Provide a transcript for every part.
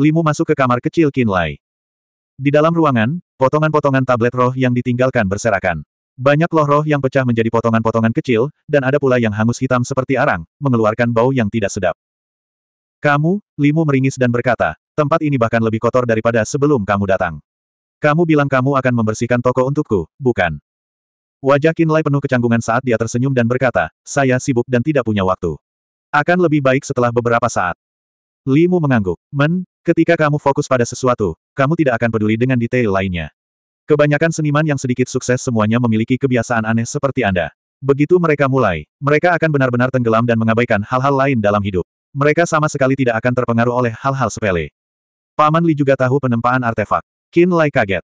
Limu masuk ke kamar kecil Kinlay. Di dalam ruangan, potongan-potongan tablet roh yang ditinggalkan berserakan. Banyak loh roh yang pecah menjadi potongan-potongan kecil, dan ada pula yang hangus hitam seperti arang, mengeluarkan bau yang tidak sedap. Kamu, Limu meringis dan berkata, tempat ini bahkan lebih kotor daripada sebelum kamu datang. Kamu bilang kamu akan membersihkan toko untukku, bukan? Wajah Kinlay penuh kecanggungan saat dia tersenyum dan berkata, saya sibuk dan tidak punya waktu. Akan lebih baik setelah beberapa saat. Limu mengangguk. Men, Ketika kamu fokus pada sesuatu, kamu tidak akan peduli dengan detail lainnya. Kebanyakan seniman yang sedikit sukses semuanya memiliki kebiasaan aneh seperti Anda. Begitu mereka mulai, mereka akan benar-benar tenggelam dan mengabaikan hal-hal lain dalam hidup. Mereka sama sekali tidak akan terpengaruh oleh hal-hal sepele. Paman Li juga tahu penempaan artefak. Qin Lai kaget.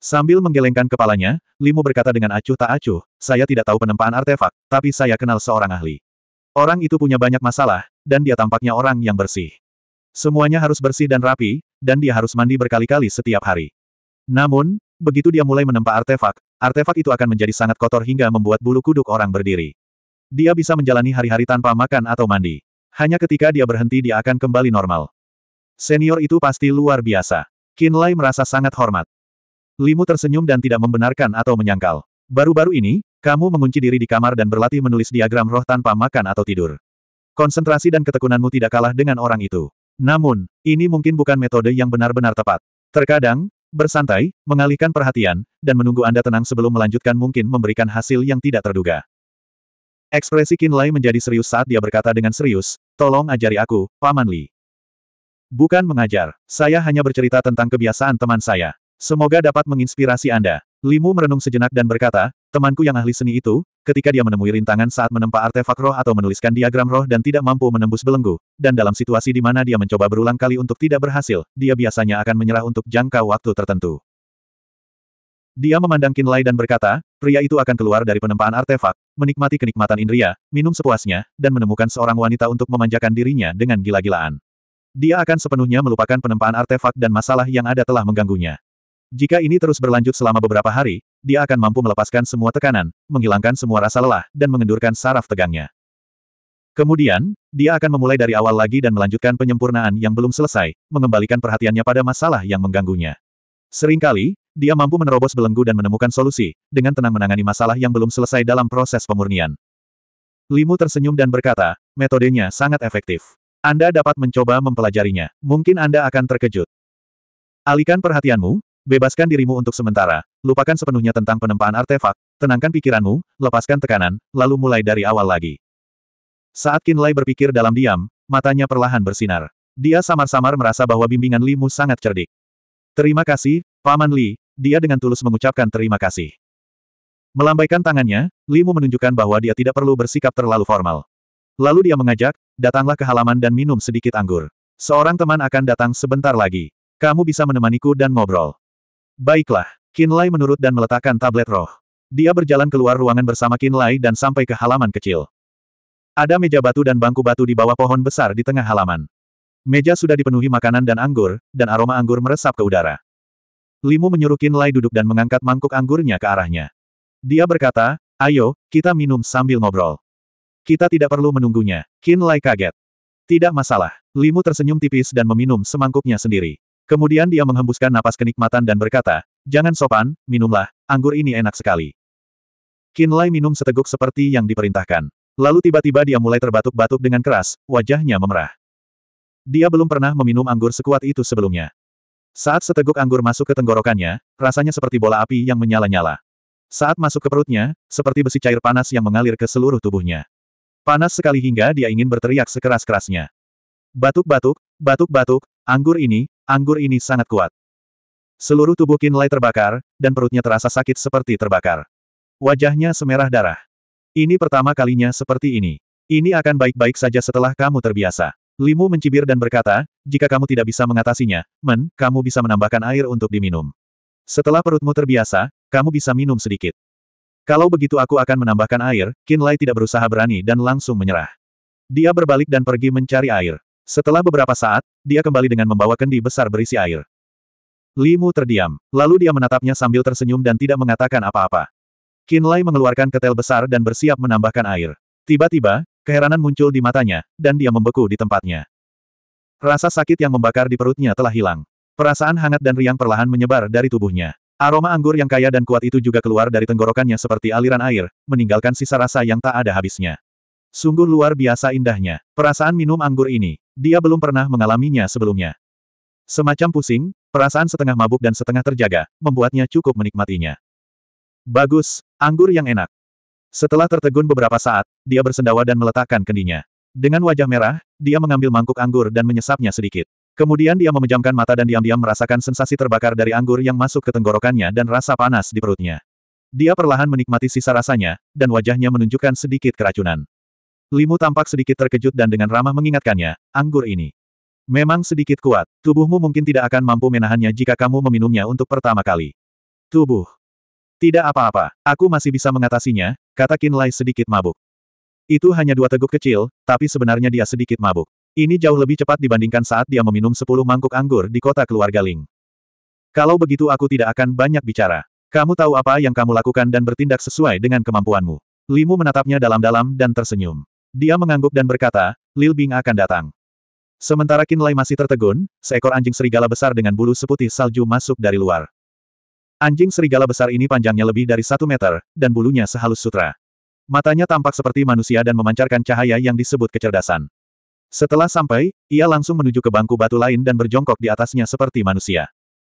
Sambil menggelengkan kepalanya, Limu berkata dengan acuh tak acuh, saya tidak tahu penempaan artefak, tapi saya kenal seorang ahli. Orang itu punya banyak masalah, dan dia tampaknya orang yang bersih. Semuanya harus bersih dan rapi, dan dia harus mandi berkali-kali setiap hari. Namun, begitu dia mulai menempa artefak, artefak itu akan menjadi sangat kotor hingga membuat bulu kuduk orang berdiri. Dia bisa menjalani hari-hari tanpa makan atau mandi. Hanya ketika dia berhenti dia akan kembali normal. Senior itu pasti luar biasa. Kinlay merasa sangat hormat. Limu tersenyum dan tidak membenarkan atau menyangkal. Baru-baru ini, kamu mengunci diri di kamar dan berlatih menulis diagram roh tanpa makan atau tidur. Konsentrasi dan ketekunanmu tidak kalah dengan orang itu. Namun, ini mungkin bukan metode yang benar-benar tepat. Terkadang, bersantai, mengalihkan perhatian, dan menunggu Anda tenang sebelum melanjutkan mungkin memberikan hasil yang tidak terduga. Ekspresi Kinlay menjadi serius saat dia berkata dengan serius, tolong ajari aku, Paman Li. Bukan mengajar, saya hanya bercerita tentang kebiasaan teman saya. Semoga dapat menginspirasi Anda. Limu merenung sejenak dan berkata, temanku yang ahli seni itu, ketika dia menemui rintangan saat menempa artefak roh atau menuliskan diagram roh dan tidak mampu menembus belenggu, dan dalam situasi di mana dia mencoba berulang kali untuk tidak berhasil, dia biasanya akan menyerah untuk jangka waktu tertentu. Dia memandang Kinlay dan berkata, pria itu akan keluar dari penempaan artefak, menikmati kenikmatan indria, minum sepuasnya, dan menemukan seorang wanita untuk memanjakan dirinya dengan gila-gilaan. Dia akan sepenuhnya melupakan penempaan artefak dan masalah yang ada telah mengganggunya. Jika ini terus berlanjut selama beberapa hari, dia akan mampu melepaskan semua tekanan, menghilangkan semua rasa lelah, dan mengendurkan saraf tegangnya. Kemudian, dia akan memulai dari awal lagi dan melanjutkan penyempurnaan yang belum selesai, mengembalikan perhatiannya pada masalah yang mengganggunya. Seringkali, dia mampu menerobos belenggu dan menemukan solusi, dengan tenang menangani masalah yang belum selesai dalam proses pemurnian. Limu tersenyum dan berkata, metodenya sangat efektif. Anda dapat mencoba mempelajarinya. Mungkin Anda akan terkejut. Alihkan perhatianmu, Bebaskan dirimu untuk sementara, lupakan sepenuhnya tentang penempaan artefak, tenangkan pikiranmu, lepaskan tekanan, lalu mulai dari awal lagi. Saat Qin Lai berpikir dalam diam, matanya perlahan bersinar. Dia samar-samar merasa bahwa bimbingan Limu sangat cerdik. Terima kasih, Paman Li, dia dengan tulus mengucapkan terima kasih. Melambaikan tangannya, Limu menunjukkan bahwa dia tidak perlu bersikap terlalu formal. Lalu dia mengajak, datanglah ke halaman dan minum sedikit anggur. Seorang teman akan datang sebentar lagi. Kamu bisa menemaniku dan ngobrol. Baiklah, Kinlay menurut dan meletakkan tablet roh. Dia berjalan keluar ruangan bersama Kinlay dan sampai ke halaman kecil. Ada meja batu dan bangku batu di bawah pohon besar di tengah halaman. Meja sudah dipenuhi makanan dan anggur, dan aroma anggur meresap ke udara. Limu menyuruh Kinlay duduk dan mengangkat mangkuk anggurnya ke arahnya. Dia berkata, ayo, kita minum sambil ngobrol. Kita tidak perlu menunggunya. Kinlay kaget. Tidak masalah. Limu tersenyum tipis dan meminum semangkuknya sendiri. Kemudian dia menghembuskan napas kenikmatan dan berkata, jangan sopan, minumlah, anggur ini enak sekali. Kinlay minum seteguk seperti yang diperintahkan. Lalu tiba-tiba dia mulai terbatuk-batuk dengan keras, wajahnya memerah. Dia belum pernah meminum anggur sekuat itu sebelumnya. Saat seteguk anggur masuk ke tenggorokannya, rasanya seperti bola api yang menyala-nyala. Saat masuk ke perutnya, seperti besi cair panas yang mengalir ke seluruh tubuhnya. Panas sekali hingga dia ingin berteriak sekeras-kerasnya. Batuk-batuk, batuk-batuk, Anggur ini, anggur ini sangat kuat. Seluruh tubuh Kinlay terbakar, dan perutnya terasa sakit seperti terbakar. Wajahnya semerah darah. Ini pertama kalinya seperti ini. Ini akan baik-baik saja setelah kamu terbiasa. Limu mencibir dan berkata, jika kamu tidak bisa mengatasinya, men, kamu bisa menambahkan air untuk diminum. Setelah perutmu terbiasa, kamu bisa minum sedikit. Kalau begitu aku akan menambahkan air, Kinlay tidak berusaha berani dan langsung menyerah. Dia berbalik dan pergi mencari air. Setelah beberapa saat, dia kembali dengan membawa kendi besar berisi air. Limu terdiam, lalu dia menatapnya sambil tersenyum dan tidak mengatakan apa-apa. Lai mengeluarkan ketel besar dan bersiap menambahkan air. Tiba-tiba, keheranan muncul di matanya, dan dia membeku di tempatnya. Rasa sakit yang membakar di perutnya telah hilang. Perasaan hangat dan riang perlahan menyebar dari tubuhnya. Aroma anggur yang kaya dan kuat itu juga keluar dari tenggorokannya seperti aliran air, meninggalkan sisa rasa yang tak ada habisnya. Sungguh luar biasa indahnya. Perasaan minum anggur ini, dia belum pernah mengalaminya sebelumnya. Semacam pusing, perasaan setengah mabuk dan setengah terjaga, membuatnya cukup menikmatinya. Bagus, anggur yang enak. Setelah tertegun beberapa saat, dia bersendawa dan meletakkan kendinya. Dengan wajah merah, dia mengambil mangkuk anggur dan menyesapnya sedikit. Kemudian dia memejamkan mata dan diam-diam merasakan sensasi terbakar dari anggur yang masuk ke tenggorokannya dan rasa panas di perutnya. Dia perlahan menikmati sisa rasanya, dan wajahnya menunjukkan sedikit keracunan. Limu tampak sedikit terkejut dan dengan ramah mengingatkannya, anggur ini. Memang sedikit kuat, tubuhmu mungkin tidak akan mampu menahannya jika kamu meminumnya untuk pertama kali. Tubuh. Tidak apa-apa, aku masih bisa mengatasinya, kata Lai sedikit mabuk. Itu hanya dua teguk kecil, tapi sebenarnya dia sedikit mabuk. Ini jauh lebih cepat dibandingkan saat dia meminum sepuluh mangkuk anggur di kota keluarga Ling. Kalau begitu aku tidak akan banyak bicara. Kamu tahu apa yang kamu lakukan dan bertindak sesuai dengan kemampuanmu. Limu menatapnya dalam-dalam dan tersenyum. Dia mengangguk dan berkata, Lil Bing akan datang. Sementara Qin Lai masih tertegun, seekor anjing serigala besar dengan bulu seputih salju masuk dari luar. Anjing serigala besar ini panjangnya lebih dari satu meter, dan bulunya sehalus sutra. Matanya tampak seperti manusia dan memancarkan cahaya yang disebut kecerdasan. Setelah sampai, ia langsung menuju ke bangku batu lain dan berjongkok di atasnya seperti manusia.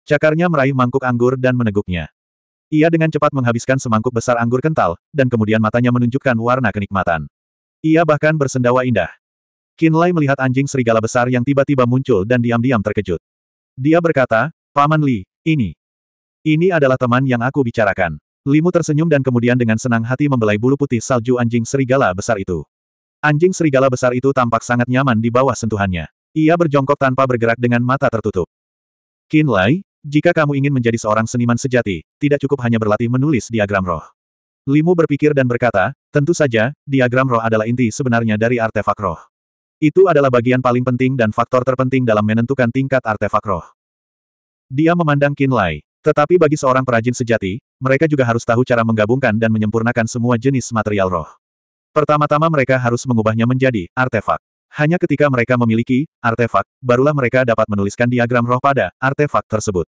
Cakarnya meraih mangkuk anggur dan meneguknya. Ia dengan cepat menghabiskan semangkuk besar anggur kental, dan kemudian matanya menunjukkan warna kenikmatan. Ia bahkan bersendawa indah. Kinlay melihat anjing serigala besar yang tiba-tiba muncul dan diam-diam terkejut. Dia berkata, Paman Li, ini. Ini adalah teman yang aku bicarakan. Limu tersenyum dan kemudian dengan senang hati membelai bulu putih salju anjing serigala besar itu. Anjing serigala besar itu tampak sangat nyaman di bawah sentuhannya. Ia berjongkok tanpa bergerak dengan mata tertutup. Kinlay, jika kamu ingin menjadi seorang seniman sejati, tidak cukup hanya berlatih menulis diagram roh. Limu berpikir dan berkata, Tentu saja, diagram roh adalah inti sebenarnya dari artefak roh. Itu adalah bagian paling penting dan faktor terpenting dalam menentukan tingkat artefak roh. Dia memandang kinlay, Tetapi bagi seorang perajin sejati, mereka juga harus tahu cara menggabungkan dan menyempurnakan semua jenis material roh. Pertama-tama mereka harus mengubahnya menjadi artefak. Hanya ketika mereka memiliki artefak, barulah mereka dapat menuliskan diagram roh pada artefak tersebut.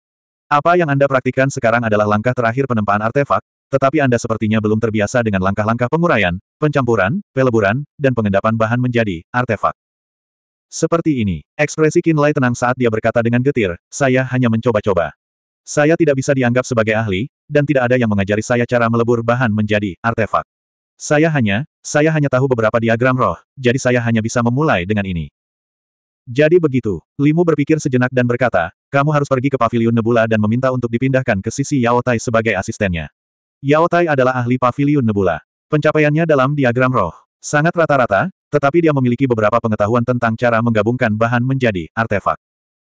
Apa yang Anda praktikkan sekarang adalah langkah terakhir penempaan artefak, tetapi Anda sepertinya belum terbiasa dengan langkah-langkah penguraian, pencampuran, peleburan, dan pengendapan bahan menjadi artefak. Seperti ini, ekspresi Kinlay tenang saat dia berkata dengan getir, saya hanya mencoba-coba. Saya tidak bisa dianggap sebagai ahli, dan tidak ada yang mengajari saya cara melebur bahan menjadi artefak. Saya hanya, saya hanya tahu beberapa diagram roh, jadi saya hanya bisa memulai dengan ini. Jadi begitu, Limu berpikir sejenak dan berkata, kamu harus pergi ke paviliun Nebula dan meminta untuk dipindahkan ke sisi Yao Tai sebagai asistennya. Yao Tai adalah ahli pavilion nebula. Pencapaiannya dalam diagram roh. Sangat rata-rata, tetapi dia memiliki beberapa pengetahuan tentang cara menggabungkan bahan menjadi artefak.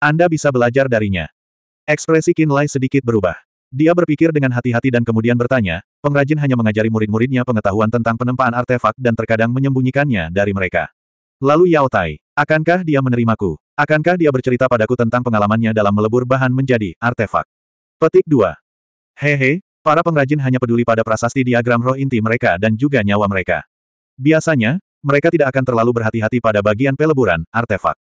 Anda bisa belajar darinya. Ekspresi Kinlay sedikit berubah. Dia berpikir dengan hati-hati dan kemudian bertanya, pengrajin hanya mengajari murid-muridnya pengetahuan tentang penempaan artefak dan terkadang menyembunyikannya dari mereka. Lalu Yao Tai, akankah dia menerimaku? Akankah dia bercerita padaku tentang pengalamannya dalam melebur bahan menjadi artefak? Petik 2. Hehe, Para pengrajin hanya peduli pada prasasti diagram roh inti mereka dan juga nyawa mereka. Biasanya, mereka tidak akan terlalu berhati-hati pada bagian peleburan, artefak.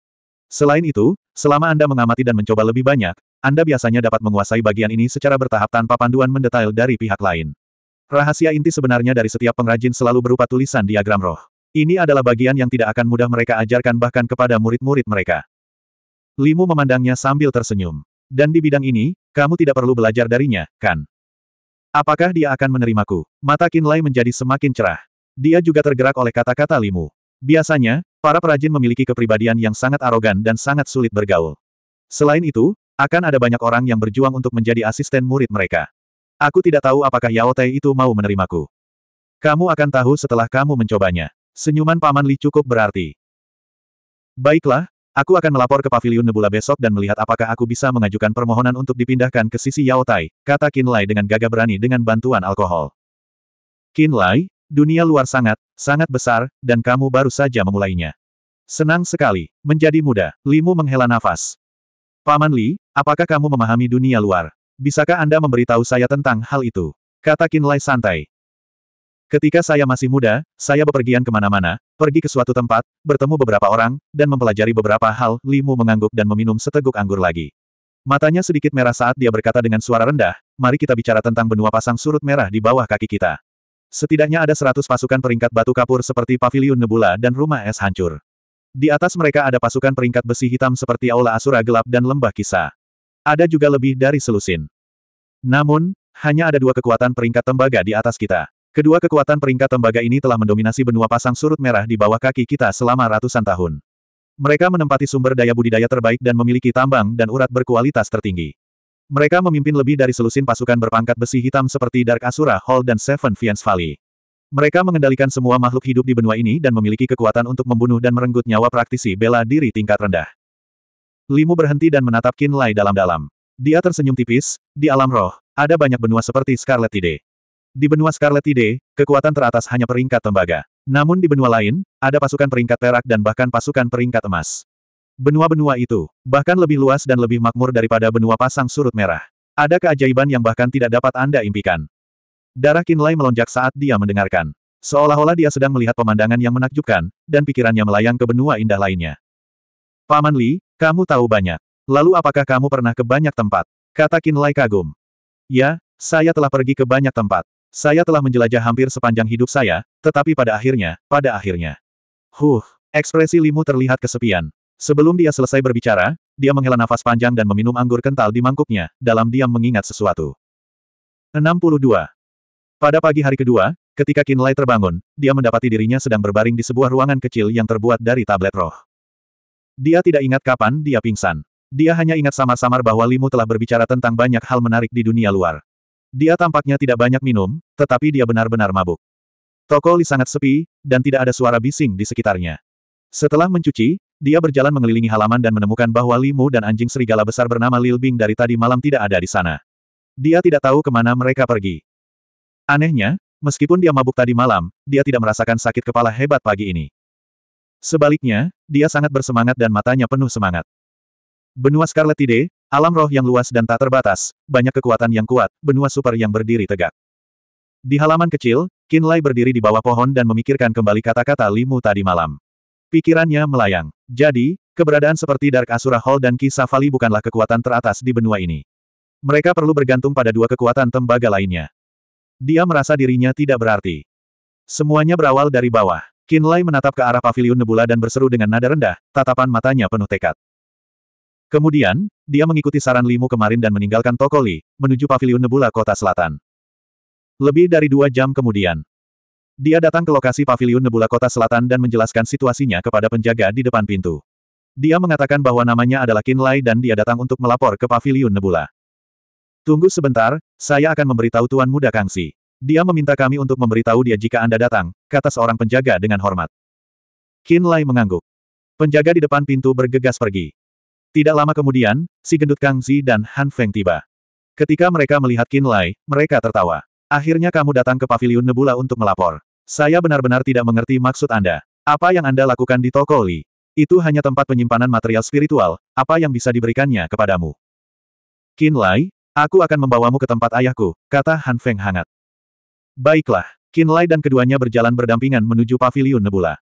Selain itu, selama Anda mengamati dan mencoba lebih banyak, Anda biasanya dapat menguasai bagian ini secara bertahap tanpa panduan mendetail dari pihak lain. Rahasia inti sebenarnya dari setiap pengrajin selalu berupa tulisan diagram roh. Ini adalah bagian yang tidak akan mudah mereka ajarkan bahkan kepada murid-murid mereka. Limu memandangnya sambil tersenyum. Dan di bidang ini, kamu tidak perlu belajar darinya, kan? Apakah dia akan menerimaku? Mata Kinlay menjadi semakin cerah. Dia juga tergerak oleh kata-kata Limu. Biasanya, para perajin memiliki kepribadian yang sangat arogan dan sangat sulit bergaul. Selain itu, akan ada banyak orang yang berjuang untuk menjadi asisten murid mereka. Aku tidak tahu apakah Yao Tai itu mau menerimaku. Kamu akan tahu setelah kamu mencobanya. Senyuman Paman Li cukup berarti. Baiklah, Aku akan melapor ke paviliun Nebula besok dan melihat apakah aku bisa mengajukan permohonan untuk dipindahkan ke sisi Yao Tai, kata Qin Lai dengan gagah berani dengan bantuan alkohol. Qin Lai, dunia luar sangat, sangat besar, dan kamu baru saja memulainya. Senang sekali, menjadi muda, Limu menghela nafas. Paman Li, apakah kamu memahami dunia luar? Bisakah Anda memberitahu saya tentang hal itu? Kata Qin Lai santai. Ketika saya masih muda, saya bepergian kemana-mana, pergi ke suatu tempat, bertemu beberapa orang, dan mempelajari beberapa hal, Limu mengangguk dan meminum seteguk anggur lagi. Matanya sedikit merah saat dia berkata dengan suara rendah, mari kita bicara tentang benua pasang surut merah di bawah kaki kita. Setidaknya ada seratus pasukan peringkat batu kapur seperti paviliun nebula dan rumah es hancur. Di atas mereka ada pasukan peringkat besi hitam seperti aula asura gelap dan lembah kisah. Ada juga lebih dari selusin. Namun, hanya ada dua kekuatan peringkat tembaga di atas kita. Kedua kekuatan peringkat tembaga ini telah mendominasi benua pasang surut merah di bawah kaki kita selama ratusan tahun. Mereka menempati sumber daya budidaya terbaik dan memiliki tambang dan urat berkualitas tertinggi. Mereka memimpin lebih dari selusin pasukan berpangkat besi hitam seperti Dark Asura Hall dan Seven Fiends Valley. Mereka mengendalikan semua makhluk hidup di benua ini dan memiliki kekuatan untuk membunuh dan merenggut nyawa praktisi bela diri tingkat rendah. Limu berhenti dan menatap Kinlay dalam-dalam. Dia tersenyum tipis, di alam roh, ada banyak benua seperti Scarlet Tide. Di benua Scarlet Tide, kekuatan teratas hanya peringkat tembaga. Namun di benua lain, ada pasukan peringkat perak dan bahkan pasukan peringkat emas. Benua-benua itu, bahkan lebih luas dan lebih makmur daripada benua pasang surut merah. Ada keajaiban yang bahkan tidak dapat Anda impikan. Darah Kinlay melonjak saat dia mendengarkan. Seolah-olah dia sedang melihat pemandangan yang menakjubkan, dan pikirannya melayang ke benua indah lainnya. Paman Li, kamu tahu banyak. Lalu apakah kamu pernah ke banyak tempat? Kata Kinlay kagum. Ya, saya telah pergi ke banyak tempat. Saya telah menjelajah hampir sepanjang hidup saya, tetapi pada akhirnya, pada akhirnya. Huh, ekspresi Limu terlihat kesepian. Sebelum dia selesai berbicara, dia menghela nafas panjang dan meminum anggur kental di mangkuknya, dalam diam mengingat sesuatu. 62. Pada pagi hari kedua, ketika Kinlay terbangun, dia mendapati dirinya sedang berbaring di sebuah ruangan kecil yang terbuat dari tablet roh. Dia tidak ingat kapan dia pingsan. Dia hanya ingat samar-samar bahwa Limu telah berbicara tentang banyak hal menarik di dunia luar. Dia tampaknya tidak banyak minum, tetapi dia benar-benar mabuk. Toko Li sangat sepi, dan tidak ada suara bising di sekitarnya. Setelah mencuci, dia berjalan mengelilingi halaman dan menemukan bahwa Limu dan anjing serigala besar bernama Lil Bing dari tadi malam tidak ada di sana. Dia tidak tahu kemana mereka pergi. Anehnya, meskipun dia mabuk tadi malam, dia tidak merasakan sakit kepala hebat pagi ini. Sebaliknya, dia sangat bersemangat dan matanya penuh semangat. Benua Scarlet Tide, Alam roh yang luas dan tak terbatas, banyak kekuatan yang kuat, benua super yang berdiri tegak. Di halaman kecil, Qin Lai berdiri di bawah pohon dan memikirkan kembali kata-kata Limu tadi malam. Pikirannya melayang. Jadi, keberadaan seperti Dark Asura Hall dan Ki Safali bukanlah kekuatan teratas di benua ini. Mereka perlu bergantung pada dua kekuatan tembaga lainnya. Dia merasa dirinya tidak berarti. Semuanya berawal dari bawah. Qin Lai menatap ke arah paviliun nebula dan berseru dengan nada rendah, tatapan matanya penuh tekad. Kemudian, dia mengikuti saran Limu kemarin dan meninggalkan Tokoli menuju paviliun Nebula Kota Selatan. Lebih dari dua jam kemudian, dia datang ke lokasi paviliun Nebula Kota Selatan dan menjelaskan situasinya kepada penjaga di depan pintu. Dia mengatakan bahwa namanya adalah Kinlay dan dia datang untuk melapor ke paviliun Nebula. Tunggu sebentar, saya akan memberitahu Tuan Muda Kangsi. Dia meminta kami untuk memberitahu dia jika Anda datang, kata seorang penjaga dengan hormat. Kinlay mengangguk. Penjaga di depan pintu bergegas pergi. Tidak lama kemudian, si gendut Kang Zi dan Han Feng tiba. Ketika mereka melihat Qin Lai, mereka tertawa. Akhirnya kamu datang ke paviliun Nebula untuk melapor. Saya benar-benar tidak mengerti maksud Anda. Apa yang Anda lakukan di toko Li? Itu hanya tempat penyimpanan material spiritual, apa yang bisa diberikannya kepadamu? Qin Lai, aku akan membawamu ke tempat ayahku, kata Han Feng hangat. Baiklah, Qin Lai dan keduanya berjalan berdampingan menuju paviliun Nebula.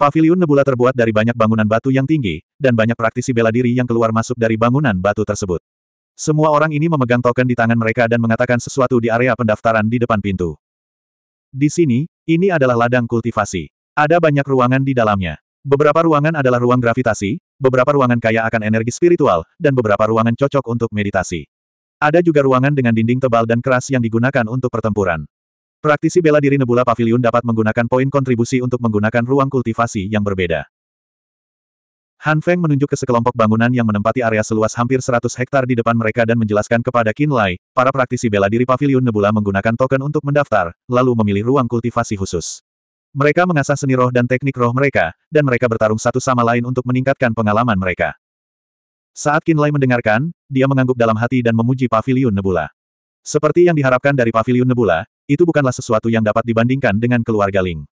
Pavilion Nebula terbuat dari banyak bangunan batu yang tinggi, dan banyak praktisi bela diri yang keluar masuk dari bangunan batu tersebut. Semua orang ini memegang token di tangan mereka dan mengatakan sesuatu di area pendaftaran di depan pintu. Di sini, ini adalah ladang kultivasi. Ada banyak ruangan di dalamnya. Beberapa ruangan adalah ruang gravitasi, beberapa ruangan kaya akan energi spiritual, dan beberapa ruangan cocok untuk meditasi. Ada juga ruangan dengan dinding tebal dan keras yang digunakan untuk pertempuran. Praktisi bela diri Nebula Pavilion dapat menggunakan poin kontribusi untuk menggunakan ruang kultivasi yang berbeda. Han Feng menunjuk ke sekelompok bangunan yang menempati area seluas hampir 100 hektar di depan mereka dan menjelaskan kepada Qin Lai, para praktisi bela diri Pavilion Nebula menggunakan token untuk mendaftar, lalu memilih ruang kultivasi khusus. Mereka mengasah seni roh dan teknik roh mereka, dan mereka bertarung satu sama lain untuk meningkatkan pengalaman mereka. Saat Qin Lai mendengarkan, dia mengangguk dalam hati dan memuji Pavilion Nebula. Seperti yang diharapkan dari Pavilion Nebula, itu bukanlah sesuatu yang dapat dibandingkan dengan keluarga Ling.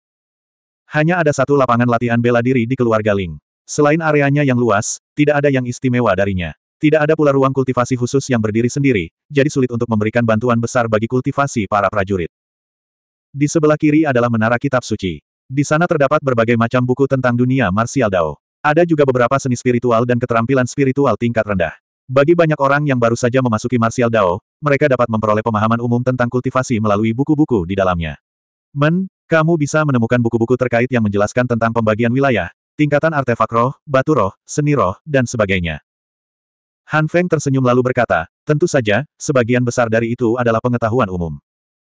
Hanya ada satu lapangan latihan bela diri di keluarga Ling. Selain areanya yang luas, tidak ada yang istimewa darinya. Tidak ada pula ruang kultivasi khusus yang berdiri sendiri, jadi sulit untuk memberikan bantuan besar bagi kultivasi para prajurit. Di sebelah kiri adalah menara kitab suci. Di sana terdapat berbagai macam buku tentang dunia martial dao. Ada juga beberapa seni spiritual dan keterampilan spiritual tingkat rendah. Bagi banyak orang yang baru saja memasuki martial dao, mereka dapat memperoleh pemahaman umum tentang kultivasi melalui buku-buku di dalamnya. Men, kamu bisa menemukan buku-buku terkait yang menjelaskan tentang pembagian wilayah, tingkatan artefak roh, batu roh, seni roh, dan sebagainya. Han Feng tersenyum lalu berkata, tentu saja, sebagian besar dari itu adalah pengetahuan umum.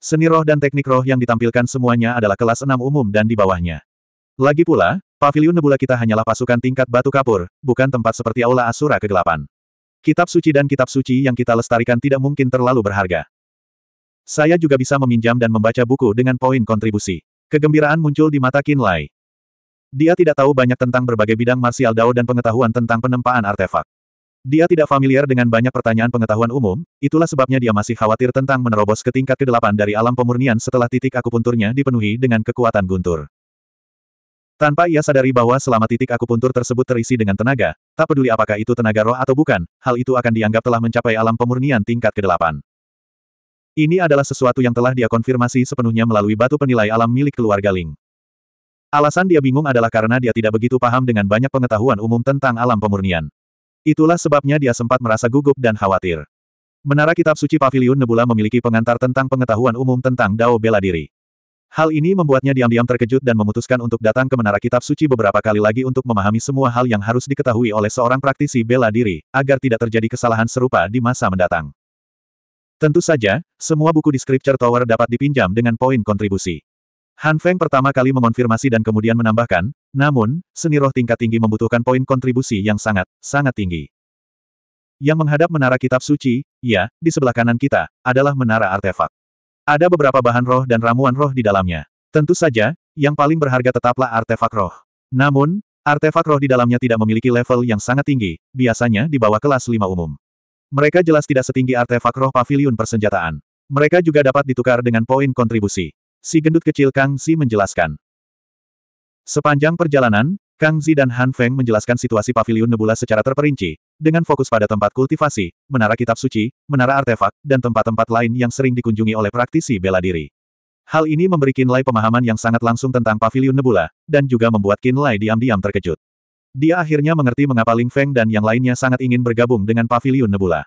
Seni roh dan teknik roh yang ditampilkan semuanya adalah kelas enam umum dan di bawahnya. Lagi pula, Paviliun nebula kita hanyalah pasukan tingkat batu kapur, bukan tempat seperti aula asura kegelapan. Kitab suci dan kitab suci yang kita lestarikan tidak mungkin terlalu berharga. Saya juga bisa meminjam dan membaca buku dengan poin kontribusi. Kegembiraan muncul di mata Kinlay. Dia tidak tahu banyak tentang berbagai bidang martial dao dan pengetahuan tentang penempaan artefak. Dia tidak familiar dengan banyak pertanyaan pengetahuan umum, itulah sebabnya dia masih khawatir tentang menerobos ke tingkat ke-8 dari alam pemurnian setelah titik akupunturnya dipenuhi dengan kekuatan guntur. Tanpa ia sadari bahwa selama titik akupuntur tersebut terisi dengan tenaga, tak peduli apakah itu tenaga roh atau bukan, hal itu akan dianggap telah mencapai alam pemurnian tingkat ke-8. Ini adalah sesuatu yang telah dia konfirmasi sepenuhnya melalui batu penilai alam milik keluarga Ling. Alasan dia bingung adalah karena dia tidak begitu paham dengan banyak pengetahuan umum tentang alam pemurnian. Itulah sebabnya dia sempat merasa gugup dan khawatir. Menara Kitab Suci Pavilion Nebula memiliki pengantar tentang pengetahuan umum tentang Dao Bela Diri. Hal ini membuatnya diam-diam terkejut dan memutuskan untuk datang ke Menara Kitab Suci beberapa kali lagi untuk memahami semua hal yang harus diketahui oleh seorang praktisi bela diri, agar tidak terjadi kesalahan serupa di masa mendatang. Tentu saja, semua buku di Scripture Tower dapat dipinjam dengan poin kontribusi. Han Feng pertama kali mengonfirmasi dan kemudian menambahkan, namun, seni roh tingkat tinggi membutuhkan poin kontribusi yang sangat, sangat tinggi. Yang menghadap menara kitab suci, ya, di sebelah kanan kita, adalah menara artefak. Ada beberapa bahan roh dan ramuan roh di dalamnya. Tentu saja, yang paling berharga tetaplah artefak roh. Namun, artefak roh di dalamnya tidak memiliki level yang sangat tinggi, biasanya di bawah kelas 5 umum. Mereka jelas tidak setinggi artefak roh pavilion persenjataan. Mereka juga dapat ditukar dengan poin kontribusi. Si gendut kecil Kang Si menjelaskan. Sepanjang perjalanan, Kang Zi dan Han Feng menjelaskan situasi pavilion nebula secara terperinci, dengan fokus pada tempat kultivasi, menara kitab suci, menara artefak, dan tempat-tempat lain yang sering dikunjungi oleh praktisi bela diri. Hal ini memberi Kinlay pemahaman yang sangat langsung tentang pavilion Nebula, dan juga membuat Lai diam-diam terkejut. Dia akhirnya mengerti mengapa Ling Feng dan yang lainnya sangat ingin bergabung dengan pavilion Nebula.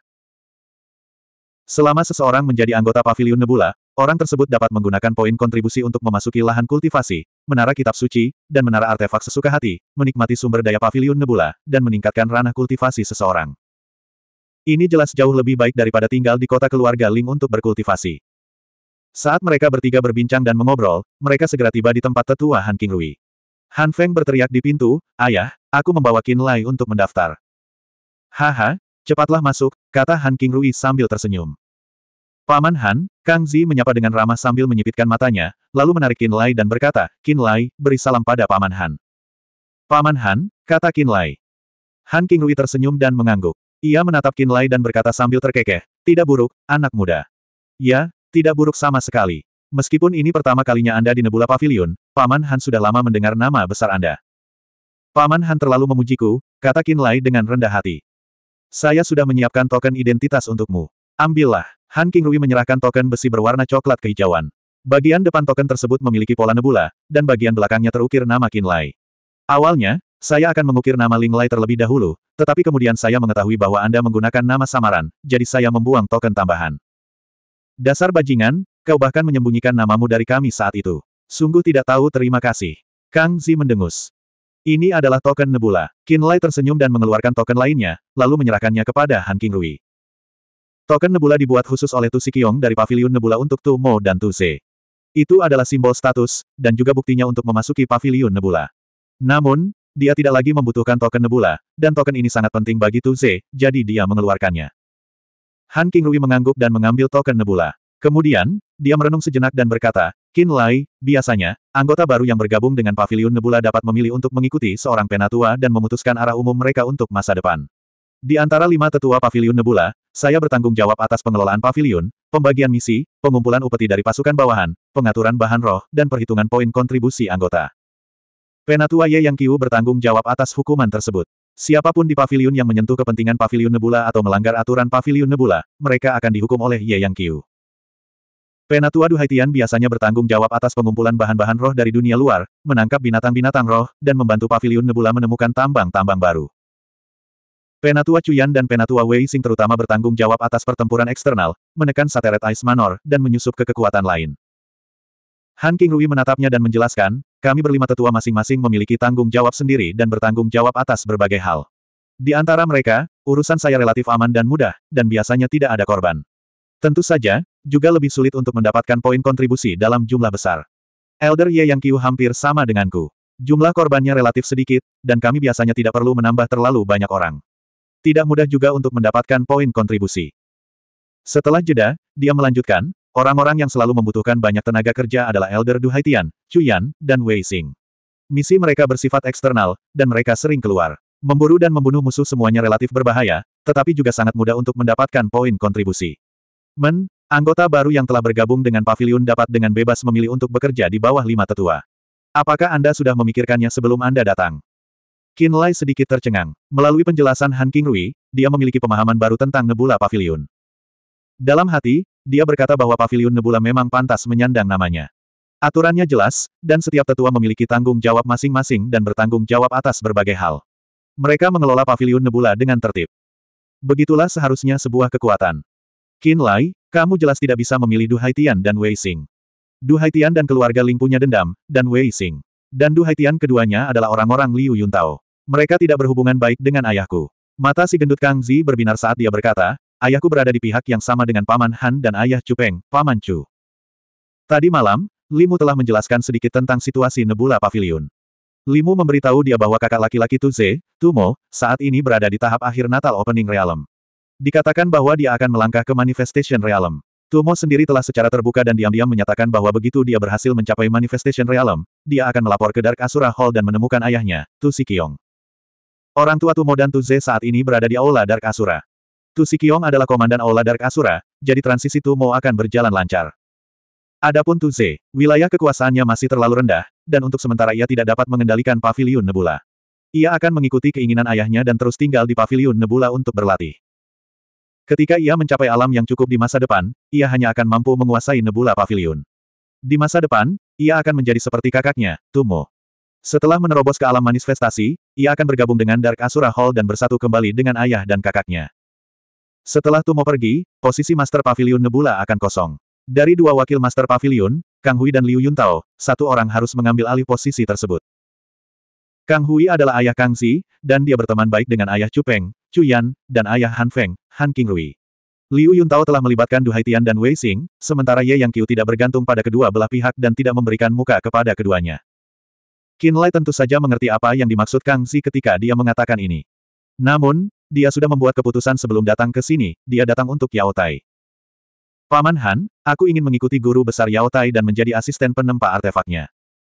Selama seseorang menjadi anggota pavilion Nebula, Orang tersebut dapat menggunakan poin kontribusi untuk memasuki lahan kultivasi, menara kitab suci, dan menara artefak sesuka hati, menikmati sumber daya pavilion nebula, dan meningkatkan ranah kultivasi seseorang. Ini jelas jauh lebih baik daripada tinggal di kota keluarga Ling untuk berkultivasi. Saat mereka bertiga berbincang dan mengobrol, mereka segera tiba di tempat tetua Han King Rui. Han Feng berteriak di pintu, Ayah, aku membawa Qin Lai untuk mendaftar. Haha, cepatlah masuk, kata Han King Rui sambil tersenyum. Paman Han, Kang Zi menyapa dengan ramah sambil menyipitkan matanya, lalu menarik Qin Lai dan berkata, "Kin Lai, beri salam pada Paman Han. Paman Han, kata Kin Lai. Han King Rui tersenyum dan mengangguk. Ia menatap Kin Lai dan berkata sambil terkekeh, tidak buruk, anak muda. Ya, tidak buruk sama sekali. Meskipun ini pertama kalinya Anda di Nebula Pavilion, Paman Han sudah lama mendengar nama besar Anda. Paman Han terlalu memujiku, kata Kin Lai dengan rendah hati. Saya sudah menyiapkan token identitas untukmu. Ambillah. Han Rui menyerahkan token besi berwarna coklat kehijauan. Bagian depan token tersebut memiliki pola nebula, dan bagian belakangnya terukir nama Qinlai. Awalnya, saya akan mengukir nama Linglai terlebih dahulu, tetapi kemudian saya mengetahui bahwa Anda menggunakan nama samaran, jadi saya membuang token tambahan. Dasar bajingan, kau bahkan menyembunyikan namamu dari kami saat itu. Sungguh tidak tahu terima kasih. Kang Zi mendengus. Ini adalah token nebula. Qinlai tersenyum dan mengeluarkan token lainnya, lalu menyerahkannya kepada Han Rui. Token Nebula dibuat khusus oleh Tu Sikyong dari Paviliun Nebula untuk Tu Mo dan Tu Se. Itu adalah simbol status, dan juga buktinya untuk memasuki Paviliun Nebula. Namun, dia tidak lagi membutuhkan token Nebula, dan token ini sangat penting bagi Tu Se, jadi dia mengeluarkannya. Han Rui mengangguk dan mengambil token Nebula. Kemudian, dia merenung sejenak dan berkata, Qin Lai, biasanya, anggota baru yang bergabung dengan Paviliun Nebula dapat memilih untuk mengikuti seorang penatua dan memutuskan arah umum mereka untuk masa depan. Di antara lima tetua pavilion Nebula, saya bertanggung jawab atas pengelolaan pavilion, pembagian misi, pengumpulan upeti dari pasukan bawahan, pengaturan bahan roh, dan perhitungan poin kontribusi anggota. Penatua Ye Yang Kiu bertanggung jawab atas hukuman tersebut. Siapapun di pavilion yang menyentuh kepentingan pavilion Nebula atau melanggar aturan pavilion Nebula, mereka akan dihukum oleh Ye Yang Kiu. Penatua Duhaitian biasanya bertanggung jawab atas pengumpulan bahan-bahan roh dari dunia luar, menangkap binatang-binatang roh, dan membantu pavilion Nebula menemukan tambang-tambang baru. Penatua Cuyan dan Penatua Wei Xing terutama bertanggung jawab atas pertempuran eksternal, menekan satelit Ice Manor, dan menyusup ke kekuatan lain. Han King Rui menatapnya dan menjelaskan, kami berlima tetua masing-masing memiliki tanggung jawab sendiri dan bertanggung jawab atas berbagai hal. Di antara mereka, urusan saya relatif aman dan mudah, dan biasanya tidak ada korban. Tentu saja, juga lebih sulit untuk mendapatkan poin kontribusi dalam jumlah besar. Elder Ye Yang Qiu hampir sama denganku. Jumlah korbannya relatif sedikit, dan kami biasanya tidak perlu menambah terlalu banyak orang. Tidak mudah juga untuk mendapatkan poin kontribusi. Setelah jeda, dia melanjutkan, orang-orang yang selalu membutuhkan banyak tenaga kerja adalah Elder Duhaitian, Chuyan, dan Wei Xing. Misi mereka bersifat eksternal, dan mereka sering keluar. Memburu dan membunuh musuh semuanya relatif berbahaya, tetapi juga sangat mudah untuk mendapatkan poin kontribusi. Men, anggota baru yang telah bergabung dengan pavilion dapat dengan bebas memilih untuk bekerja di bawah lima tetua. Apakah Anda sudah memikirkannya sebelum Anda datang? Qin Lai sedikit tercengang. Melalui penjelasan Han King Rui, dia memiliki pemahaman baru tentang Nebula Pavilion. Dalam hati, dia berkata bahwa Pavilion Nebula memang pantas menyandang namanya. Aturannya jelas, dan setiap tetua memiliki tanggung jawab masing-masing dan bertanggung jawab atas berbagai hal. Mereka mengelola Pavilion Nebula dengan tertib. Begitulah seharusnya sebuah kekuatan. Qin Lai, kamu jelas tidak bisa memilih Du Haitian dan Wei Xing. Du Haitian dan keluarga Ling punya dendam, dan Wei Xing. Dan Du Haitian keduanya adalah orang-orang Liu Yuntao. Mereka tidak berhubungan baik dengan ayahku. Mata si gendut Kang Zi berbinar saat dia berkata, ayahku berada di pihak yang sama dengan Paman Han dan ayah Cupeng, Paman Chu. Tadi malam, Limu telah menjelaskan sedikit tentang situasi Nebula Pavilion. Limu memberitahu dia bahwa kakak laki-laki Tuze, Tumo, saat ini berada di tahap akhir Natal Opening Realm. Dikatakan bahwa dia akan melangkah ke Manifestation Realm. Tumo sendiri telah secara terbuka dan diam-diam menyatakan bahwa begitu dia berhasil mencapai Manifestation Realm, dia akan melapor ke Dark Asura Hall dan menemukan ayahnya, Tu Sikyong. Orang tua Tumo dan Tuze saat ini berada di Aula Dark Asura. Tu Sikiong adalah komandan Aula Dark Asura, jadi transisi Tumo akan berjalan lancar. Adapun Tuze, wilayah kekuasaannya masih terlalu rendah, dan untuk sementara ia tidak dapat mengendalikan paviliun Nebula. Ia akan mengikuti keinginan ayahnya dan terus tinggal di paviliun Nebula untuk berlatih. Ketika ia mencapai alam yang cukup di masa depan, ia hanya akan mampu menguasai Nebula Paviliun. Di masa depan, ia akan menjadi seperti kakaknya, Tumo. Setelah menerobos ke alam manifestasi, ia akan bergabung dengan Dark Asura Hall dan bersatu kembali dengan ayah dan kakaknya. Setelah Tumo pergi, posisi Master Pavilion Nebula akan kosong. Dari dua wakil Master Pavilion, Kang Hui dan Liu Yuntao, satu orang harus mengambil alih posisi tersebut. Kang Hui adalah ayah Kang Zi, dan dia berteman baik dengan ayah Chu Peng, Chu Yan, dan ayah Han Feng, Han King Rui. Liu Yuntao telah melibatkan Du Haitian dan Wei Xing, sementara Ye Yang Qiu tidak bergantung pada kedua belah pihak dan tidak memberikan muka kepada keduanya. Kinlay tentu saja mengerti apa yang dimaksud Kang Zi ketika dia mengatakan ini. Namun, dia sudah membuat keputusan sebelum datang ke sini, dia datang untuk Yao Tai. Paman Han, aku ingin mengikuti guru besar Yao Tai dan menjadi asisten penempa artefaknya.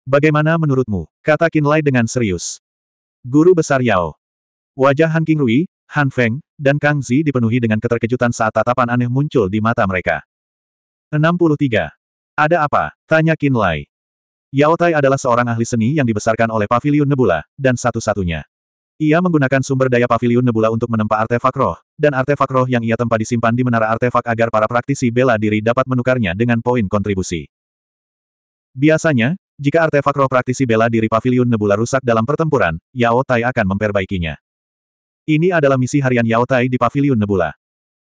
Bagaimana menurutmu? Kata Kinlay dengan serius. Guru besar Yao. Wajah Han Rui, Han Feng, dan Kang Zi dipenuhi dengan keterkejutan saat tatapan aneh muncul di mata mereka. 63. Ada apa? Tanya Kinlay. Yao Tai adalah seorang ahli seni yang dibesarkan oleh Paviliun Nebula, dan satu-satunya. Ia menggunakan sumber daya Paviliun Nebula untuk menempa artefak roh, dan artefak roh yang ia tempa disimpan di menara artefak agar para praktisi bela diri dapat menukarnya dengan poin kontribusi. Biasanya, jika artefak roh praktisi bela diri Paviliun Nebula rusak dalam pertempuran, Yao Tai akan memperbaikinya. Ini adalah misi harian Yao Tai di Paviliun Nebula.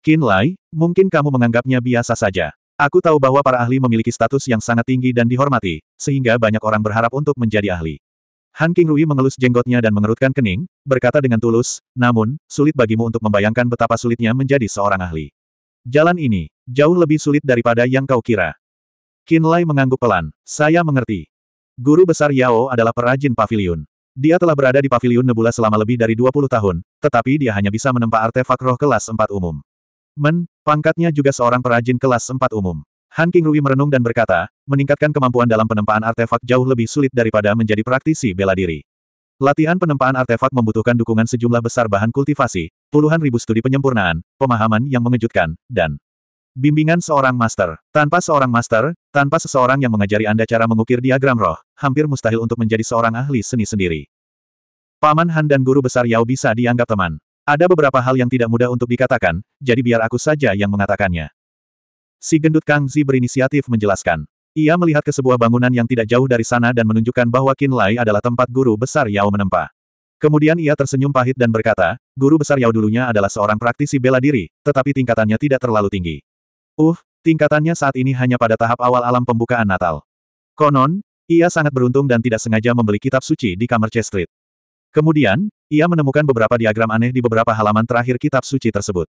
Qin Lai, mungkin kamu menganggapnya biasa saja. Aku tahu bahwa para ahli memiliki status yang sangat tinggi dan dihormati, sehingga banyak orang berharap untuk menjadi ahli. Han King Rui mengelus jenggotnya dan mengerutkan kening, berkata dengan tulus, namun, sulit bagimu untuk membayangkan betapa sulitnya menjadi seorang ahli. Jalan ini, jauh lebih sulit daripada yang kau kira. Qin Lai mengangguk pelan, saya mengerti. Guru besar Yao adalah perajin pavilion. Dia telah berada di pavilion nebula selama lebih dari 20 tahun, tetapi dia hanya bisa menempa artefak roh kelas 4 umum. Men, Pangkatnya juga seorang perajin kelas 4 umum. Han King Rui merenung dan berkata, meningkatkan kemampuan dalam penempaan artefak jauh lebih sulit daripada menjadi praktisi bela diri. Latihan penempaan artefak membutuhkan dukungan sejumlah besar bahan kultivasi, puluhan ribu studi penyempurnaan, pemahaman yang mengejutkan, dan bimbingan seorang master. Tanpa seorang master, tanpa seseorang yang mengajari Anda cara mengukir diagram roh, hampir mustahil untuk menjadi seorang ahli seni sendiri. Paman Han dan guru besar Yao bisa dianggap teman. Ada beberapa hal yang tidak mudah untuk dikatakan, jadi biar aku saja yang mengatakannya. Si gendut Kang Zi berinisiatif menjelaskan. Ia melihat ke sebuah bangunan yang tidak jauh dari sana dan menunjukkan bahwa Qin Lai adalah tempat guru besar Yao menempa. Kemudian ia tersenyum pahit dan berkata, guru besar Yao dulunya adalah seorang praktisi bela diri, tetapi tingkatannya tidak terlalu tinggi. Uh, tingkatannya saat ini hanya pada tahap awal alam pembukaan Natal. Konon, ia sangat beruntung dan tidak sengaja membeli kitab suci di kamar C Street. Kemudian, ia menemukan beberapa diagram aneh di beberapa halaman terakhir kitab suci tersebut.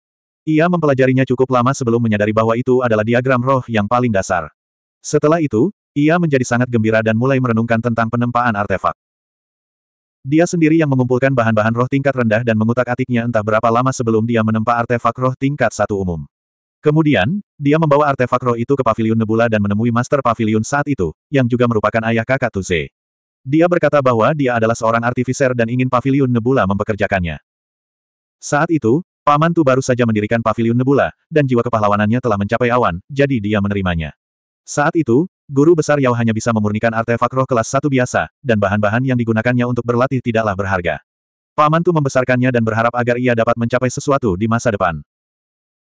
Ia mempelajarinya cukup lama sebelum menyadari bahwa itu adalah diagram roh yang paling dasar. Setelah itu, ia menjadi sangat gembira dan mulai merenungkan tentang penempaan artefak. Dia sendiri yang mengumpulkan bahan-bahan roh tingkat rendah dan mengutak-atiknya entah berapa lama sebelum dia menempa artefak roh tingkat satu umum. Kemudian, dia membawa artefak roh itu ke paviliun Nebula dan menemui Master Paviliun saat itu, yang juga merupakan ayah kakak Tuze. Dia berkata bahwa dia adalah seorang artifiser dan ingin paviliun Nebula mempekerjakannya. Saat itu, Paman Tu baru saja mendirikan paviliun Nebula, dan jiwa kepahlawanannya telah mencapai awan, jadi dia menerimanya. Saat itu, guru besar Yao hanya bisa memurnikan artefak roh kelas satu biasa, dan bahan-bahan yang digunakannya untuk berlatih tidaklah berharga. Paman Tu membesarkannya dan berharap agar ia dapat mencapai sesuatu di masa depan.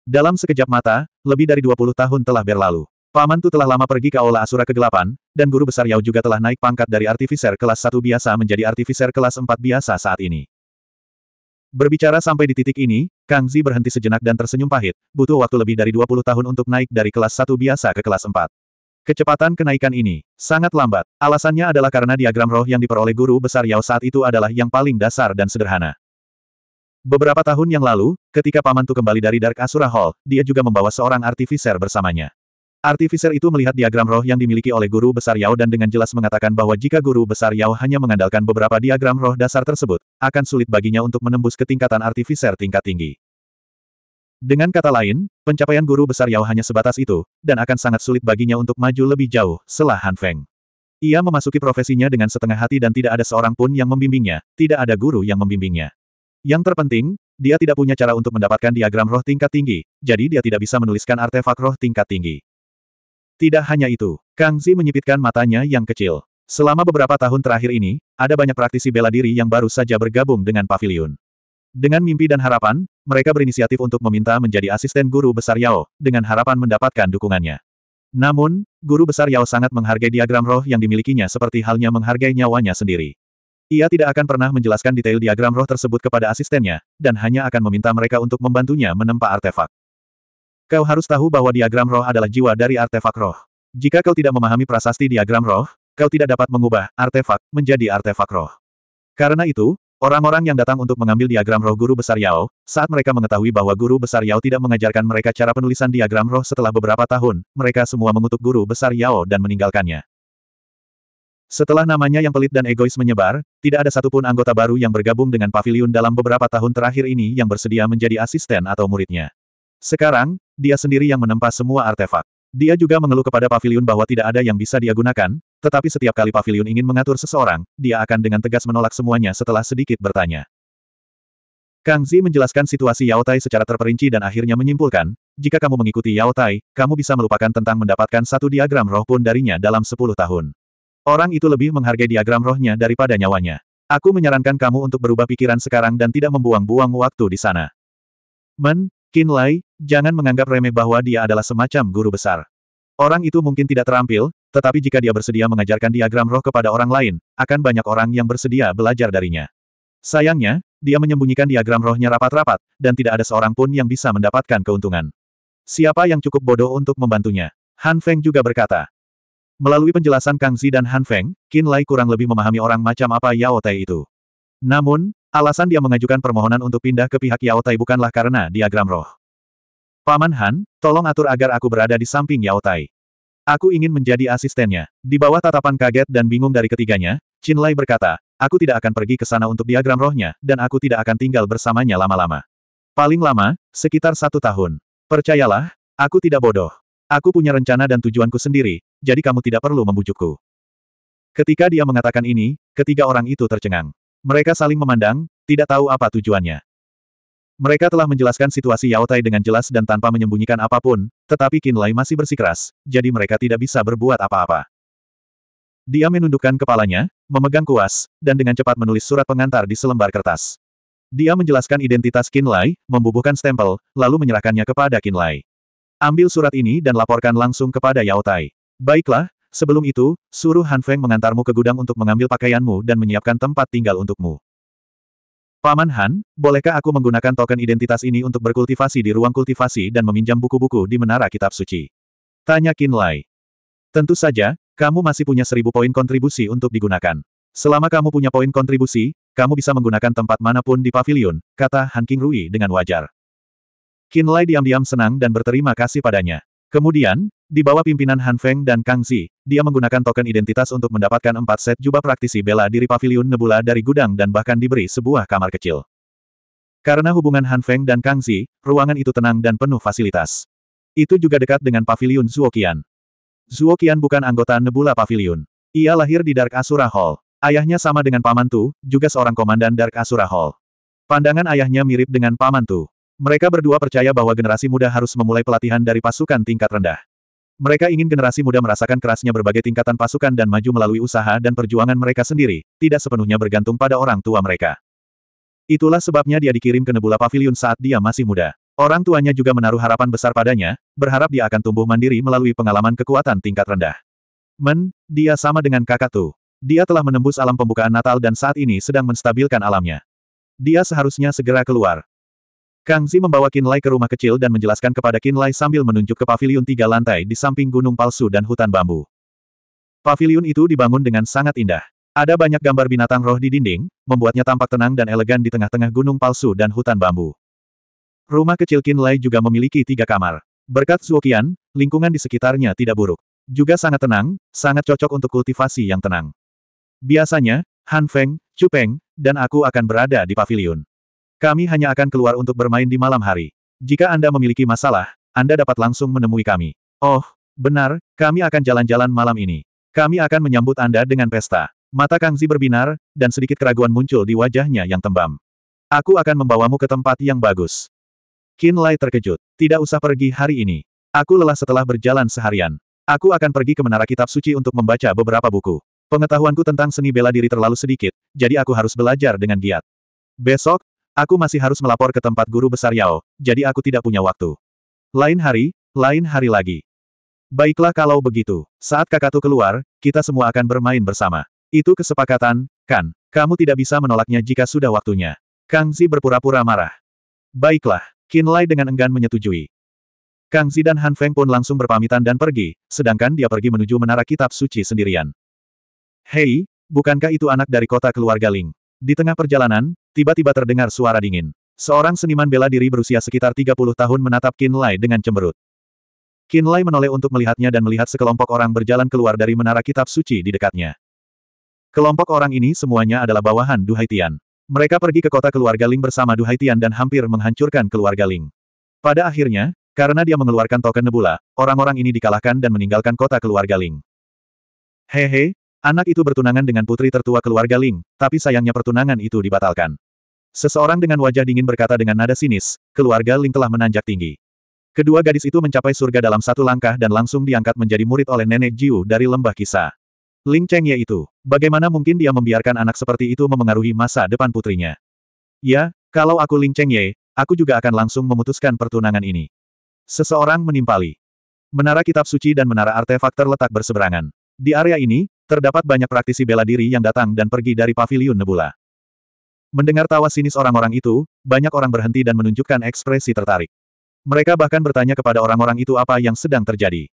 Dalam sekejap mata, lebih dari 20 tahun telah berlalu. Paman Tu telah lama pergi ke Aula Asura Kegelapan, dan Guru Besar Yao juga telah naik pangkat dari Artificer kelas 1 biasa menjadi Artificer kelas 4 biasa saat ini. Berbicara sampai di titik ini, Kang Zi berhenti sejenak dan tersenyum pahit, butuh waktu lebih dari 20 tahun untuk naik dari kelas 1 biasa ke kelas 4. Kecepatan kenaikan ini sangat lambat. Alasannya adalah karena diagram roh yang diperoleh guru besar Yao saat itu adalah yang paling dasar dan sederhana. Beberapa tahun yang lalu, ketika Paman Tu kembali dari Dark Asura Hall, dia juga membawa seorang artificer bersamanya. Artificer itu melihat diagram roh yang dimiliki oleh guru besar Yao dan dengan jelas mengatakan bahwa jika guru besar Yao hanya mengandalkan beberapa diagram roh dasar tersebut, akan sulit baginya untuk menembus ke tingkatan artificer tingkat tinggi. Dengan kata lain, pencapaian guru besar Yao hanya sebatas itu, dan akan sangat sulit baginya untuk maju lebih jauh, selah Han Feng. Ia memasuki profesinya dengan setengah hati dan tidak ada seorang pun yang membimbingnya, tidak ada guru yang membimbingnya. Yang terpenting, dia tidak punya cara untuk mendapatkan diagram roh tingkat tinggi, jadi dia tidak bisa menuliskan artefak roh tingkat tinggi. Tidak hanya itu, Kang Zi menyipitkan matanya yang kecil. Selama beberapa tahun terakhir ini, ada banyak praktisi bela diri yang baru saja bergabung dengan pavilion. Dengan mimpi dan harapan, mereka berinisiatif untuk meminta menjadi asisten guru besar Yao, dengan harapan mendapatkan dukungannya. Namun, guru besar Yao sangat menghargai diagram roh yang dimilikinya seperti halnya menghargai nyawanya sendiri. Ia tidak akan pernah menjelaskan detail diagram roh tersebut kepada asistennya, dan hanya akan meminta mereka untuk membantunya menempa artefak. Kau harus tahu bahwa diagram roh adalah jiwa dari artefak roh. Jika kau tidak memahami prasasti diagram roh, kau tidak dapat mengubah artefak menjadi artefak roh. Karena itu, Orang-orang yang datang untuk mengambil diagram roh guru besar Yao, saat mereka mengetahui bahwa guru besar Yao tidak mengajarkan mereka cara penulisan diagram roh setelah beberapa tahun, mereka semua mengutuk guru besar Yao dan meninggalkannya. Setelah namanya yang pelit dan egois menyebar, tidak ada satupun anggota baru yang bergabung dengan pavilion dalam beberapa tahun terakhir ini yang bersedia menjadi asisten atau muridnya. Sekarang, dia sendiri yang menempa semua artefak. Dia juga mengeluh kepada pavilion bahwa tidak ada yang bisa dia gunakan, tetapi setiap kali pavilion ingin mengatur seseorang, dia akan dengan tegas menolak semuanya setelah sedikit bertanya. Kang Zi menjelaskan situasi Yao Tai secara terperinci dan akhirnya menyimpulkan, jika kamu mengikuti Yao Tai, kamu bisa melupakan tentang mendapatkan satu diagram roh pun darinya dalam 10 tahun. Orang itu lebih menghargai diagram rohnya daripada nyawanya. Aku menyarankan kamu untuk berubah pikiran sekarang dan tidak membuang-buang waktu di sana. Men, Qin Lai, jangan menganggap remeh bahwa dia adalah semacam guru besar. Orang itu mungkin tidak terampil, tetapi jika dia bersedia mengajarkan diagram roh kepada orang lain, akan banyak orang yang bersedia belajar darinya. Sayangnya, dia menyembunyikan diagram rohnya rapat-rapat, dan tidak ada seorang pun yang bisa mendapatkan keuntungan. Siapa yang cukup bodoh untuk membantunya? Han Feng juga berkata. Melalui penjelasan Kang Zi dan Han Feng, Qin Lai kurang lebih memahami orang macam apa Yao Tai itu. Namun, Alasan dia mengajukan permohonan untuk pindah ke pihak Yao Tai bukanlah karena diagram roh. Paman Han, tolong atur agar aku berada di samping Yao Tai. Aku ingin menjadi asistennya. Di bawah tatapan kaget dan bingung dari ketiganya, Chin Lai berkata, aku tidak akan pergi ke sana untuk diagram rohnya, dan aku tidak akan tinggal bersamanya lama-lama. Paling lama, sekitar satu tahun. Percayalah, aku tidak bodoh. Aku punya rencana dan tujuanku sendiri, jadi kamu tidak perlu membujukku. Ketika dia mengatakan ini, ketiga orang itu tercengang. Mereka saling memandang, tidak tahu apa tujuannya. Mereka telah menjelaskan situasi Yao Tai dengan jelas dan tanpa menyembunyikan apapun, tetapi Kinlay masih bersikeras, jadi mereka tidak bisa berbuat apa-apa. Dia menundukkan kepalanya, memegang kuas, dan dengan cepat menulis surat pengantar di selembar kertas. Dia menjelaskan identitas Kinlay, membubuhkan stempel, lalu menyerahkannya kepada Kinlay. Ambil surat ini dan laporkan langsung kepada Yao Tai. Baiklah, Sebelum itu, suruh Han Feng mengantarmu ke gudang untuk mengambil pakaianmu dan menyiapkan tempat tinggal untukmu. Paman Han, bolehkah aku menggunakan token identitas ini untuk berkultivasi di ruang kultivasi dan meminjam buku-buku di Menara Kitab Suci? Tanya Qin Lai. Tentu saja, kamu masih punya seribu poin kontribusi untuk digunakan. Selama kamu punya poin kontribusi, kamu bisa menggunakan tempat manapun di pavilion, kata Han King Rui dengan wajar. Qin Lai diam-diam senang dan berterima kasih padanya. Kemudian, di bawah pimpinan Han Feng dan Kang Zi, dia menggunakan token identitas untuk mendapatkan empat set jubah praktisi bela diri pavilion nebula dari gudang dan bahkan diberi sebuah kamar kecil. Karena hubungan Han Feng dan Kang Zi, ruangan itu tenang dan penuh fasilitas. Itu juga dekat dengan pavilion Zuokian. Zuokian bukan anggota nebula pavilion. Ia lahir di Dark Asura Hall. Ayahnya sama dengan Paman Tu, juga seorang komandan Dark Asura Hall. Pandangan ayahnya mirip dengan Paman Tu. Mereka berdua percaya bahwa generasi muda harus memulai pelatihan dari pasukan tingkat rendah. Mereka ingin generasi muda merasakan kerasnya berbagai tingkatan pasukan dan maju melalui usaha dan perjuangan mereka sendiri, tidak sepenuhnya bergantung pada orang tua mereka. Itulah sebabnya dia dikirim ke Nebula Pavilion saat dia masih muda. Orang tuanya juga menaruh harapan besar padanya, berharap dia akan tumbuh mandiri melalui pengalaman kekuatan tingkat rendah. Men, dia sama dengan kakak tuh. Dia telah menembus alam pembukaan Natal dan saat ini sedang menstabilkan alamnya. Dia seharusnya segera keluar. Kang Zi membawa Qin Lai ke rumah kecil dan menjelaskan kepada Qin Lai sambil menunjuk ke paviliun tiga lantai di samping gunung palsu dan hutan bambu. Paviliun itu dibangun dengan sangat indah. Ada banyak gambar binatang roh di dinding, membuatnya tampak tenang dan elegan di tengah-tengah gunung palsu dan hutan bambu. Rumah kecil Qin Lai juga memiliki tiga kamar. Berkat Zuokian, lingkungan di sekitarnya tidak buruk. Juga sangat tenang, sangat cocok untuk kultivasi yang tenang. Biasanya, Han Feng, Chu Peng, dan aku akan berada di paviliun. Kami hanya akan keluar untuk bermain di malam hari. Jika Anda memiliki masalah, Anda dapat langsung menemui kami. Oh, benar, kami akan jalan-jalan malam ini. Kami akan menyambut Anda dengan pesta. Mata Kangzi berbinar, dan sedikit keraguan muncul di wajahnya yang tembam. Aku akan membawamu ke tempat yang bagus. Qin Lai terkejut. Tidak usah pergi hari ini. Aku lelah setelah berjalan seharian. Aku akan pergi ke Menara Kitab Suci untuk membaca beberapa buku. Pengetahuanku tentang seni bela diri terlalu sedikit, jadi aku harus belajar dengan giat. Besok, Aku masih harus melapor ke tempat guru besar Yao, jadi aku tidak punya waktu. Lain hari, lain hari lagi. Baiklah kalau begitu. Saat kakak tuh keluar, kita semua akan bermain bersama. Itu kesepakatan, kan? Kamu tidak bisa menolaknya jika sudah waktunya. Kang Zi berpura-pura marah. Baiklah, Qin Lai dengan enggan menyetujui. Kang Zi dan Han Feng pun langsung berpamitan dan pergi, sedangkan dia pergi menuju menara kitab suci sendirian. Hei, bukankah itu anak dari kota keluarga Ling? Di tengah perjalanan, tiba-tiba terdengar suara dingin. Seorang seniman bela diri berusia sekitar 30 tahun menatap Qin Lai dengan cemberut. Qin Lai menoleh untuk melihatnya dan melihat sekelompok orang berjalan keluar dari menara kitab suci di dekatnya. Kelompok orang ini semuanya adalah bawahan Duhaitian. Mereka pergi ke kota keluarga Ling bersama Duhaitian dan hampir menghancurkan keluarga Ling. Pada akhirnya, karena dia mengeluarkan token nebula, orang-orang ini dikalahkan dan meninggalkan kota keluarga Ling. Hehe, Anak itu bertunangan dengan putri tertua keluarga Ling, tapi sayangnya pertunangan itu dibatalkan. Seseorang dengan wajah dingin berkata dengan nada sinis, keluarga Ling telah menanjak tinggi. Kedua gadis itu mencapai surga dalam satu langkah dan langsung diangkat menjadi murid oleh nenek Jiu dari lembah kisah. Ling Cheng Ye itu, bagaimana mungkin dia membiarkan anak seperti itu memengaruhi masa depan putrinya? Ya, kalau aku Ling Cheng Ye, aku juga akan langsung memutuskan pertunangan ini. Seseorang menimpali. Menara kitab suci dan menara artefak terletak berseberangan. Di area ini, Terdapat banyak praktisi bela diri yang datang dan pergi dari paviliun Nebula. Mendengar tawa sinis orang-orang itu, banyak orang berhenti dan menunjukkan ekspresi tertarik. Mereka bahkan bertanya kepada orang-orang itu apa yang sedang terjadi.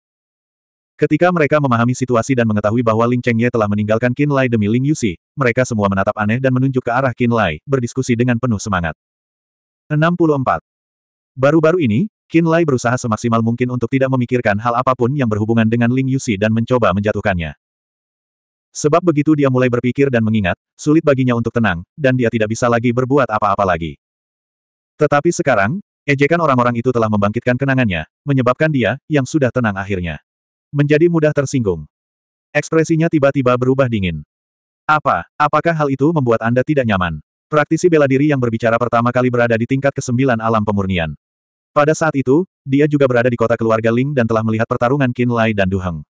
Ketika mereka memahami situasi dan mengetahui bahwa Ling Chengye telah meninggalkan Qin Lai demi Ling Yuxi, mereka semua menatap aneh dan menunjuk ke arah Qin Lai, berdiskusi dengan penuh semangat. 64. Baru-baru ini, Qin Lai berusaha semaksimal mungkin untuk tidak memikirkan hal apapun yang berhubungan dengan Ling Yuxi dan mencoba menjatuhkannya. Sebab begitu dia mulai berpikir dan mengingat, sulit baginya untuk tenang, dan dia tidak bisa lagi berbuat apa-apa lagi. Tetapi sekarang, ejekan orang-orang itu telah membangkitkan kenangannya, menyebabkan dia, yang sudah tenang akhirnya. Menjadi mudah tersinggung. Ekspresinya tiba-tiba berubah dingin. Apa, apakah hal itu membuat Anda tidak nyaman? Praktisi bela diri yang berbicara pertama kali berada di tingkat ke-9 alam pemurnian. Pada saat itu, dia juga berada di kota keluarga Ling dan telah melihat pertarungan Qin Lai dan Du Heng.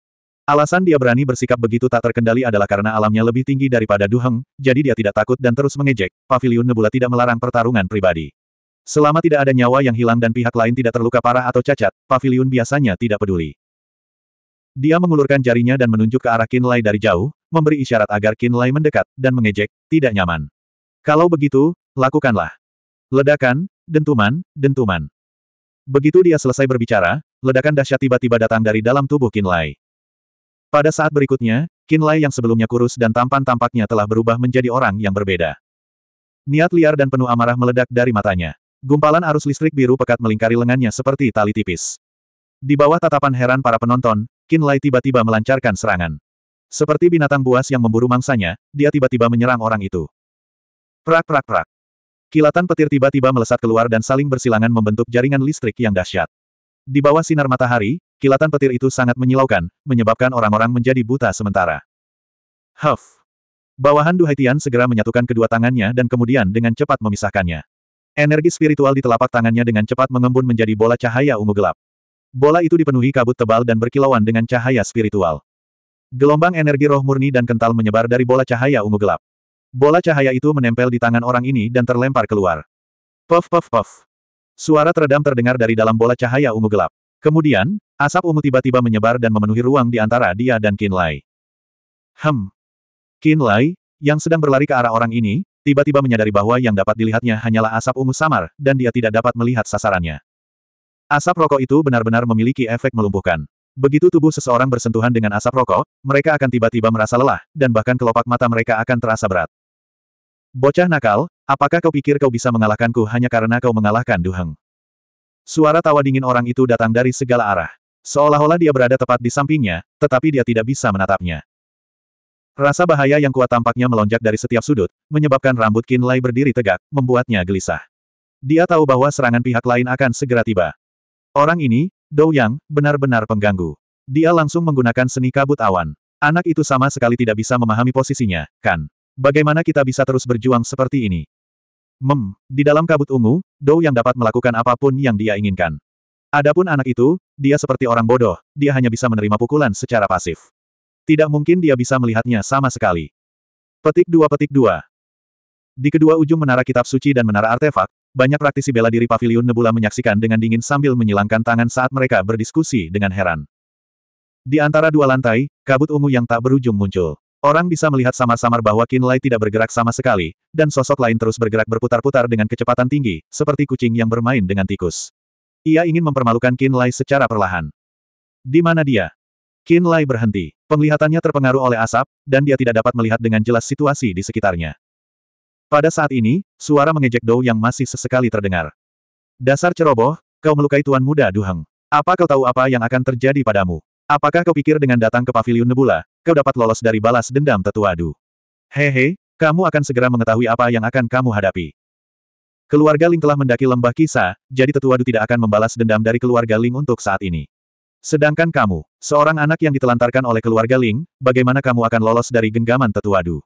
Alasan dia berani bersikap begitu tak terkendali adalah karena alamnya lebih tinggi daripada Duheng, jadi dia tidak takut dan terus mengejek. Paviliun Nebula tidak melarang pertarungan pribadi. Selama tidak ada nyawa yang hilang dan pihak lain tidak terluka parah atau cacat, paviliun biasanya tidak peduli. Dia mengulurkan jarinya dan menunjuk ke arah Kinlay dari jauh, memberi isyarat agar Kinlay mendekat, dan mengejek, tidak nyaman. Kalau begitu, lakukanlah. Ledakan, dentuman, dentuman. Begitu dia selesai berbicara, ledakan dahsyat tiba-tiba datang dari dalam tubuh Kinlay. Pada saat berikutnya, Kinlay yang sebelumnya kurus dan tampan tampaknya telah berubah menjadi orang yang berbeda. Niat liar dan penuh amarah meledak dari matanya. Gumpalan arus listrik biru pekat melingkari lengannya seperti tali tipis. Di bawah tatapan heran para penonton, Kinlay tiba-tiba melancarkan serangan. Seperti binatang buas yang memburu mangsanya, dia tiba-tiba menyerang orang itu. Prak prak prak. Kilatan petir tiba-tiba melesat keluar dan saling bersilangan membentuk jaringan listrik yang dahsyat. Di bawah sinar matahari, Kilatan petir itu sangat menyilaukan, menyebabkan orang-orang menjadi buta sementara. Huff! Bawahan Duhaitian segera menyatukan kedua tangannya dan kemudian dengan cepat memisahkannya. Energi spiritual di telapak tangannya dengan cepat mengembun menjadi bola cahaya ungu gelap. Bola itu dipenuhi kabut tebal dan berkilauan dengan cahaya spiritual. Gelombang energi roh murni dan kental menyebar dari bola cahaya ungu gelap. Bola cahaya itu menempel di tangan orang ini dan terlempar keluar. Puff puff puff. Suara teredam terdengar dari dalam bola cahaya ungu gelap. Kemudian, Asap ungu tiba-tiba menyebar dan memenuhi ruang di antara dia dan Kinlay. Lai. Hem. Qin yang sedang berlari ke arah orang ini, tiba-tiba menyadari bahwa yang dapat dilihatnya hanyalah asap ungu samar, dan dia tidak dapat melihat sasarannya. Asap rokok itu benar-benar memiliki efek melumpuhkan. Begitu tubuh seseorang bersentuhan dengan asap rokok, mereka akan tiba-tiba merasa lelah, dan bahkan kelopak mata mereka akan terasa berat. Bocah nakal, apakah kau pikir kau bisa mengalahkanku hanya karena kau mengalahkan Duheng? Suara tawa dingin orang itu datang dari segala arah. Seolah-olah dia berada tepat di sampingnya, tetapi dia tidak bisa menatapnya. Rasa bahaya yang kuat tampaknya melonjak dari setiap sudut, menyebabkan rambut Qin Lai berdiri tegak, membuatnya gelisah. Dia tahu bahwa serangan pihak lain akan segera tiba. Orang ini, Dou Yang, benar-benar pengganggu. Dia langsung menggunakan seni kabut awan. Anak itu sama sekali tidak bisa memahami posisinya, kan? Bagaimana kita bisa terus berjuang seperti ini? Mem, di dalam kabut ungu, Dou Yang dapat melakukan apapun yang dia inginkan. Adapun anak itu, dia seperti orang bodoh, dia hanya bisa menerima pukulan secara pasif. Tidak mungkin dia bisa melihatnya sama sekali. Petik dua petik dua. Di kedua ujung menara kitab suci dan menara artefak, banyak praktisi bela diri paviliun Nebula menyaksikan dengan dingin sambil menyilangkan tangan saat mereka berdiskusi dengan heran. Di antara dua lantai, kabut ungu yang tak berujung muncul. Orang bisa melihat samar-samar bahwa Kinlay tidak bergerak sama sekali, dan sosok lain terus bergerak berputar-putar dengan kecepatan tinggi, seperti kucing yang bermain dengan tikus. Ia ingin mempermalukan Qin Lai secara perlahan. Di mana dia? Qin Lai berhenti. Penglihatannya terpengaruh oleh asap, dan dia tidak dapat melihat dengan jelas situasi di sekitarnya. Pada saat ini, suara mengejek Dou yang masih sesekali terdengar. Dasar ceroboh, kau melukai tuan muda Duheng. Apa kau tahu apa yang akan terjadi padamu? Apakah kau pikir dengan datang ke paviliun Nebula, kau dapat lolos dari balas dendam tetua Du? Hehe, kamu akan segera mengetahui apa yang akan kamu hadapi. Keluarga Ling telah mendaki lembah kisah, jadi tetua Du tidak akan membalas dendam dari keluarga Ling untuk saat ini. Sedangkan kamu, seorang anak yang ditelantarkan oleh keluarga Ling, bagaimana kamu akan lolos dari genggaman tetua Du?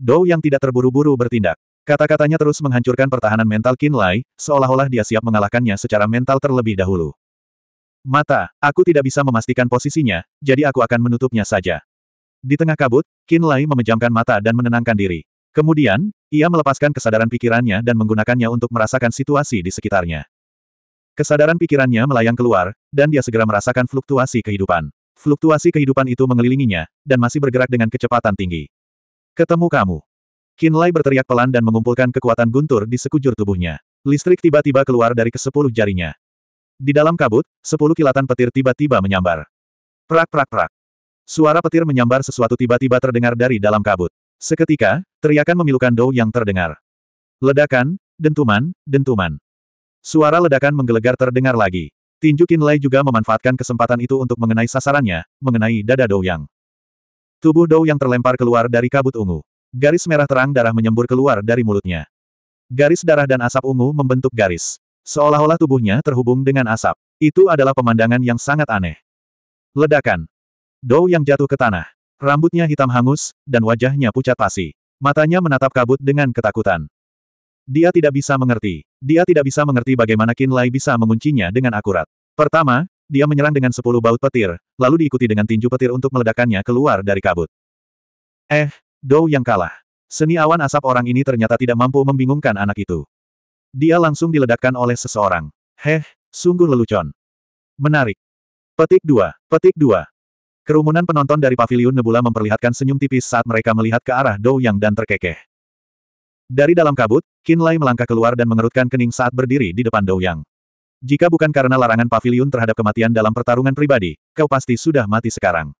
Dou yang tidak terburu-buru bertindak. Kata-katanya terus menghancurkan pertahanan mental Qin Lai, seolah-olah dia siap mengalahkannya secara mental terlebih dahulu. Mata, aku tidak bisa memastikan posisinya, jadi aku akan menutupnya saja. Di tengah kabut, Qin Lai memejamkan mata dan menenangkan diri. Kemudian, ia melepaskan kesadaran pikirannya dan menggunakannya untuk merasakan situasi di sekitarnya. Kesadaran pikirannya melayang keluar, dan dia segera merasakan fluktuasi kehidupan. Fluktuasi kehidupan itu mengelilinginya, dan masih bergerak dengan kecepatan tinggi. Ketemu kamu. Kinlay berteriak pelan dan mengumpulkan kekuatan guntur di sekujur tubuhnya. Listrik tiba-tiba keluar dari kesepuluh jarinya. Di dalam kabut, sepuluh kilatan petir tiba-tiba menyambar. Prak prak prak. Suara petir menyambar sesuatu tiba-tiba terdengar dari dalam kabut. Seketika, teriakan memilukan Dou yang terdengar. Ledakan, dentuman, dentuman. Suara ledakan menggelegar terdengar lagi. Tinju Lei juga memanfaatkan kesempatan itu untuk mengenai sasarannya, mengenai dada Dou Yang. Tubuh Dou Yang terlempar keluar dari kabut ungu. Garis merah terang darah menyembur keluar dari mulutnya. Garis darah dan asap ungu membentuk garis. Seolah-olah tubuhnya terhubung dengan asap. Itu adalah pemandangan yang sangat aneh. Ledakan. Dou Yang jatuh ke tanah. Rambutnya hitam hangus, dan wajahnya pucat pasi. Matanya menatap kabut dengan ketakutan. Dia tidak bisa mengerti. Dia tidak bisa mengerti bagaimana Qin Lai bisa menguncinya dengan akurat. Pertama, dia menyerang dengan sepuluh baut petir, lalu diikuti dengan tinju petir untuk meledakkannya keluar dari kabut. Eh, Dou yang kalah. Seni awan asap orang ini ternyata tidak mampu membingungkan anak itu. Dia langsung diledakkan oleh seseorang. Heh, sungguh lelucon. Menarik. Petik 2, petik 2, Kerumunan penonton dari paviliun Nebula memperlihatkan senyum tipis saat mereka melihat ke arah Dou Yang dan terkekeh. Dari dalam kabut, Qin Lai melangkah keluar dan mengerutkan kening saat berdiri di depan Dou Yang. Jika bukan karena larangan paviliun terhadap kematian dalam pertarungan pribadi, kau pasti sudah mati sekarang.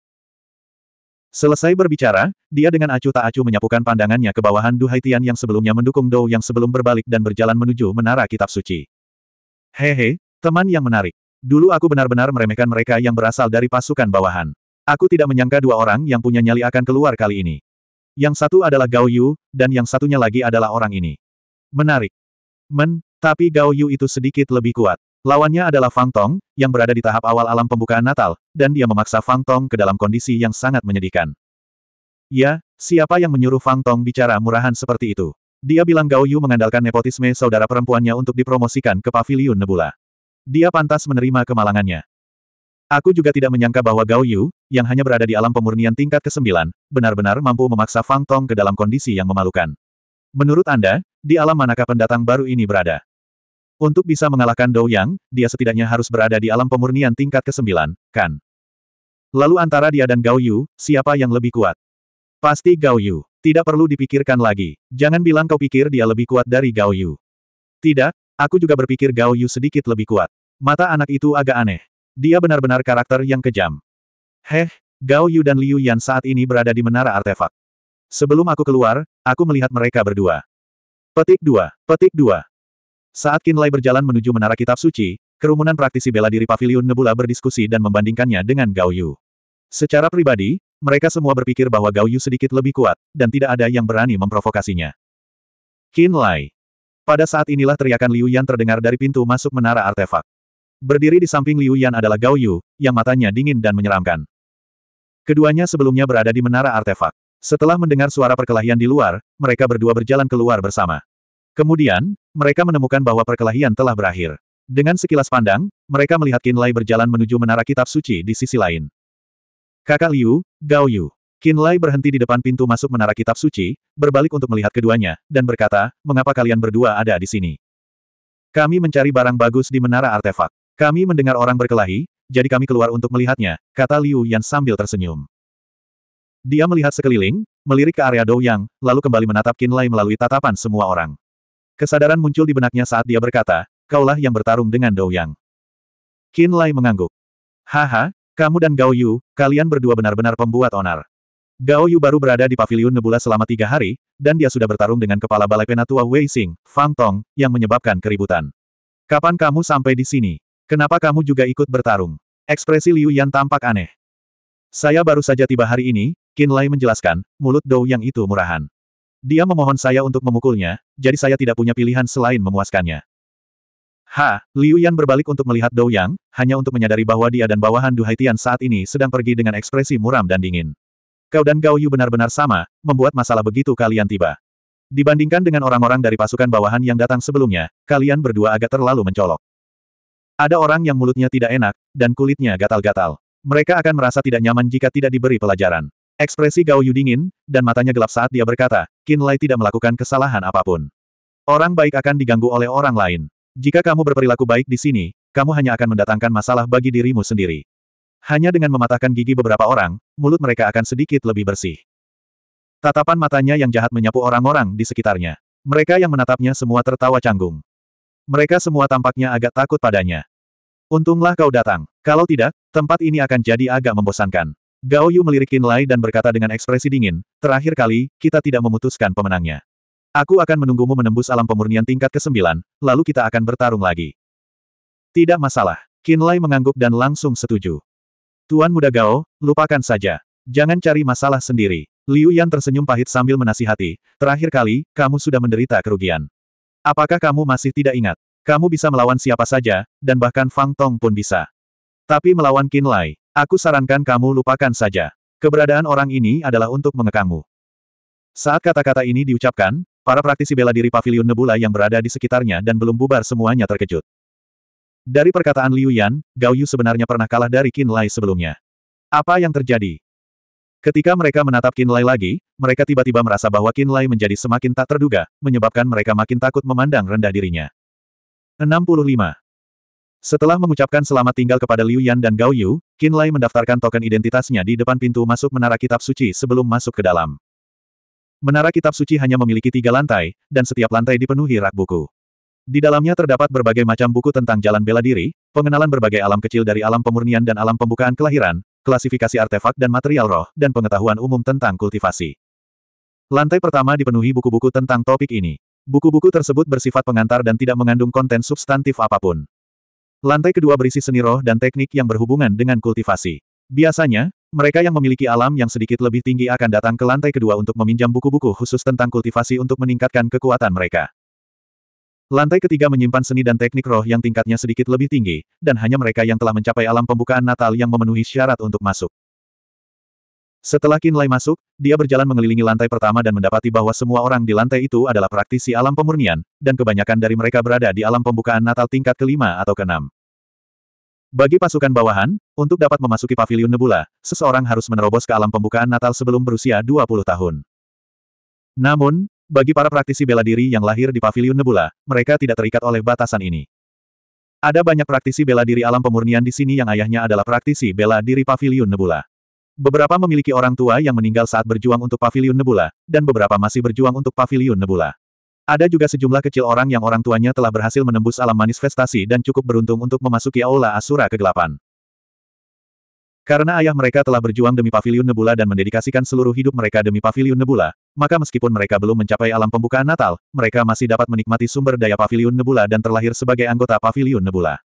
Selesai berbicara, dia dengan acuh tak acuh menyapukan pandangannya ke bawahan Du Haitian yang sebelumnya mendukung Dou yang sebelum berbalik dan berjalan menuju menara kitab suci. Hehe, teman yang menarik. Dulu aku benar-benar meremehkan mereka yang berasal dari pasukan bawahan. Aku tidak menyangka dua orang yang punya nyali akan keluar kali ini. Yang satu adalah Gao Yu, dan yang satunya lagi adalah orang ini. Menarik. Men, tapi Gao Yu itu sedikit lebih kuat. Lawannya adalah Fang Tong, yang berada di tahap awal alam pembukaan Natal, dan dia memaksa Fang Tong ke dalam kondisi yang sangat menyedihkan. Ya, siapa yang menyuruh Fang Tong bicara murahan seperti itu? Dia bilang Gao Yu mengandalkan nepotisme saudara perempuannya untuk dipromosikan ke Paviliun Nebula. Dia pantas menerima kemalangannya. Aku juga tidak menyangka bahwa Gao Yu, yang hanya berada di alam pemurnian tingkat ke-9, benar-benar mampu memaksa Fang Tong ke dalam kondisi yang memalukan. Menurut Anda, di alam manakah pendatang baru ini berada? Untuk bisa mengalahkan Dou Yang, dia setidaknya harus berada di alam pemurnian tingkat ke-9, kan? Lalu antara dia dan Gao Yu, siapa yang lebih kuat? Pasti Gao Yu. Tidak perlu dipikirkan lagi. Jangan bilang kau pikir dia lebih kuat dari Gao Yu. Tidak, aku juga berpikir Gao Yu sedikit lebih kuat. Mata anak itu agak aneh. Dia benar-benar karakter yang kejam. Heh, Gao Yu dan Liu Yan saat ini berada di menara artefak. Sebelum aku keluar, aku melihat mereka berdua. Petik 2, petik 2. Saat Lai berjalan menuju menara kitab suci, kerumunan praktisi bela diri pavilion Nebula berdiskusi dan membandingkannya dengan Gao Yu. Secara pribadi, mereka semua berpikir bahwa Gao Yu sedikit lebih kuat, dan tidak ada yang berani memprovokasinya. Qin Lai. Pada saat inilah teriakan Liu Yan terdengar dari pintu masuk menara artefak. Berdiri di samping Liu Yan adalah Gao Yu, yang matanya dingin dan menyeramkan. Keduanya sebelumnya berada di menara artefak. Setelah mendengar suara perkelahian di luar, mereka berdua berjalan keluar bersama. Kemudian, mereka menemukan bahwa perkelahian telah berakhir. Dengan sekilas pandang, mereka melihat Lai berjalan menuju menara kitab suci di sisi lain. Kakak Liu, Gao Yu. Lai berhenti di depan pintu masuk menara kitab suci, berbalik untuk melihat keduanya, dan berkata, mengapa kalian berdua ada di sini? Kami mencari barang bagus di menara artefak. Kami mendengar orang berkelahi, jadi kami keluar untuk melihatnya, kata Liu Yan sambil tersenyum. Dia melihat sekeliling, melirik ke area Douyang, lalu kembali menatap Qin Lai melalui tatapan semua orang. Kesadaran muncul di benaknya saat dia berkata, kaulah yang bertarung dengan Douyang." Qin Lai mengangguk. Haha, kamu dan Gao Yu, kalian berdua benar-benar pembuat onar. Gao Yu baru berada di paviliun Nebula selama tiga hari, dan dia sudah bertarung dengan kepala balai penatua Wei Xing, Fang Tong, yang menyebabkan keributan. Kapan kamu sampai di sini? Kenapa kamu juga ikut bertarung? Ekspresi Liu Yan tampak aneh. Saya baru saja tiba hari ini, Qin Lai menjelaskan, mulut Dou Yang itu murahan. Dia memohon saya untuk memukulnya, jadi saya tidak punya pilihan selain memuaskannya. Ha, Liu Yan berbalik untuk melihat Dou Yang, hanya untuk menyadari bahwa dia dan bawahan Du Haitian saat ini sedang pergi dengan ekspresi muram dan dingin. Kau dan Gao Yu benar-benar sama, membuat masalah begitu kalian tiba. Dibandingkan dengan orang-orang dari pasukan bawahan yang datang sebelumnya, kalian berdua agak terlalu mencolok. Ada orang yang mulutnya tidak enak, dan kulitnya gatal-gatal. Mereka akan merasa tidak nyaman jika tidak diberi pelajaran. Ekspresi Gao Yu dingin, dan matanya gelap saat dia berkata, Qin Lai tidak melakukan kesalahan apapun. Orang baik akan diganggu oleh orang lain. Jika kamu berperilaku baik di sini, kamu hanya akan mendatangkan masalah bagi dirimu sendiri. Hanya dengan mematahkan gigi beberapa orang, mulut mereka akan sedikit lebih bersih. Tatapan matanya yang jahat menyapu orang-orang di sekitarnya. Mereka yang menatapnya semua tertawa canggung mereka semua tampaknya agak takut padanya. Untunglah kau datang. Kalau tidak, tempat ini akan jadi agak membosankan. Gao Yu melirikin Lai dan berkata dengan ekspresi dingin, terakhir kali, kita tidak memutuskan pemenangnya. Aku akan menunggumu menembus alam pemurnian tingkat ke-9, lalu kita akan bertarung lagi. Tidak masalah. Qin Lai mengangguk dan langsung setuju. Tuan muda Gao, lupakan saja. Jangan cari masalah sendiri. Liu Yan tersenyum pahit sambil menasihati, terakhir kali, kamu sudah menderita kerugian. Apakah kamu masih tidak ingat? Kamu bisa melawan siapa saja, dan bahkan Fang Tong pun bisa. Tapi melawan Qin Lai, aku sarankan kamu lupakan saja. Keberadaan orang ini adalah untuk mengekangmu. Saat kata-kata ini diucapkan, para praktisi bela diri Paviliun Nebula yang berada di sekitarnya dan belum bubar semuanya terkejut. Dari perkataan Liu Yan, Gao Yu sebenarnya pernah kalah dari Qin Lai sebelumnya. Apa yang terjadi? Ketika mereka menatap Kinlay lagi, mereka tiba-tiba merasa bahwa Kinlay menjadi semakin tak terduga, menyebabkan mereka makin takut memandang rendah dirinya. 65. Setelah mengucapkan selamat tinggal kepada Liu Yan dan Gao Yu, Kinlay mendaftarkan token identitasnya di depan pintu masuk menara kitab suci sebelum masuk ke dalam. Menara kitab suci hanya memiliki tiga lantai, dan setiap lantai dipenuhi rak buku. Di dalamnya terdapat berbagai macam buku tentang jalan bela diri, pengenalan berbagai alam kecil dari alam pemurnian dan alam pembukaan kelahiran, klasifikasi artefak dan material roh, dan pengetahuan umum tentang kultivasi. Lantai pertama dipenuhi buku-buku tentang topik ini. Buku-buku tersebut bersifat pengantar dan tidak mengandung konten substantif apapun. Lantai kedua berisi seni roh dan teknik yang berhubungan dengan kultivasi. Biasanya, mereka yang memiliki alam yang sedikit lebih tinggi akan datang ke lantai kedua untuk meminjam buku-buku khusus tentang kultivasi untuk meningkatkan kekuatan mereka. Lantai ketiga menyimpan seni dan teknik roh yang tingkatnya sedikit lebih tinggi, dan hanya mereka yang telah mencapai alam pembukaan Natal yang memenuhi syarat untuk masuk. Setelah Kinlay masuk, dia berjalan mengelilingi lantai pertama dan mendapati bahwa semua orang di lantai itu adalah praktisi alam pemurnian, dan kebanyakan dari mereka berada di alam pembukaan Natal tingkat kelima atau keenam. Bagi pasukan bawahan, untuk dapat memasuki paviliun Nebula, seseorang harus menerobos ke alam pembukaan Natal sebelum berusia 20 tahun. Namun, bagi para praktisi bela diri yang lahir di Paviliun Nebula, mereka tidak terikat oleh batasan ini. Ada banyak praktisi bela diri alam pemurnian di sini yang ayahnya adalah praktisi bela diri Paviliun Nebula. Beberapa memiliki orang tua yang meninggal saat berjuang untuk Paviliun Nebula, dan beberapa masih berjuang untuk Paviliun Nebula. Ada juga sejumlah kecil orang yang orang tuanya telah berhasil menembus alam manifestasi dan cukup beruntung untuk memasuki Aula Asura Kegelapan. Karena ayah mereka telah berjuang demi Paviliun Nebula dan mendedikasikan seluruh hidup mereka demi Paviliun Nebula, maka meskipun mereka belum mencapai alam pembukaan Natal, mereka masih dapat menikmati sumber daya Paviliun Nebula dan terlahir sebagai anggota Paviliun Nebula.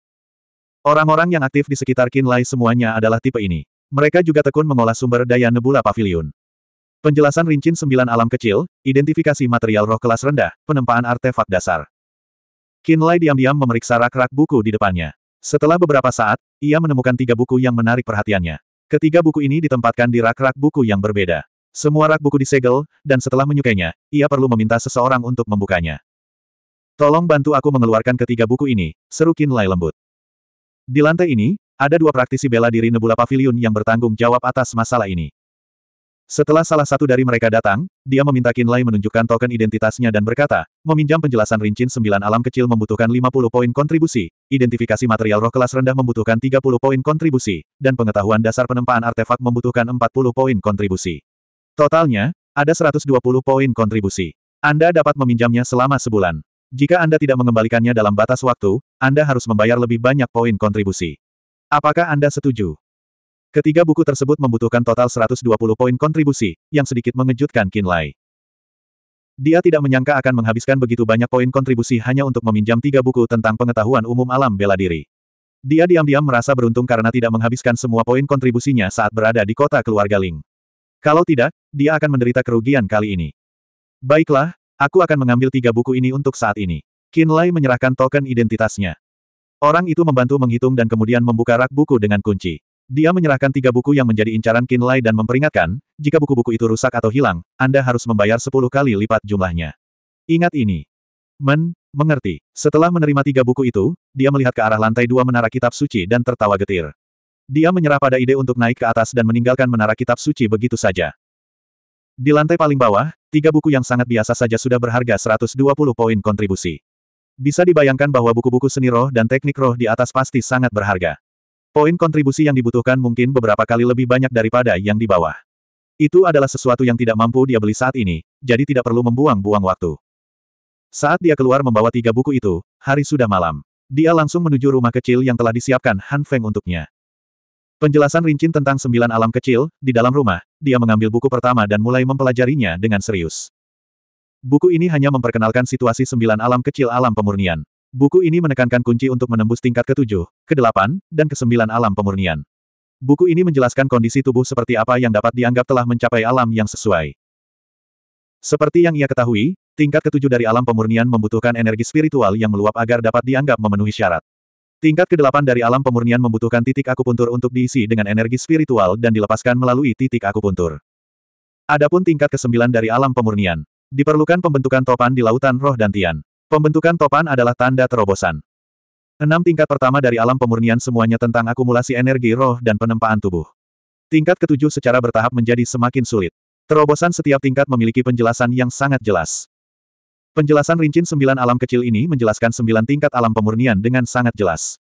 Orang-orang yang aktif di sekitar Kinlay semuanya adalah tipe ini. Mereka juga tekun mengolah sumber daya Nebula Paviliun. Penjelasan rincin sembilan alam kecil, identifikasi material roh kelas rendah, penempaan artefak dasar. Kinlay diam-diam memeriksa rak-rak buku di depannya. Setelah beberapa saat, ia menemukan tiga buku yang menarik perhatiannya. Ketiga buku ini ditempatkan di rak-rak buku yang berbeda. Semua rak buku disegel, dan setelah menyukainya, ia perlu meminta seseorang untuk membukanya. Tolong bantu aku mengeluarkan ketiga buku ini, seru Qin Lai lembut. Di lantai ini, ada dua praktisi bela diri Nebula Pavilion yang bertanggung jawab atas masalah ini. Setelah salah satu dari mereka datang, dia meminta Qin Lai menunjukkan token identitasnya dan berkata, meminjam penjelasan rincin sembilan alam kecil membutuhkan 50 poin kontribusi, identifikasi material roh kelas rendah membutuhkan 30 poin kontribusi, dan pengetahuan dasar penempaan artefak membutuhkan 40 poin kontribusi. Totalnya, ada 120 poin kontribusi. Anda dapat meminjamnya selama sebulan. Jika Anda tidak mengembalikannya dalam batas waktu, Anda harus membayar lebih banyak poin kontribusi. Apakah Anda setuju? Ketiga buku tersebut membutuhkan total 120 poin kontribusi, yang sedikit mengejutkan Kinlai. Dia tidak menyangka akan menghabiskan begitu banyak poin kontribusi hanya untuk meminjam tiga buku tentang pengetahuan umum alam bela diri. Dia diam-diam merasa beruntung karena tidak menghabiskan semua poin kontribusinya saat berada di kota keluarga Ling. Kalau tidak, dia akan menderita kerugian kali ini. Baiklah, aku akan mengambil tiga buku ini untuk saat ini. Kinlay menyerahkan token identitasnya. Orang itu membantu menghitung dan kemudian membuka rak buku dengan kunci. Dia menyerahkan tiga buku yang menjadi incaran Kinlay dan memperingatkan, jika buku-buku itu rusak atau hilang, Anda harus membayar sepuluh kali lipat jumlahnya. Ingat ini. Men, mengerti. Setelah menerima tiga buku itu, dia melihat ke arah lantai dua menara kitab suci dan tertawa getir. Dia menyerah pada ide untuk naik ke atas dan meninggalkan menara kitab suci begitu saja. Di lantai paling bawah, tiga buku yang sangat biasa saja sudah berharga 120 poin kontribusi. Bisa dibayangkan bahwa buku-buku seni roh dan teknik roh di atas pasti sangat berharga. Poin kontribusi yang dibutuhkan mungkin beberapa kali lebih banyak daripada yang di bawah. Itu adalah sesuatu yang tidak mampu dia beli saat ini, jadi tidak perlu membuang-buang waktu. Saat dia keluar membawa tiga buku itu, hari sudah malam. Dia langsung menuju rumah kecil yang telah disiapkan Han Feng untuknya. Penjelasan rincin tentang sembilan alam kecil, di dalam rumah, dia mengambil buku pertama dan mulai mempelajarinya dengan serius. Buku ini hanya memperkenalkan situasi sembilan alam kecil alam pemurnian. Buku ini menekankan kunci untuk menembus tingkat ketujuh, kedelapan, dan kesembilan alam pemurnian. Buku ini menjelaskan kondisi tubuh seperti apa yang dapat dianggap telah mencapai alam yang sesuai. Seperti yang ia ketahui, tingkat ketujuh dari alam pemurnian membutuhkan energi spiritual yang meluap agar dapat dianggap memenuhi syarat. Tingkat ke-8 dari alam pemurnian membutuhkan titik akupuntur untuk diisi dengan energi spiritual dan dilepaskan melalui titik akupuntur. Adapun tingkat ke-9 dari alam pemurnian, diperlukan pembentukan topan di lautan roh dan tian. Pembentukan topan adalah tanda terobosan. Enam tingkat pertama dari alam pemurnian semuanya tentang akumulasi energi roh dan penempaan tubuh. Tingkat ketujuh secara bertahap menjadi semakin sulit. Terobosan setiap tingkat memiliki penjelasan yang sangat jelas. Penjelasan rincin sembilan alam kecil ini menjelaskan sembilan tingkat alam pemurnian dengan sangat jelas.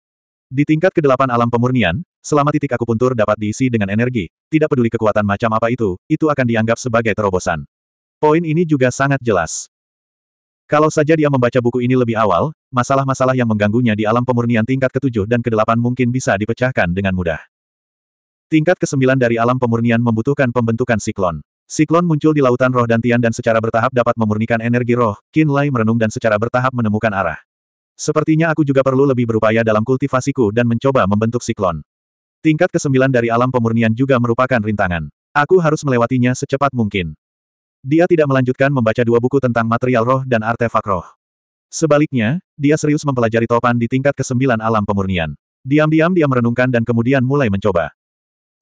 Di tingkat kedelapan alam pemurnian, selama titik akupuntur dapat diisi dengan energi, tidak peduli kekuatan macam apa itu, itu akan dianggap sebagai terobosan. Poin ini juga sangat jelas. Kalau saja dia membaca buku ini lebih awal, masalah-masalah yang mengganggunya di alam pemurnian tingkat ketujuh dan kedelapan mungkin bisa dipecahkan dengan mudah. Tingkat kesembilan dari alam pemurnian membutuhkan pembentukan siklon. Siklon muncul di lautan roh dan Tian dan secara bertahap dapat memurnikan energi roh, Qin Lai merenung dan secara bertahap menemukan arah. Sepertinya aku juga perlu lebih berupaya dalam kultivasiku dan mencoba membentuk siklon. Tingkat kesembilan dari alam pemurnian juga merupakan rintangan. Aku harus melewatinya secepat mungkin. Dia tidak melanjutkan membaca dua buku tentang material roh dan artefak roh. Sebaliknya, dia serius mempelajari topan di tingkat kesembilan alam pemurnian. Diam-diam dia merenungkan dan kemudian mulai mencoba.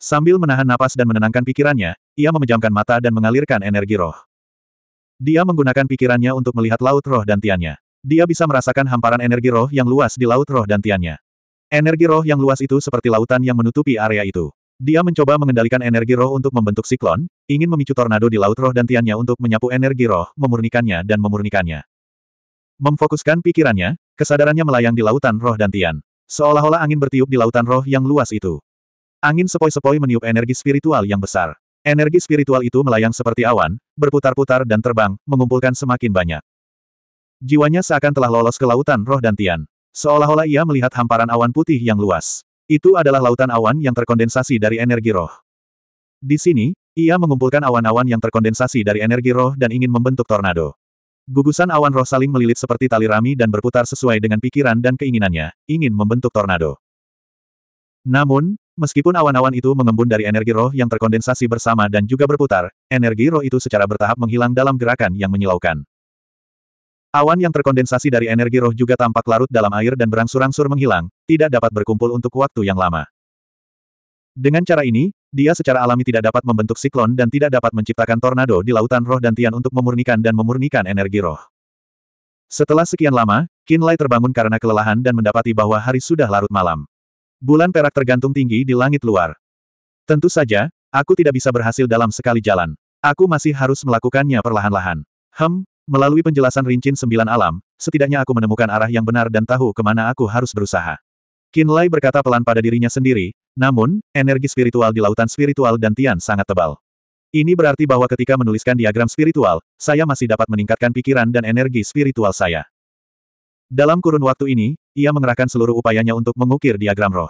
Sambil menahan napas dan menenangkan pikirannya, ia memejamkan mata dan mengalirkan energi roh. Dia menggunakan pikirannya untuk melihat laut roh dan tiannya. Dia bisa merasakan hamparan energi roh yang luas di laut roh dan tiannya. Energi roh yang luas itu seperti lautan yang menutupi area itu. Dia mencoba mengendalikan energi roh untuk membentuk siklon, ingin memicu tornado di laut roh dan tiannya untuk menyapu energi roh, memurnikannya dan memurnikannya. Memfokuskan pikirannya, kesadarannya melayang di lautan roh dan tian. Seolah-olah angin bertiup di lautan roh yang luas itu. Angin sepoi-sepoi meniup energi spiritual yang besar. Energi spiritual itu melayang seperti awan, berputar-putar dan terbang, mengumpulkan semakin banyak. Jiwanya seakan telah lolos ke lautan roh dan tian. Seolah-olah ia melihat hamparan awan putih yang luas. Itu adalah lautan awan yang terkondensasi dari energi roh. Di sini, ia mengumpulkan awan-awan yang terkondensasi dari energi roh dan ingin membentuk tornado. Gugusan awan roh saling melilit seperti tali rami dan berputar sesuai dengan pikiran dan keinginannya, ingin membentuk tornado. Namun, Meskipun awan-awan itu mengembun dari energi roh yang terkondensasi bersama dan juga berputar, energi roh itu secara bertahap menghilang dalam gerakan yang menyilaukan. Awan yang terkondensasi dari energi roh juga tampak larut dalam air dan berangsur-angsur menghilang, tidak dapat berkumpul untuk waktu yang lama. Dengan cara ini, dia secara alami tidak dapat membentuk siklon dan tidak dapat menciptakan tornado di lautan roh dan tian untuk memurnikan dan memurnikan energi roh. Setelah sekian lama, Kinlay terbangun karena kelelahan dan mendapati bahwa hari sudah larut malam. Bulan perak tergantung tinggi di langit luar. Tentu saja, aku tidak bisa berhasil dalam sekali jalan. Aku masih harus melakukannya perlahan-lahan. Hem, melalui penjelasan rincin sembilan alam, setidaknya aku menemukan arah yang benar dan tahu kemana aku harus berusaha. Kinlay berkata pelan pada dirinya sendiri, namun, energi spiritual di lautan spiritual dan Tian sangat tebal. Ini berarti bahwa ketika menuliskan diagram spiritual, saya masih dapat meningkatkan pikiran dan energi spiritual saya. Dalam kurun waktu ini, ia mengerahkan seluruh upayanya untuk mengukir diagram roh.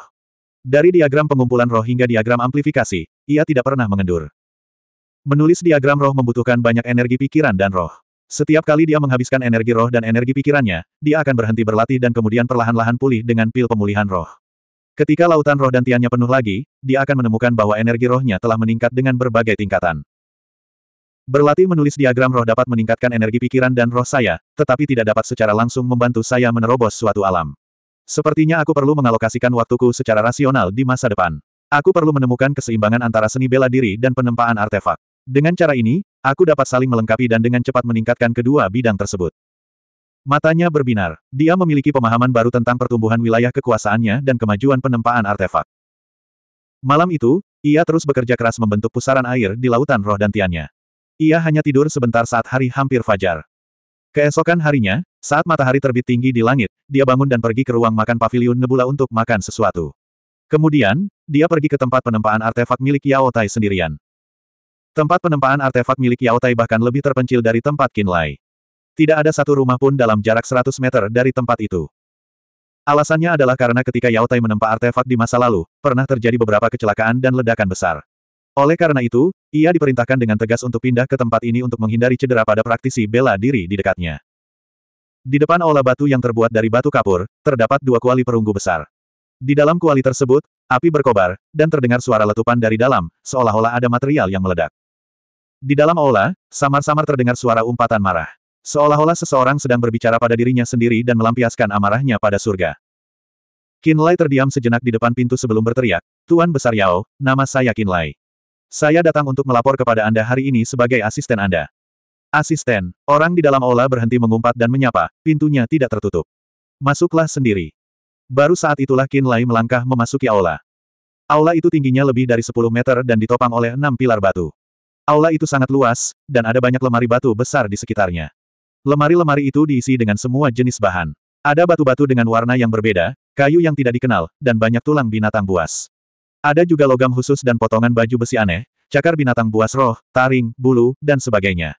Dari diagram pengumpulan roh hingga diagram amplifikasi, ia tidak pernah mengendur. Menulis diagram roh membutuhkan banyak energi pikiran dan roh. Setiap kali dia menghabiskan energi roh dan energi pikirannya, dia akan berhenti berlatih dan kemudian perlahan-lahan pulih dengan pil pemulihan roh. Ketika lautan roh dan tiannya penuh lagi, dia akan menemukan bahwa energi rohnya telah meningkat dengan berbagai tingkatan. Berlatih menulis diagram roh dapat meningkatkan energi pikiran dan roh saya, tetapi tidak dapat secara langsung membantu saya menerobos suatu alam. Sepertinya aku perlu mengalokasikan waktuku secara rasional di masa depan. Aku perlu menemukan keseimbangan antara seni bela diri dan penempaan artefak. Dengan cara ini, aku dapat saling melengkapi dan dengan cepat meningkatkan kedua bidang tersebut. Matanya berbinar. Dia memiliki pemahaman baru tentang pertumbuhan wilayah kekuasaannya dan kemajuan penempaan artefak. Malam itu, ia terus bekerja keras membentuk pusaran air di lautan roh dan tiannya. Ia hanya tidur sebentar saat hari hampir fajar. Keesokan harinya, saat matahari terbit tinggi di langit, dia bangun dan pergi ke ruang makan pavilion Nebula untuk makan sesuatu. Kemudian, dia pergi ke tempat penempaan artefak milik Yao Tai sendirian. Tempat penempaan artefak milik Yao Tai bahkan lebih terpencil dari tempat Lai. Tidak ada satu rumah pun dalam jarak 100 meter dari tempat itu. Alasannya adalah karena ketika Yao Tai menempa artefak di masa lalu, pernah terjadi beberapa kecelakaan dan ledakan besar. Oleh karena itu, ia diperintahkan dengan tegas untuk pindah ke tempat ini untuk menghindari cedera pada praktisi bela diri di dekatnya. Di depan aula batu yang terbuat dari batu kapur, terdapat dua kuali perunggu besar. Di dalam kuali tersebut, api berkobar, dan terdengar suara letupan dari dalam, seolah-olah ada material yang meledak. Di dalam aula, samar-samar terdengar suara umpatan marah. Seolah-olah seseorang sedang berbicara pada dirinya sendiri dan melampiaskan amarahnya pada surga. Kinlay terdiam sejenak di depan pintu sebelum berteriak, Tuan Besar Yao, nama saya Kinlay. Saya datang untuk melapor kepada Anda hari ini sebagai asisten Anda. Asisten, orang di dalam aula berhenti mengumpat dan menyapa, pintunya tidak tertutup. Masuklah sendiri. Baru saat itulah Qin Lai melangkah memasuki aula. Aula itu tingginya lebih dari 10 meter dan ditopang oleh enam pilar batu. Aula itu sangat luas, dan ada banyak lemari batu besar di sekitarnya. Lemari-lemari itu diisi dengan semua jenis bahan. Ada batu-batu dengan warna yang berbeda, kayu yang tidak dikenal, dan banyak tulang binatang buas. Ada juga logam khusus dan potongan baju besi aneh, cakar binatang buas roh, taring, bulu, dan sebagainya.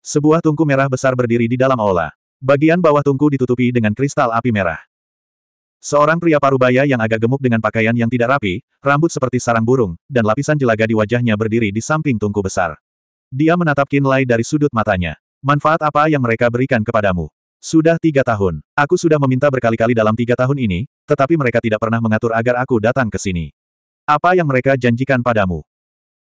Sebuah tungku merah besar berdiri di dalam aula. Bagian bawah tungku ditutupi dengan kristal api merah. Seorang pria parubaya yang agak gemuk dengan pakaian yang tidak rapi, rambut seperti sarang burung, dan lapisan jelaga di wajahnya berdiri di samping tungku besar. Dia menatap Kinlay dari sudut matanya. Manfaat apa yang mereka berikan kepadamu? Sudah tiga tahun. Aku sudah meminta berkali-kali dalam tiga tahun ini, tetapi mereka tidak pernah mengatur agar aku datang ke sini. Apa yang mereka janjikan padamu?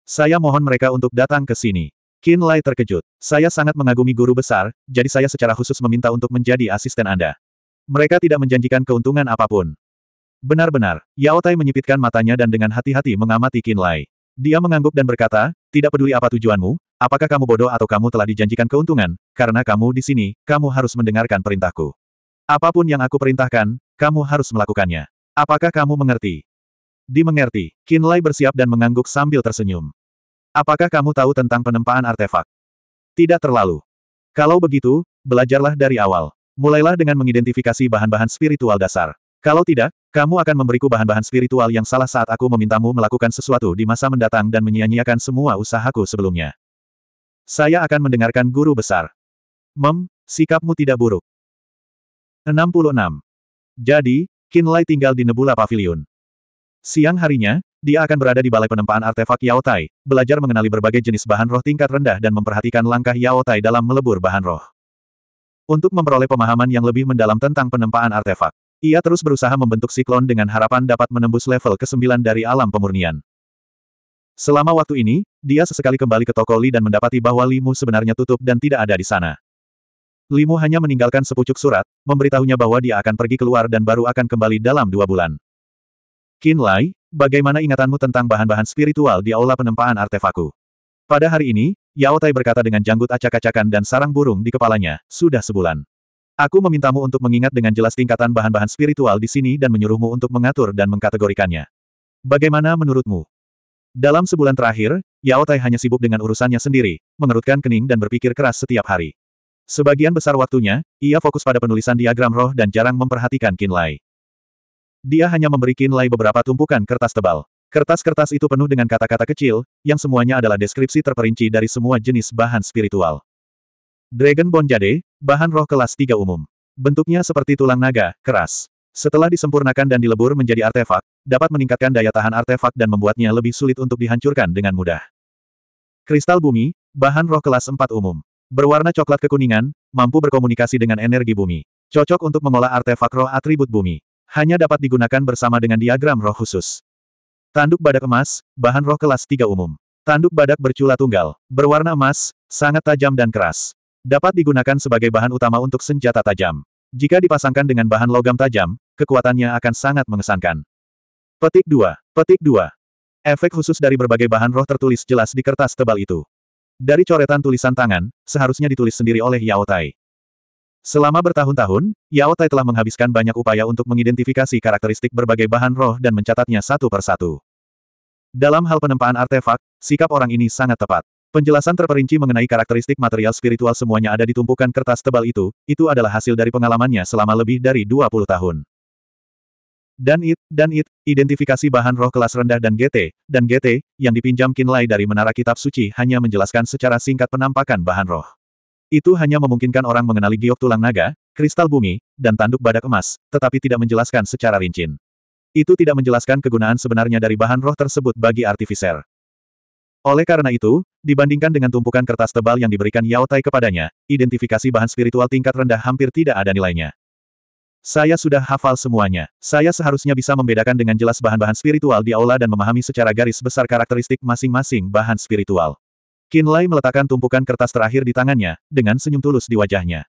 Saya mohon mereka untuk datang ke sini. Qin Lai terkejut. Saya sangat mengagumi guru besar, jadi saya secara khusus meminta untuk menjadi asisten Anda. Mereka tidak menjanjikan keuntungan apapun. Benar-benar, Yao Tai menyipitkan matanya dan dengan hati-hati mengamati Qin Lai. Dia mengangguk dan berkata, tidak peduli apa tujuanmu, apakah kamu bodoh atau kamu telah dijanjikan keuntungan, karena kamu di sini, kamu harus mendengarkan perintahku. Apapun yang aku perintahkan, kamu harus melakukannya. Apakah kamu mengerti? Dimengerti, Kinlay bersiap dan mengangguk sambil tersenyum. Apakah kamu tahu tentang penempaan artefak? Tidak terlalu. Kalau begitu, belajarlah dari awal. Mulailah dengan mengidentifikasi bahan-bahan spiritual dasar. Kalau tidak, kamu akan memberiku bahan-bahan spiritual yang salah saat aku memintamu melakukan sesuatu di masa mendatang dan menyia-nyiakan semua usahaku sebelumnya. Saya akan mendengarkan guru besar. Mem, sikapmu tidak buruk. 66. Jadi, Kinlay tinggal di Nebula Pavilion. Siang harinya, dia akan berada di Balai Penempaan Artefak Yao Tai, belajar mengenali berbagai jenis bahan roh tingkat rendah dan memperhatikan langkah Yao Tai dalam melebur bahan roh. Untuk memperoleh pemahaman yang lebih mendalam tentang penempaan artefak, ia terus berusaha membentuk siklon dengan harapan dapat menembus level ke-9 dari alam pemurnian. Selama waktu ini, dia sesekali kembali ke toko Li dan mendapati bahwa Limu sebenarnya tutup dan tidak ada di sana. Limu hanya meninggalkan sepucuk surat, memberitahunya bahwa dia akan pergi keluar dan baru akan kembali dalam dua bulan. Qin Lai, bagaimana ingatanmu tentang bahan-bahan spiritual di aula penempaan artefaku? Pada hari ini, Yao Tai berkata dengan janggut acak-acakan dan sarang burung di kepalanya, sudah sebulan. Aku memintamu untuk mengingat dengan jelas tingkatan bahan-bahan spiritual di sini dan menyuruhmu untuk mengatur dan mengkategorikannya. Bagaimana menurutmu? Dalam sebulan terakhir, Yao Tai hanya sibuk dengan urusannya sendiri, mengerutkan kening dan berpikir keras setiap hari. Sebagian besar waktunya, ia fokus pada penulisan diagram roh dan jarang memperhatikan Kinlay. Lai. Dia hanya memberi Kinlay beberapa tumpukan kertas tebal. Kertas-kertas itu penuh dengan kata-kata kecil, yang semuanya adalah deskripsi terperinci dari semua jenis bahan spiritual. Dragon Bone Jade, bahan roh kelas tiga umum. Bentuknya seperti tulang naga, keras. Setelah disempurnakan dan dilebur menjadi artefak, dapat meningkatkan daya tahan artefak dan membuatnya lebih sulit untuk dihancurkan dengan mudah. Kristal bumi, bahan roh kelas empat umum. Berwarna coklat kekuningan, mampu berkomunikasi dengan energi bumi. Cocok untuk mengolah artefak roh atribut bumi hanya dapat digunakan bersama dengan diagram roh khusus. Tanduk badak emas, bahan roh kelas 3 umum. Tanduk badak bercula tunggal, berwarna emas, sangat tajam dan keras. Dapat digunakan sebagai bahan utama untuk senjata tajam. Jika dipasangkan dengan bahan logam tajam, kekuatannya akan sangat mengesankan. Petik 2. Petik 2. Efek khusus dari berbagai bahan roh tertulis jelas di kertas tebal itu. Dari coretan tulisan tangan, seharusnya ditulis sendiri oleh Yao Tai. Selama bertahun-tahun, Yao Tai telah menghabiskan banyak upaya untuk mengidentifikasi karakteristik berbagai bahan roh dan mencatatnya satu per satu. Dalam hal penempaan artefak, sikap orang ini sangat tepat. Penjelasan terperinci mengenai karakteristik material spiritual semuanya ada di tumpukan kertas tebal itu, itu adalah hasil dari pengalamannya selama lebih dari 20 tahun. Dan it, dan it, identifikasi bahan roh kelas rendah dan GT, dan GT, yang dipinjam Kinlay dari Menara Kitab Suci hanya menjelaskan secara singkat penampakan bahan roh. Itu hanya memungkinkan orang mengenali giok tulang naga, kristal bumi, dan tanduk badak emas, tetapi tidak menjelaskan secara rinci. Itu tidak menjelaskan kegunaan sebenarnya dari bahan roh tersebut bagi artificer. Oleh karena itu, dibandingkan dengan tumpukan kertas tebal yang diberikan Yao Tai kepadanya, identifikasi bahan spiritual tingkat rendah hampir tidak ada nilainya. Saya sudah hafal semuanya. Saya seharusnya bisa membedakan dengan jelas bahan-bahan spiritual di aula dan memahami secara garis besar karakteristik masing-masing bahan spiritual. Kinlai meletakkan tumpukan kertas terakhir di tangannya, dengan senyum tulus di wajahnya.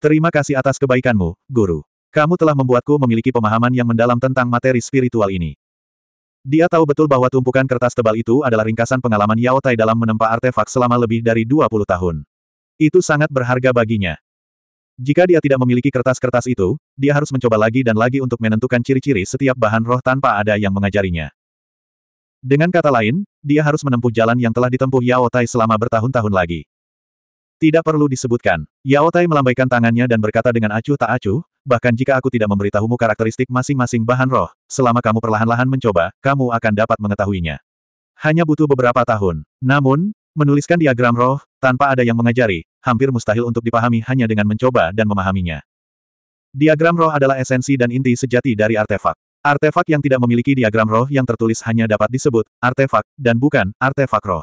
Terima kasih atas kebaikanmu, Guru. Kamu telah membuatku memiliki pemahaman yang mendalam tentang materi spiritual ini. Dia tahu betul bahwa tumpukan kertas tebal itu adalah ringkasan pengalaman Yao Tai dalam menempa artefak selama lebih dari 20 tahun. Itu sangat berharga baginya. Jika dia tidak memiliki kertas-kertas itu, dia harus mencoba lagi dan lagi untuk menentukan ciri-ciri setiap bahan roh tanpa ada yang mengajarinya. Dengan kata lain, dia harus menempuh jalan yang telah ditempuh Yao Tai selama bertahun-tahun lagi. Tidak perlu disebutkan, Yao Tai melambaikan tangannya dan berkata dengan acuh tak acuh, bahkan jika aku tidak memberitahumu karakteristik masing-masing bahan roh, selama kamu perlahan-lahan mencoba, kamu akan dapat mengetahuinya. Hanya butuh beberapa tahun. Namun, menuliskan diagram roh, tanpa ada yang mengajari, hampir mustahil untuk dipahami hanya dengan mencoba dan memahaminya. Diagram roh adalah esensi dan inti sejati dari artefak. Artefak yang tidak memiliki diagram roh yang tertulis hanya dapat disebut artefak, dan bukan artefak roh.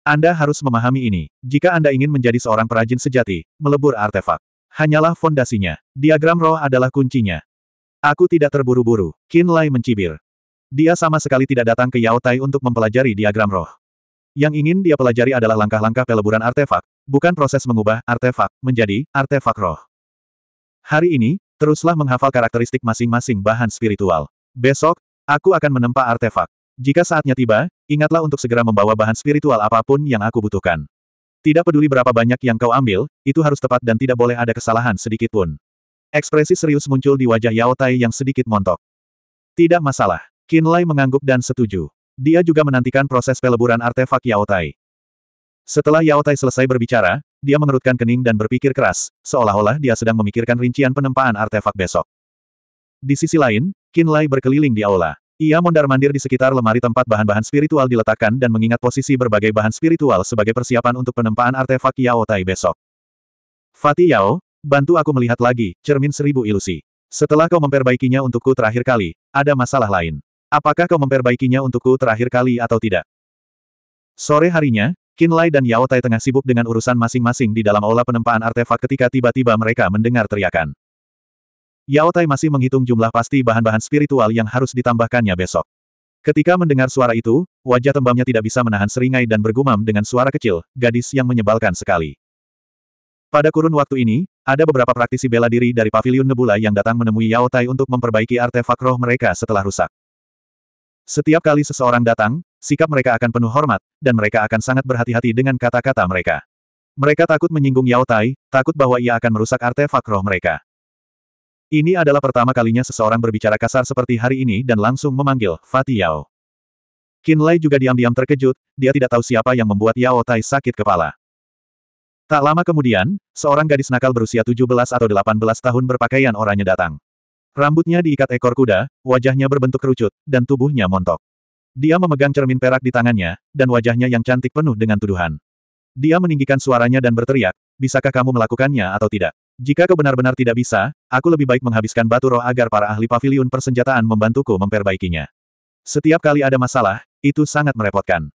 Anda harus memahami ini, jika Anda ingin menjadi seorang perajin sejati, melebur artefak. Hanyalah fondasinya. Diagram roh adalah kuncinya. Aku tidak terburu-buru, Qin Lai mencibir. Dia sama sekali tidak datang ke Yao Tai untuk mempelajari diagram roh. Yang ingin dia pelajari adalah langkah-langkah peleburan artefak, bukan proses mengubah artefak menjadi artefak roh. Hari ini, Teruslah menghafal karakteristik masing-masing bahan spiritual. Besok, aku akan menempa artefak. Jika saatnya tiba, ingatlah untuk segera membawa bahan spiritual apapun yang aku butuhkan. Tidak peduli berapa banyak yang kau ambil, itu harus tepat dan tidak boleh ada kesalahan sedikitpun. Ekspresi serius muncul di wajah Yao Tai yang sedikit montok. Tidak masalah. Lai mengangguk dan setuju. Dia juga menantikan proses peleburan artefak Yao Tai. Setelah Yao Tai selesai berbicara, dia mengerutkan kening dan berpikir keras, seolah-olah dia sedang memikirkan rincian penempaan artefak besok. Di sisi lain, Lai berkeliling di aula. Ia mondar-mandir di sekitar lemari tempat bahan-bahan spiritual diletakkan dan mengingat posisi berbagai bahan spiritual sebagai persiapan untuk penempaan artefak Yao Tai besok. Fatih Yao, bantu aku melihat lagi, cermin seribu ilusi. Setelah kau memperbaikinya untukku terakhir kali, ada masalah lain. Apakah kau memperbaikinya untukku terakhir kali atau tidak? Sore harinya, Qin dan Yao Tai tengah sibuk dengan urusan masing-masing di dalam aula penempaan artefak ketika tiba-tiba mereka mendengar teriakan. Yao Tai masih menghitung jumlah pasti bahan-bahan spiritual yang harus ditambahkannya besok. Ketika mendengar suara itu, wajah tembamnya tidak bisa menahan seringai dan bergumam dengan suara kecil, gadis yang menyebalkan sekali. Pada kurun waktu ini, ada beberapa praktisi bela diri dari Paviliun Nebula yang datang menemui Yao Tai untuk memperbaiki artefak roh mereka setelah rusak. Setiap kali seseorang datang, sikap mereka akan penuh hormat, dan mereka akan sangat berhati-hati dengan kata-kata mereka. Mereka takut menyinggung Yao Tai, takut bahwa ia akan merusak artefak roh mereka. Ini adalah pertama kalinya seseorang berbicara kasar seperti hari ini dan langsung memanggil Fati Yao. Lai juga diam-diam terkejut, dia tidak tahu siapa yang membuat Yao Tai sakit kepala. Tak lama kemudian, seorang gadis nakal berusia 17 atau 18 tahun berpakaian oranye datang. Rambutnya diikat ekor kuda, wajahnya berbentuk kerucut, dan tubuhnya montok. Dia memegang cermin perak di tangannya, dan wajahnya yang cantik penuh dengan tuduhan. Dia meninggikan suaranya dan berteriak, bisakah kamu melakukannya atau tidak? Jika kau benar-benar tidak bisa, aku lebih baik menghabiskan batu roh agar para ahli pavilion persenjataan membantuku memperbaikinya. Setiap kali ada masalah, itu sangat merepotkan.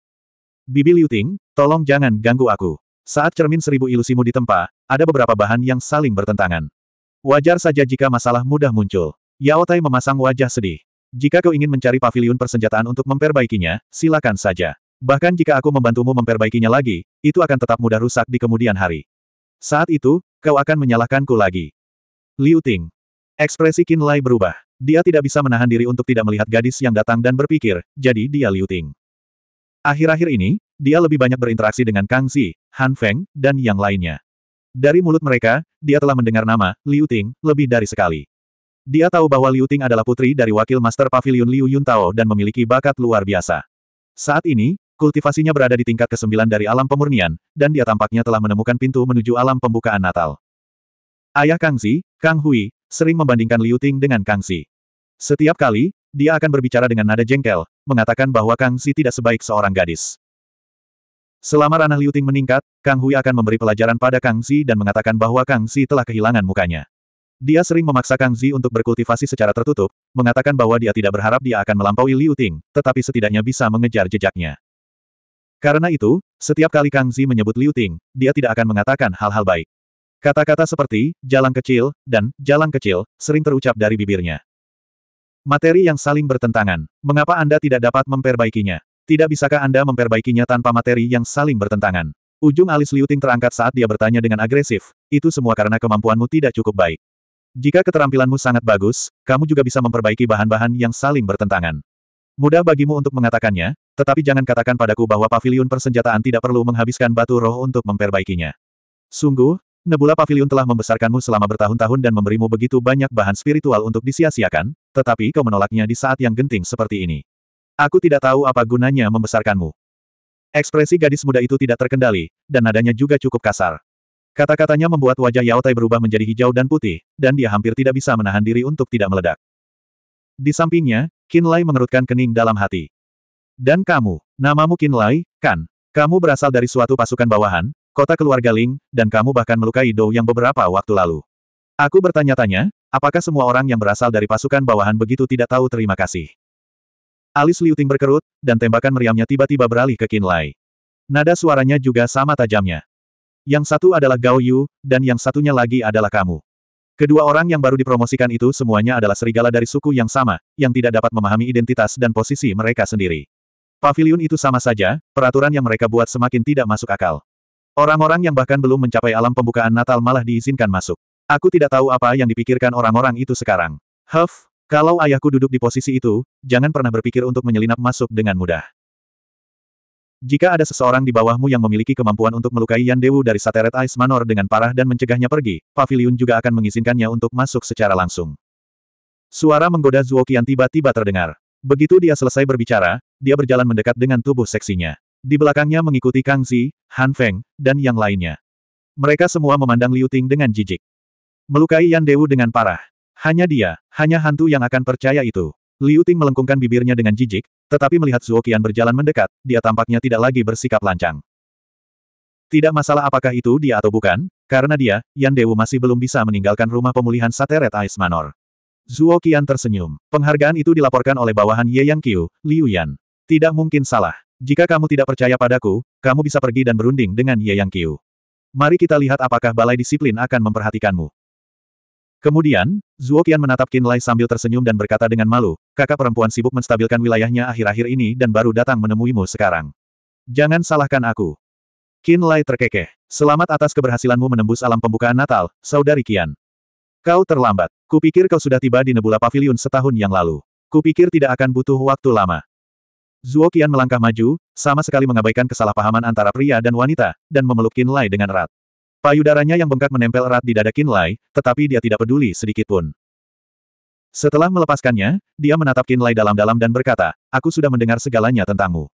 Bibi Liuting, tolong jangan ganggu aku. Saat cermin seribu ilusimu ditempa, ada beberapa bahan yang saling bertentangan. Wajar saja jika masalah mudah muncul. Yao Tai memasang wajah sedih. Jika kau ingin mencari pavilion persenjataan untuk memperbaikinya, silakan saja. Bahkan jika aku membantumu memperbaikinya lagi, itu akan tetap mudah rusak di kemudian hari. Saat itu, kau akan menyalahkanku lagi. Liu Ting. Ekspresi Qin Lai berubah. Dia tidak bisa menahan diri untuk tidak melihat gadis yang datang dan berpikir, jadi dia Liu Ting. Akhir-akhir ini, dia lebih banyak berinteraksi dengan Kang Xi, Han Feng, dan yang lainnya. Dari mulut mereka, dia telah mendengar nama, Liu Ting, lebih dari sekali. Dia tahu bahwa Liu Ting adalah putri dari wakil master pavilion Liu Yuntao dan memiliki bakat luar biasa. Saat ini, kultivasinya berada di tingkat ke-9 dari alam pemurnian, dan dia tampaknya telah menemukan pintu menuju alam pembukaan Natal. Ayah Kang Zi, Kang Hui, sering membandingkan Liu Ting dengan Kang Zi. Setiap kali, dia akan berbicara dengan nada jengkel, mengatakan bahwa Kang Zi tidak sebaik seorang gadis. Selama ranah Liuting meningkat, Kang Hui akan memberi pelajaran pada Kang Zi dan mengatakan bahwa Kang Zi telah kehilangan mukanya. Dia sering memaksa Kang Zi untuk berkultivasi secara tertutup, mengatakan bahwa dia tidak berharap dia akan melampaui Liuting, tetapi setidaknya bisa mengejar jejaknya. Karena itu, setiap kali Kang Zi menyebut Liuting, dia tidak akan mengatakan hal-hal baik. Kata-kata seperti, jalan kecil, dan, jalan kecil, sering terucap dari bibirnya. Materi yang saling bertentangan. Mengapa Anda tidak dapat memperbaikinya? Tidak bisakah Anda memperbaikinya tanpa materi yang saling bertentangan? Ujung alis Liuting terangkat saat dia bertanya dengan agresif, itu semua karena kemampuanmu tidak cukup baik. Jika keterampilanmu sangat bagus, kamu juga bisa memperbaiki bahan-bahan yang saling bertentangan. Mudah bagimu untuk mengatakannya, tetapi jangan katakan padaku bahwa pavilion persenjataan tidak perlu menghabiskan batu roh untuk memperbaikinya. Sungguh, Nebula Pavilion telah membesarkanmu selama bertahun-tahun dan memberimu begitu banyak bahan spiritual untuk disia-siakan, tetapi kau menolaknya di saat yang genting seperti ini. Aku tidak tahu apa gunanya membesarkanmu. Ekspresi gadis muda itu tidak terkendali, dan nadanya juga cukup kasar. Kata-katanya membuat wajah Yao Tai berubah menjadi hijau dan putih, dan dia hampir tidak bisa menahan diri untuk tidak meledak. Di sampingnya, Qin Lai mengerutkan kening dalam hati. Dan kamu, namamu Qin Lai, kan? Kamu berasal dari suatu pasukan bawahan, kota keluarga Ling, dan kamu bahkan melukai Dou yang beberapa waktu lalu. Aku bertanya-tanya, apakah semua orang yang berasal dari pasukan bawahan begitu tidak tahu terima kasih? Alis Liu Ting berkerut, dan tembakan meriamnya tiba-tiba beralih ke Kinlay. Nada suaranya juga sama tajamnya. Yang satu adalah Gao Yu, dan yang satunya lagi adalah kamu. Kedua orang yang baru dipromosikan itu semuanya adalah serigala dari suku yang sama, yang tidak dapat memahami identitas dan posisi mereka sendiri. Paviliun itu sama saja, peraturan yang mereka buat semakin tidak masuk akal. Orang-orang yang bahkan belum mencapai alam pembukaan Natal malah diizinkan masuk. Aku tidak tahu apa yang dipikirkan orang-orang itu sekarang. Huff, kalau ayahku duduk di posisi itu, jangan pernah berpikir untuk menyelinap masuk dengan mudah. Jika ada seseorang di bawahmu yang memiliki kemampuan untuk melukai Yan Dewu dari Sateret Ice Manor dengan parah dan mencegahnya pergi, pavilion juga akan mengizinkannya untuk masuk secara langsung. Suara menggoda Zuo Qian tiba-tiba terdengar. Begitu dia selesai berbicara, dia berjalan mendekat dengan tubuh seksinya. Di belakangnya mengikuti Kang Zi, Han Feng, dan yang lainnya. Mereka semua memandang Liu Ting dengan jijik. Melukai Yan Dewu dengan parah. Hanya dia, hanya hantu yang akan percaya itu. Liu Ting melengkungkan bibirnya dengan jijik, tetapi melihat Zuo Qian berjalan mendekat, dia tampaknya tidak lagi bersikap lancang. Tidak masalah apakah itu dia atau bukan, karena dia, Yan Dewu masih belum bisa meninggalkan rumah pemulihan Sateret Ais Manor. Zuo Qian tersenyum. Penghargaan itu dilaporkan oleh bawahan Ye Yang Qiu, Liu Yan. Tidak mungkin salah. Jika kamu tidak percaya padaku, kamu bisa pergi dan berunding dengan Ye Yang Qiu. Mari kita lihat apakah Balai Disiplin akan memperhatikanmu. Kemudian, Zuo Qian menatap Qin Lai sambil tersenyum dan berkata dengan malu, kakak perempuan sibuk menstabilkan wilayahnya akhir-akhir ini dan baru datang menemuimu sekarang. Jangan salahkan aku. Qin Lai terkekeh. Selamat atas keberhasilanmu menembus alam pembukaan Natal, Saudari Qian. Kau terlambat. Kupikir kau sudah tiba di Nebula Pavilion setahun yang lalu. Kupikir tidak akan butuh waktu lama. Zuo Qian melangkah maju, sama sekali mengabaikan kesalahpahaman antara pria dan wanita, dan memeluk Qin Lai dengan erat. Payudaranya yang bengkak menempel erat di dada Kinlay, tetapi dia tidak peduli sedikit pun. Setelah melepaskannya, dia menatap Kinlay dalam-dalam dan berkata, Aku sudah mendengar segalanya tentangmu.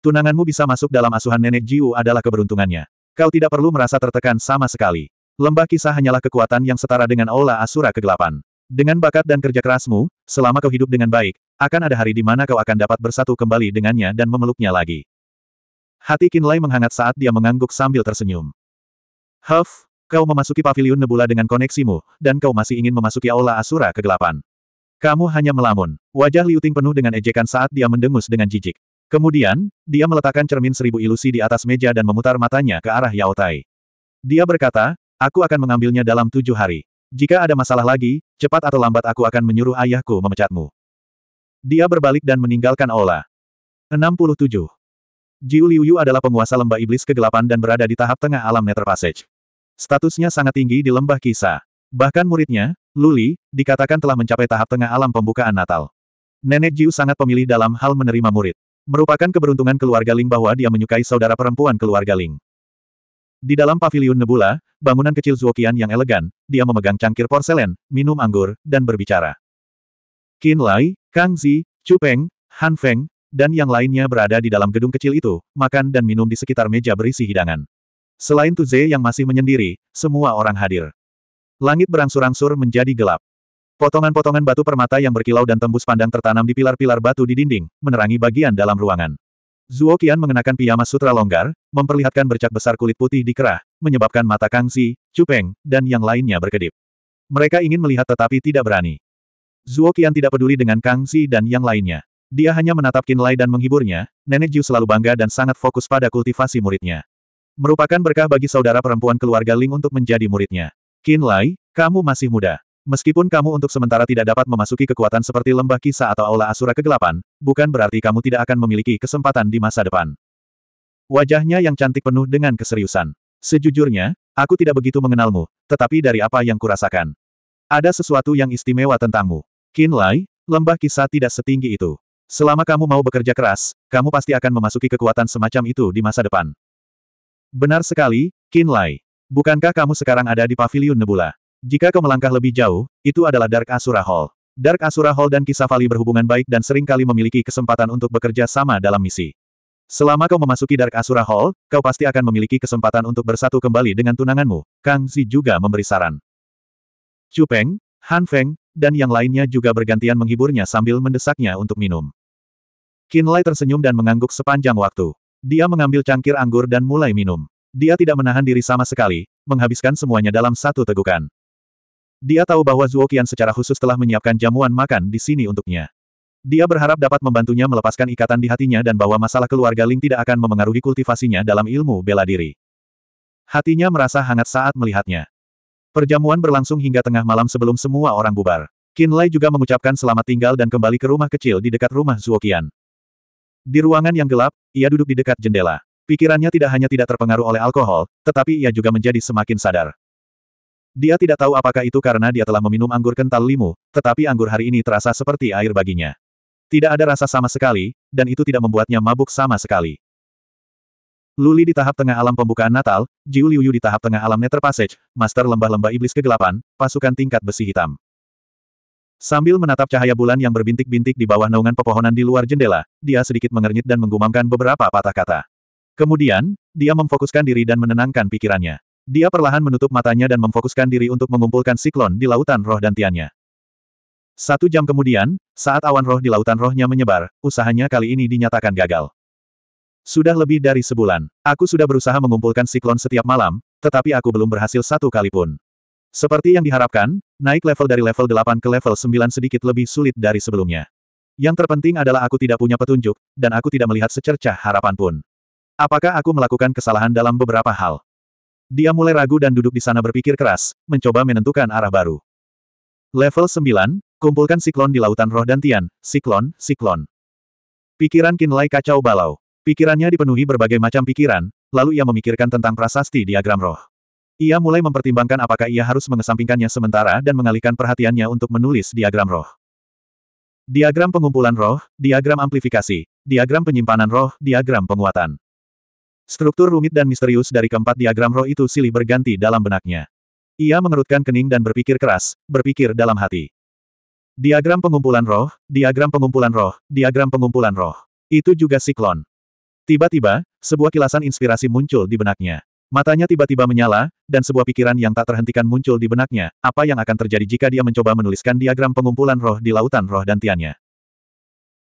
Tunanganmu bisa masuk dalam asuhan nenek Jiu adalah keberuntungannya. Kau tidak perlu merasa tertekan sama sekali. Lembah kisah hanyalah kekuatan yang setara dengan ola asura kegelapan. Dengan bakat dan kerja kerasmu, selama kau hidup dengan baik, akan ada hari di mana kau akan dapat bersatu kembali dengannya dan memeluknya lagi. Hati Kinlay menghangat saat dia mengangguk sambil tersenyum. Huff, kau memasuki pavilion Nebula dengan koneksimu, dan kau masih ingin memasuki aula Asura kegelapan. Kamu hanya melamun. Wajah Liuting penuh dengan ejekan saat dia mendengus dengan jijik. Kemudian, dia meletakkan cermin seribu ilusi di atas meja dan memutar matanya ke arah Yao Tai. Dia berkata, aku akan mengambilnya dalam tujuh hari. Jika ada masalah lagi, cepat atau lambat aku akan menyuruh ayahku memecatmu. Dia berbalik dan meninggalkan aula. 67. Jiu Liu Yu adalah penguasa lembah iblis kegelapan dan berada di tahap tengah alam Nether Passage. Statusnya sangat tinggi di lembah kisah. Bahkan muridnya, Luli, dikatakan telah mencapai tahap tengah alam pembukaan Natal. Nenek Jiu sangat pemilih dalam hal menerima murid. Merupakan keberuntungan keluarga Ling bahwa dia menyukai saudara perempuan keluarga Ling. Di dalam paviliun Nebula, bangunan kecil Zuokian yang elegan, dia memegang cangkir porselen, minum anggur, dan berbicara. Qin Lai, Kang Zi, Chu Peng, Han Feng, dan yang lainnya berada di dalam gedung kecil itu, makan dan minum di sekitar meja berisi hidangan. Selain Tuze yang masih menyendiri, semua orang hadir. Langit berangsur-angsur menjadi gelap. Potongan-potongan batu permata yang berkilau dan tembus pandang tertanam di pilar-pilar batu di dinding, menerangi bagian dalam ruangan. Zuo Qian mengenakan piyama sutra longgar, memperlihatkan bercak besar kulit putih di kerah, menyebabkan mata Kang Si, Peng, dan yang lainnya berkedip. Mereka ingin melihat tetapi tidak berani. Zuo Qian tidak peduli dengan Kang Si dan yang lainnya. Dia hanya menatap Qin Lai dan menghiburnya, Nenek Jiu selalu bangga dan sangat fokus pada kultivasi muridnya. Merupakan berkah bagi saudara perempuan keluarga Ling untuk menjadi muridnya. Qin Lai, kamu masih muda. Meskipun kamu untuk sementara tidak dapat memasuki kekuatan seperti lembah kisah atau aula asura kegelapan, bukan berarti kamu tidak akan memiliki kesempatan di masa depan. Wajahnya yang cantik penuh dengan keseriusan. Sejujurnya, aku tidak begitu mengenalmu, tetapi dari apa yang kurasakan. Ada sesuatu yang istimewa tentangmu. Qin Lai, lembah kisah tidak setinggi itu. Selama kamu mau bekerja keras, kamu pasti akan memasuki kekuatan semacam itu di masa depan. Benar sekali, Qin Lai. Bukankah kamu sekarang ada di Paviliun Nebula? Jika kau melangkah lebih jauh, itu adalah Dark Asura Hall. Dark Asura Hall dan Kisafali berhubungan baik dan seringkali memiliki kesempatan untuk bekerja sama dalam misi. Selama kau memasuki Dark Asura Hall, kau pasti akan memiliki kesempatan untuk bersatu kembali dengan tunanganmu. Kang Zi juga memberi saran. Chu Peng, Han Feng, dan yang lainnya juga bergantian menghiburnya sambil mendesaknya untuk minum. Qin Lai tersenyum dan mengangguk sepanjang waktu. Dia mengambil cangkir anggur dan mulai minum. Dia tidak menahan diri sama sekali, menghabiskan semuanya dalam satu tegukan. Dia tahu bahwa Zuokian secara khusus telah menyiapkan jamuan makan di sini untuknya. Dia berharap dapat membantunya melepaskan ikatan di hatinya dan bahwa masalah keluarga Ling tidak akan memengaruhi kultivasinya dalam ilmu bela diri. Hatinya merasa hangat saat melihatnya. Perjamuan berlangsung hingga tengah malam sebelum semua orang bubar. Qin Lai juga mengucapkan selamat tinggal dan kembali ke rumah kecil di dekat rumah Zuokian. Di ruangan yang gelap, ia duduk di dekat jendela. Pikirannya tidak hanya tidak terpengaruh oleh alkohol, tetapi ia juga menjadi semakin sadar. Dia tidak tahu apakah itu karena dia telah meminum anggur kental limu, tetapi anggur hari ini terasa seperti air baginya. Tidak ada rasa sama sekali, dan itu tidak membuatnya mabuk sama sekali. Luli di tahap tengah alam pembukaan Natal, Jiu Liuyu di tahap tengah alam Nether Passage, Master Lembah-Lembah Iblis Kegelapan, pasukan tingkat besi hitam. Sambil menatap cahaya bulan yang berbintik-bintik di bawah naungan pepohonan di luar jendela, dia sedikit mengernyit dan menggumamkan beberapa patah kata. Kemudian, dia memfokuskan diri dan menenangkan pikirannya. Dia perlahan menutup matanya dan memfokuskan diri untuk mengumpulkan siklon di lautan roh dan tiannya. Satu jam kemudian, saat awan roh di lautan rohnya menyebar, usahanya kali ini dinyatakan gagal. Sudah lebih dari sebulan, aku sudah berusaha mengumpulkan siklon setiap malam, tetapi aku belum berhasil satu kali pun. Seperti yang diharapkan, Naik level dari level 8 ke level 9 sedikit lebih sulit dari sebelumnya. Yang terpenting adalah aku tidak punya petunjuk, dan aku tidak melihat secercah harapan pun. Apakah aku melakukan kesalahan dalam beberapa hal? Dia mulai ragu dan duduk di sana berpikir keras, mencoba menentukan arah baru. Level 9, kumpulkan siklon di lautan roh dan tian, siklon, siklon. Pikiran Kinlay kacau balau. Pikirannya dipenuhi berbagai macam pikiran, lalu ia memikirkan tentang prasasti diagram roh. Ia mulai mempertimbangkan apakah ia harus mengesampingkannya sementara dan mengalihkan perhatiannya untuk menulis diagram roh. Diagram pengumpulan roh, diagram amplifikasi, diagram penyimpanan roh, diagram penguatan. Struktur rumit dan misterius dari keempat diagram roh itu silih berganti dalam benaknya. Ia mengerutkan kening dan berpikir keras, berpikir dalam hati. Diagram pengumpulan roh, diagram pengumpulan roh, diagram pengumpulan roh. Itu juga siklon. Tiba-tiba, sebuah kilasan inspirasi muncul di benaknya. Matanya tiba-tiba menyala, dan sebuah pikiran yang tak terhentikan muncul di benaknya, apa yang akan terjadi jika dia mencoba menuliskan diagram pengumpulan roh di lautan roh dan tiannya.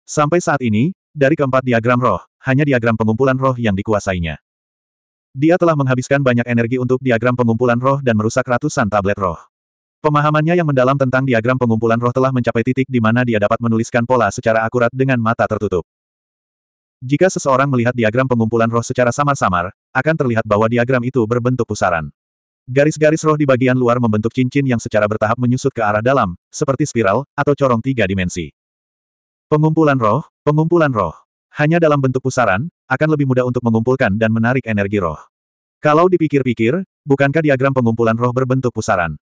Sampai saat ini, dari keempat diagram roh, hanya diagram pengumpulan roh yang dikuasainya. Dia telah menghabiskan banyak energi untuk diagram pengumpulan roh dan merusak ratusan tablet roh. Pemahamannya yang mendalam tentang diagram pengumpulan roh telah mencapai titik di mana dia dapat menuliskan pola secara akurat dengan mata tertutup. Jika seseorang melihat diagram pengumpulan roh secara samar-samar, akan terlihat bahwa diagram itu berbentuk pusaran. Garis-garis roh di bagian luar membentuk cincin yang secara bertahap menyusut ke arah dalam, seperti spiral, atau corong tiga dimensi. Pengumpulan roh, pengumpulan roh. Hanya dalam bentuk pusaran, akan lebih mudah untuk mengumpulkan dan menarik energi roh. Kalau dipikir-pikir, bukankah diagram pengumpulan roh berbentuk pusaran?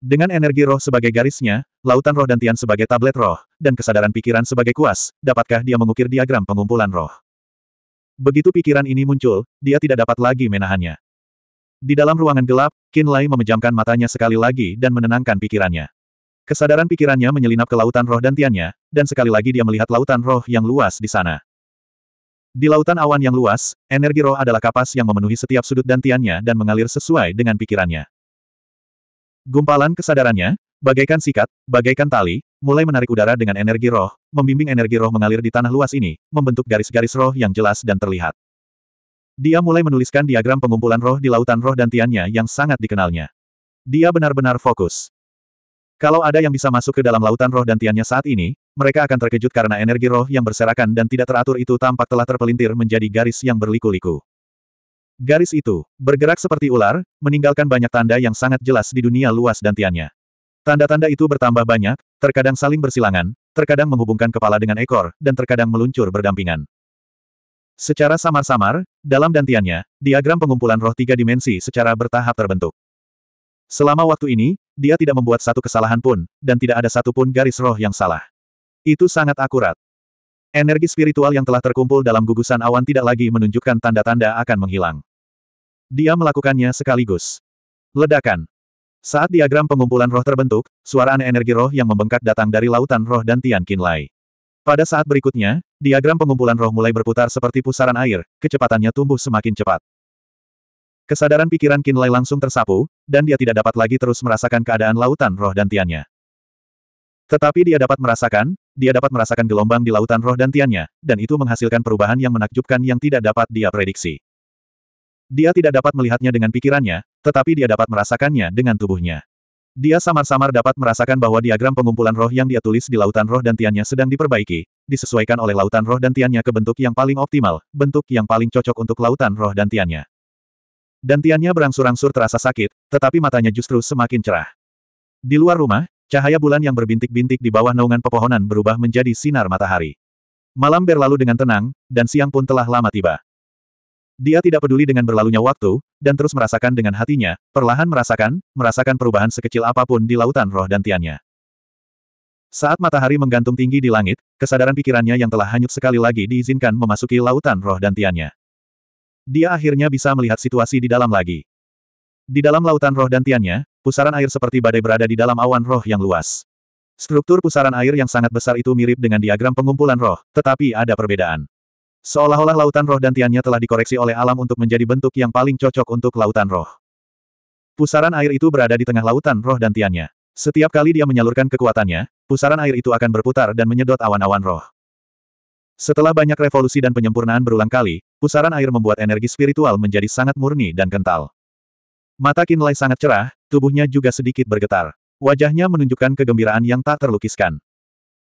Dengan energi roh sebagai garisnya, lautan roh dan tian sebagai tablet roh, dan kesadaran pikiran sebagai kuas, dapatkah dia mengukir diagram pengumpulan roh? Begitu pikiran ini muncul, dia tidak dapat lagi menahannya. Di dalam ruangan gelap, Qin Lai memejamkan matanya sekali lagi dan menenangkan pikirannya. Kesadaran pikirannya menyelinap ke lautan roh dan tiannya, dan sekali lagi dia melihat lautan roh yang luas di sana. Di lautan awan yang luas, energi roh adalah kapas yang memenuhi setiap sudut dan tiannya dan mengalir sesuai dengan pikirannya. Gumpalan kesadarannya, bagaikan sikat, bagaikan tali, mulai menarik udara dengan energi roh, membimbing energi roh mengalir di tanah luas ini, membentuk garis-garis roh yang jelas dan terlihat. Dia mulai menuliskan diagram pengumpulan roh di lautan roh dan tiannya yang sangat dikenalnya. Dia benar-benar fokus. Kalau ada yang bisa masuk ke dalam lautan roh dan tiannya saat ini, mereka akan terkejut karena energi roh yang berserakan dan tidak teratur itu tampak telah terpelintir menjadi garis yang berliku-liku. Garis itu, bergerak seperti ular, meninggalkan banyak tanda yang sangat jelas di dunia luas dan tiannya. Tanda-tanda itu bertambah banyak, terkadang saling bersilangan, terkadang menghubungkan kepala dengan ekor, dan terkadang meluncur berdampingan. Secara samar-samar, dalam dantiannya, diagram pengumpulan roh tiga dimensi secara bertahap terbentuk. Selama waktu ini, dia tidak membuat satu kesalahan pun, dan tidak ada satu pun garis roh yang salah. Itu sangat akurat. Energi spiritual yang telah terkumpul dalam gugusan awan tidak lagi menunjukkan tanda-tanda akan menghilang. Dia melakukannya sekaligus. Ledakan. Saat diagram pengumpulan roh terbentuk, suara aneh energi roh yang membengkak datang dari lautan roh dan Tian Qinlai. Pada saat berikutnya, diagram pengumpulan roh mulai berputar seperti pusaran air, kecepatannya tumbuh semakin cepat. Kesadaran pikiran Qinlai langsung tersapu, dan dia tidak dapat lagi terus merasakan keadaan lautan roh dan tiannya. Tetapi dia dapat merasakan, dia dapat merasakan gelombang di lautan roh dan tiannya, dan itu menghasilkan perubahan yang menakjubkan yang tidak dapat dia prediksi. Dia tidak dapat melihatnya dengan pikirannya, tetapi dia dapat merasakannya dengan tubuhnya. Dia samar-samar dapat merasakan bahwa diagram pengumpulan roh yang dia tulis di lautan roh dan tiannya sedang diperbaiki, disesuaikan oleh lautan roh dan tiannya ke bentuk yang paling optimal, bentuk yang paling cocok untuk lautan roh dan tiannya. Dan tiannya berangsur-angsur terasa sakit, tetapi matanya justru semakin cerah. Di luar rumah, cahaya bulan yang berbintik-bintik di bawah naungan pepohonan berubah menjadi sinar matahari. Malam berlalu dengan tenang, dan siang pun telah lama tiba. Dia tidak peduli dengan berlalunya waktu, dan terus merasakan dengan hatinya, perlahan merasakan, merasakan perubahan sekecil apapun di lautan roh dan tiannya. Saat matahari menggantung tinggi di langit, kesadaran pikirannya yang telah hanyut sekali lagi diizinkan memasuki lautan roh dan tiannya. Dia akhirnya bisa melihat situasi di dalam lagi. Di dalam lautan roh dan tiannya, pusaran air seperti badai berada di dalam awan roh yang luas. Struktur pusaran air yang sangat besar itu mirip dengan diagram pengumpulan roh, tetapi ada perbedaan. Seolah-olah lautan roh dan tiannya telah dikoreksi oleh alam untuk menjadi bentuk yang paling cocok untuk lautan roh. Pusaran air itu berada di tengah lautan roh dan tiannya. Setiap kali dia menyalurkan kekuatannya, pusaran air itu akan berputar dan menyedot awan-awan roh. Setelah banyak revolusi dan penyempurnaan berulang kali, pusaran air membuat energi spiritual menjadi sangat murni dan kental. Mata Kinlay sangat cerah, tubuhnya juga sedikit bergetar. Wajahnya menunjukkan kegembiraan yang tak terlukiskan.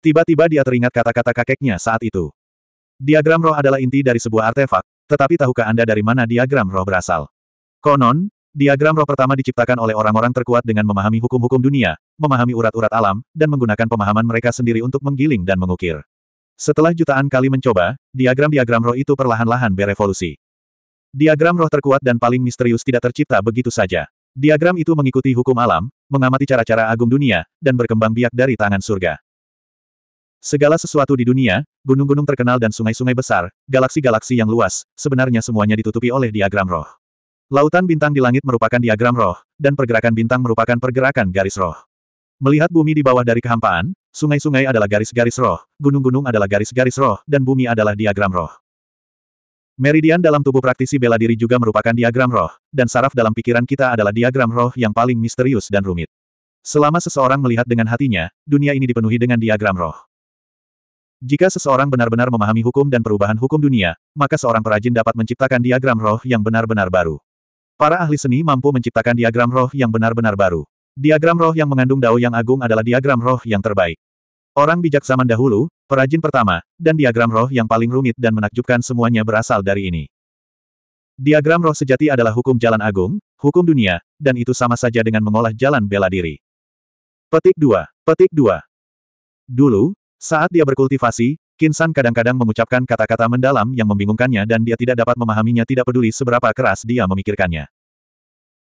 Tiba-tiba dia teringat kata-kata kakeknya saat itu. Diagram roh adalah inti dari sebuah artefak, tetapi tahukah Anda dari mana diagram roh berasal? Konon, diagram roh pertama diciptakan oleh orang-orang terkuat dengan memahami hukum-hukum dunia, memahami urat-urat alam, dan menggunakan pemahaman mereka sendiri untuk menggiling dan mengukir. Setelah jutaan kali mencoba, diagram-diagram roh itu perlahan-lahan berevolusi. Diagram roh terkuat dan paling misterius tidak tercipta begitu saja. Diagram itu mengikuti hukum alam, mengamati cara-cara agung dunia, dan berkembang biak dari tangan surga. Segala sesuatu di dunia, gunung-gunung terkenal dan sungai-sungai besar, galaksi-galaksi yang luas, sebenarnya semuanya ditutupi oleh diagram roh. Lautan bintang di langit merupakan diagram roh, dan pergerakan bintang merupakan pergerakan garis roh. Melihat bumi di bawah dari kehampaan, sungai-sungai adalah garis-garis roh, gunung-gunung adalah garis-garis roh, dan bumi adalah diagram roh. Meridian dalam tubuh praktisi bela diri juga merupakan diagram roh, dan saraf dalam pikiran kita adalah diagram roh yang paling misterius dan rumit. Selama seseorang melihat dengan hatinya, dunia ini dipenuhi dengan diagram roh. Jika seseorang benar-benar memahami hukum dan perubahan hukum dunia, maka seorang perajin dapat menciptakan diagram roh yang benar-benar baru. Para ahli seni mampu menciptakan diagram roh yang benar-benar baru. Diagram roh yang mengandung dao yang agung adalah diagram roh yang terbaik. Orang bijak zaman dahulu, perajin pertama, dan diagram roh yang paling rumit dan menakjubkan semuanya berasal dari ini. Diagram roh sejati adalah hukum jalan agung, hukum dunia, dan itu sama saja dengan mengolah jalan bela diri. Petik 2. Petik 2. Dulu, saat dia berkultivasi, Kinsan kadang-kadang mengucapkan kata-kata mendalam yang membingungkannya dan dia tidak dapat memahaminya tidak peduli seberapa keras dia memikirkannya.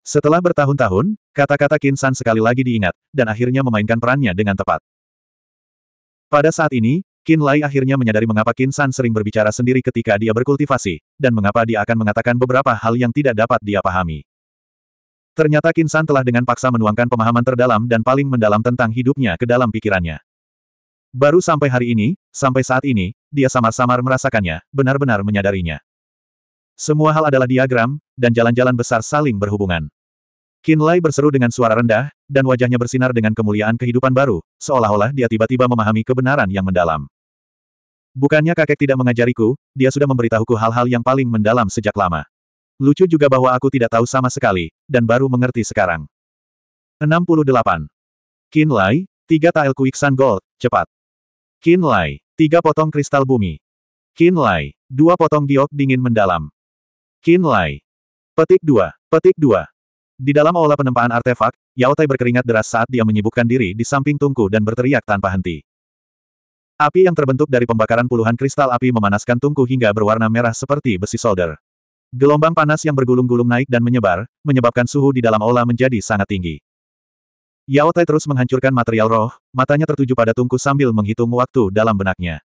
Setelah bertahun-tahun, kata-kata Kinsan sekali lagi diingat, dan akhirnya memainkan perannya dengan tepat. Pada saat ini, Kinlay Lai akhirnya menyadari mengapa Kinsan sering berbicara sendiri ketika dia berkultivasi, dan mengapa dia akan mengatakan beberapa hal yang tidak dapat dia pahami. Ternyata Kinsan telah dengan paksa menuangkan pemahaman terdalam dan paling mendalam tentang hidupnya ke dalam pikirannya. Baru sampai hari ini, sampai saat ini, dia samar-samar merasakannya, benar-benar menyadarinya. Semua hal adalah diagram, dan jalan-jalan besar saling berhubungan. Lai berseru dengan suara rendah, dan wajahnya bersinar dengan kemuliaan kehidupan baru, seolah-olah dia tiba-tiba memahami kebenaran yang mendalam. Bukannya kakek tidak mengajariku, dia sudah memberitahuku hal-hal yang paling mendalam sejak lama. Lucu juga bahwa aku tidak tahu sama sekali, dan baru mengerti sekarang. 68. Lai, 3 tael kuiksan Gold, cepat. Qin Lai, tiga potong kristal bumi. Qin Lai, dua potong giok dingin mendalam. Qin Lai, petik dua, petik dua. Di dalam aula penempaan artefak, Yao Tai berkeringat deras saat dia menyibukkan diri di samping tungku dan berteriak tanpa henti. Api yang terbentuk dari pembakaran puluhan kristal api memanaskan tungku hingga berwarna merah seperti besi solder. Gelombang panas yang bergulung-gulung naik dan menyebar, menyebabkan suhu di dalam aula menjadi sangat tinggi. Yao Tai terus menghancurkan material roh, matanya tertuju pada tungku sambil menghitung waktu dalam benaknya.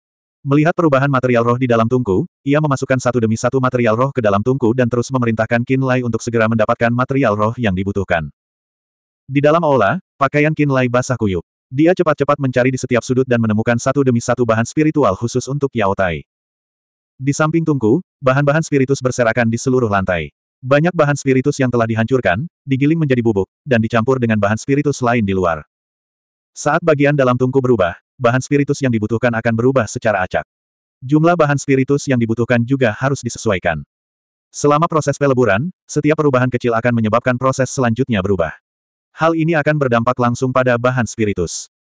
Melihat perubahan material roh di dalam tungku, ia memasukkan satu demi satu material roh ke dalam tungku dan terus memerintahkan Qin Lai untuk segera mendapatkan material roh yang dibutuhkan. Di dalam aula, pakaian Qin Lai basah kuyup. Dia cepat-cepat mencari di setiap sudut dan menemukan satu demi satu bahan spiritual khusus untuk Yao Tai. Di samping tungku, bahan-bahan spiritus berserakan di seluruh lantai. Banyak bahan spiritus yang telah dihancurkan, digiling menjadi bubuk, dan dicampur dengan bahan spiritus lain di luar. Saat bagian dalam tungku berubah, bahan spiritus yang dibutuhkan akan berubah secara acak. Jumlah bahan spiritus yang dibutuhkan juga harus disesuaikan. Selama proses peleburan, setiap perubahan kecil akan menyebabkan proses selanjutnya berubah. Hal ini akan berdampak langsung pada bahan spiritus.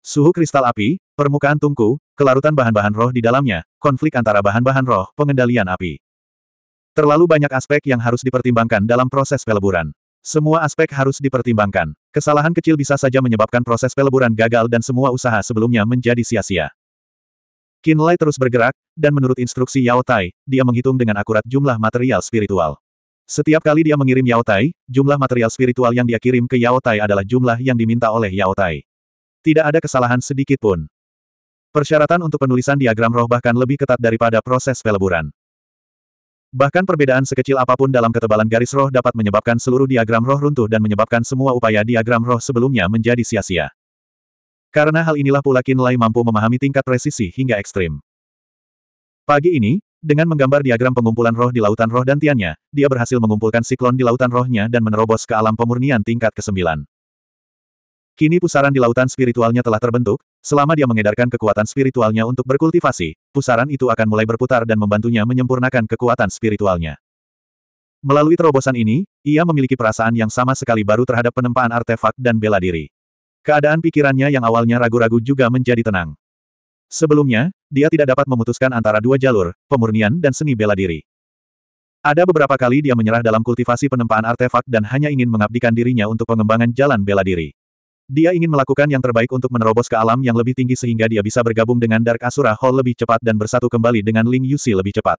Suhu kristal api, permukaan tungku, kelarutan bahan-bahan roh di dalamnya, konflik antara bahan-bahan roh, pengendalian api. Terlalu banyak aspek yang harus dipertimbangkan dalam proses peleburan. Semua aspek harus dipertimbangkan. Kesalahan kecil bisa saja menyebabkan proses peleburan gagal dan semua usaha sebelumnya menjadi sia-sia. Lai terus bergerak, dan menurut instruksi Yao Tai, dia menghitung dengan akurat jumlah material spiritual. Setiap kali dia mengirim Yao Tai, jumlah material spiritual yang dia kirim ke Yao Tai adalah jumlah yang diminta oleh Yao Tai. Tidak ada kesalahan sedikit pun. Persyaratan untuk penulisan diagram roh bahkan lebih ketat daripada proses peleburan. Bahkan perbedaan sekecil apapun dalam ketebalan garis roh dapat menyebabkan seluruh diagram roh runtuh dan menyebabkan semua upaya diagram roh sebelumnya menjadi sia-sia. Karena hal inilah pula Qin Lai mampu memahami tingkat presisi hingga ekstrim. Pagi ini, dengan menggambar diagram pengumpulan roh di lautan roh dan tiannya, dia berhasil mengumpulkan siklon di lautan rohnya dan menerobos ke alam pemurnian tingkat ke-9. Kini pusaran di lautan spiritualnya telah terbentuk, selama dia mengedarkan kekuatan spiritualnya untuk berkultivasi, pusaran itu akan mulai berputar dan membantunya menyempurnakan kekuatan spiritualnya. Melalui terobosan ini, ia memiliki perasaan yang sama sekali baru terhadap penempaan artefak dan bela diri. Keadaan pikirannya yang awalnya ragu-ragu juga menjadi tenang. Sebelumnya, dia tidak dapat memutuskan antara dua jalur, pemurnian dan seni bela diri. Ada beberapa kali dia menyerah dalam kultivasi penempaan artefak dan hanya ingin mengabdikan dirinya untuk pengembangan jalan bela diri. Dia ingin melakukan yang terbaik untuk menerobos ke alam yang lebih tinggi sehingga dia bisa bergabung dengan Dark Asura Hall lebih cepat dan bersatu kembali dengan Ling Yuxi lebih cepat.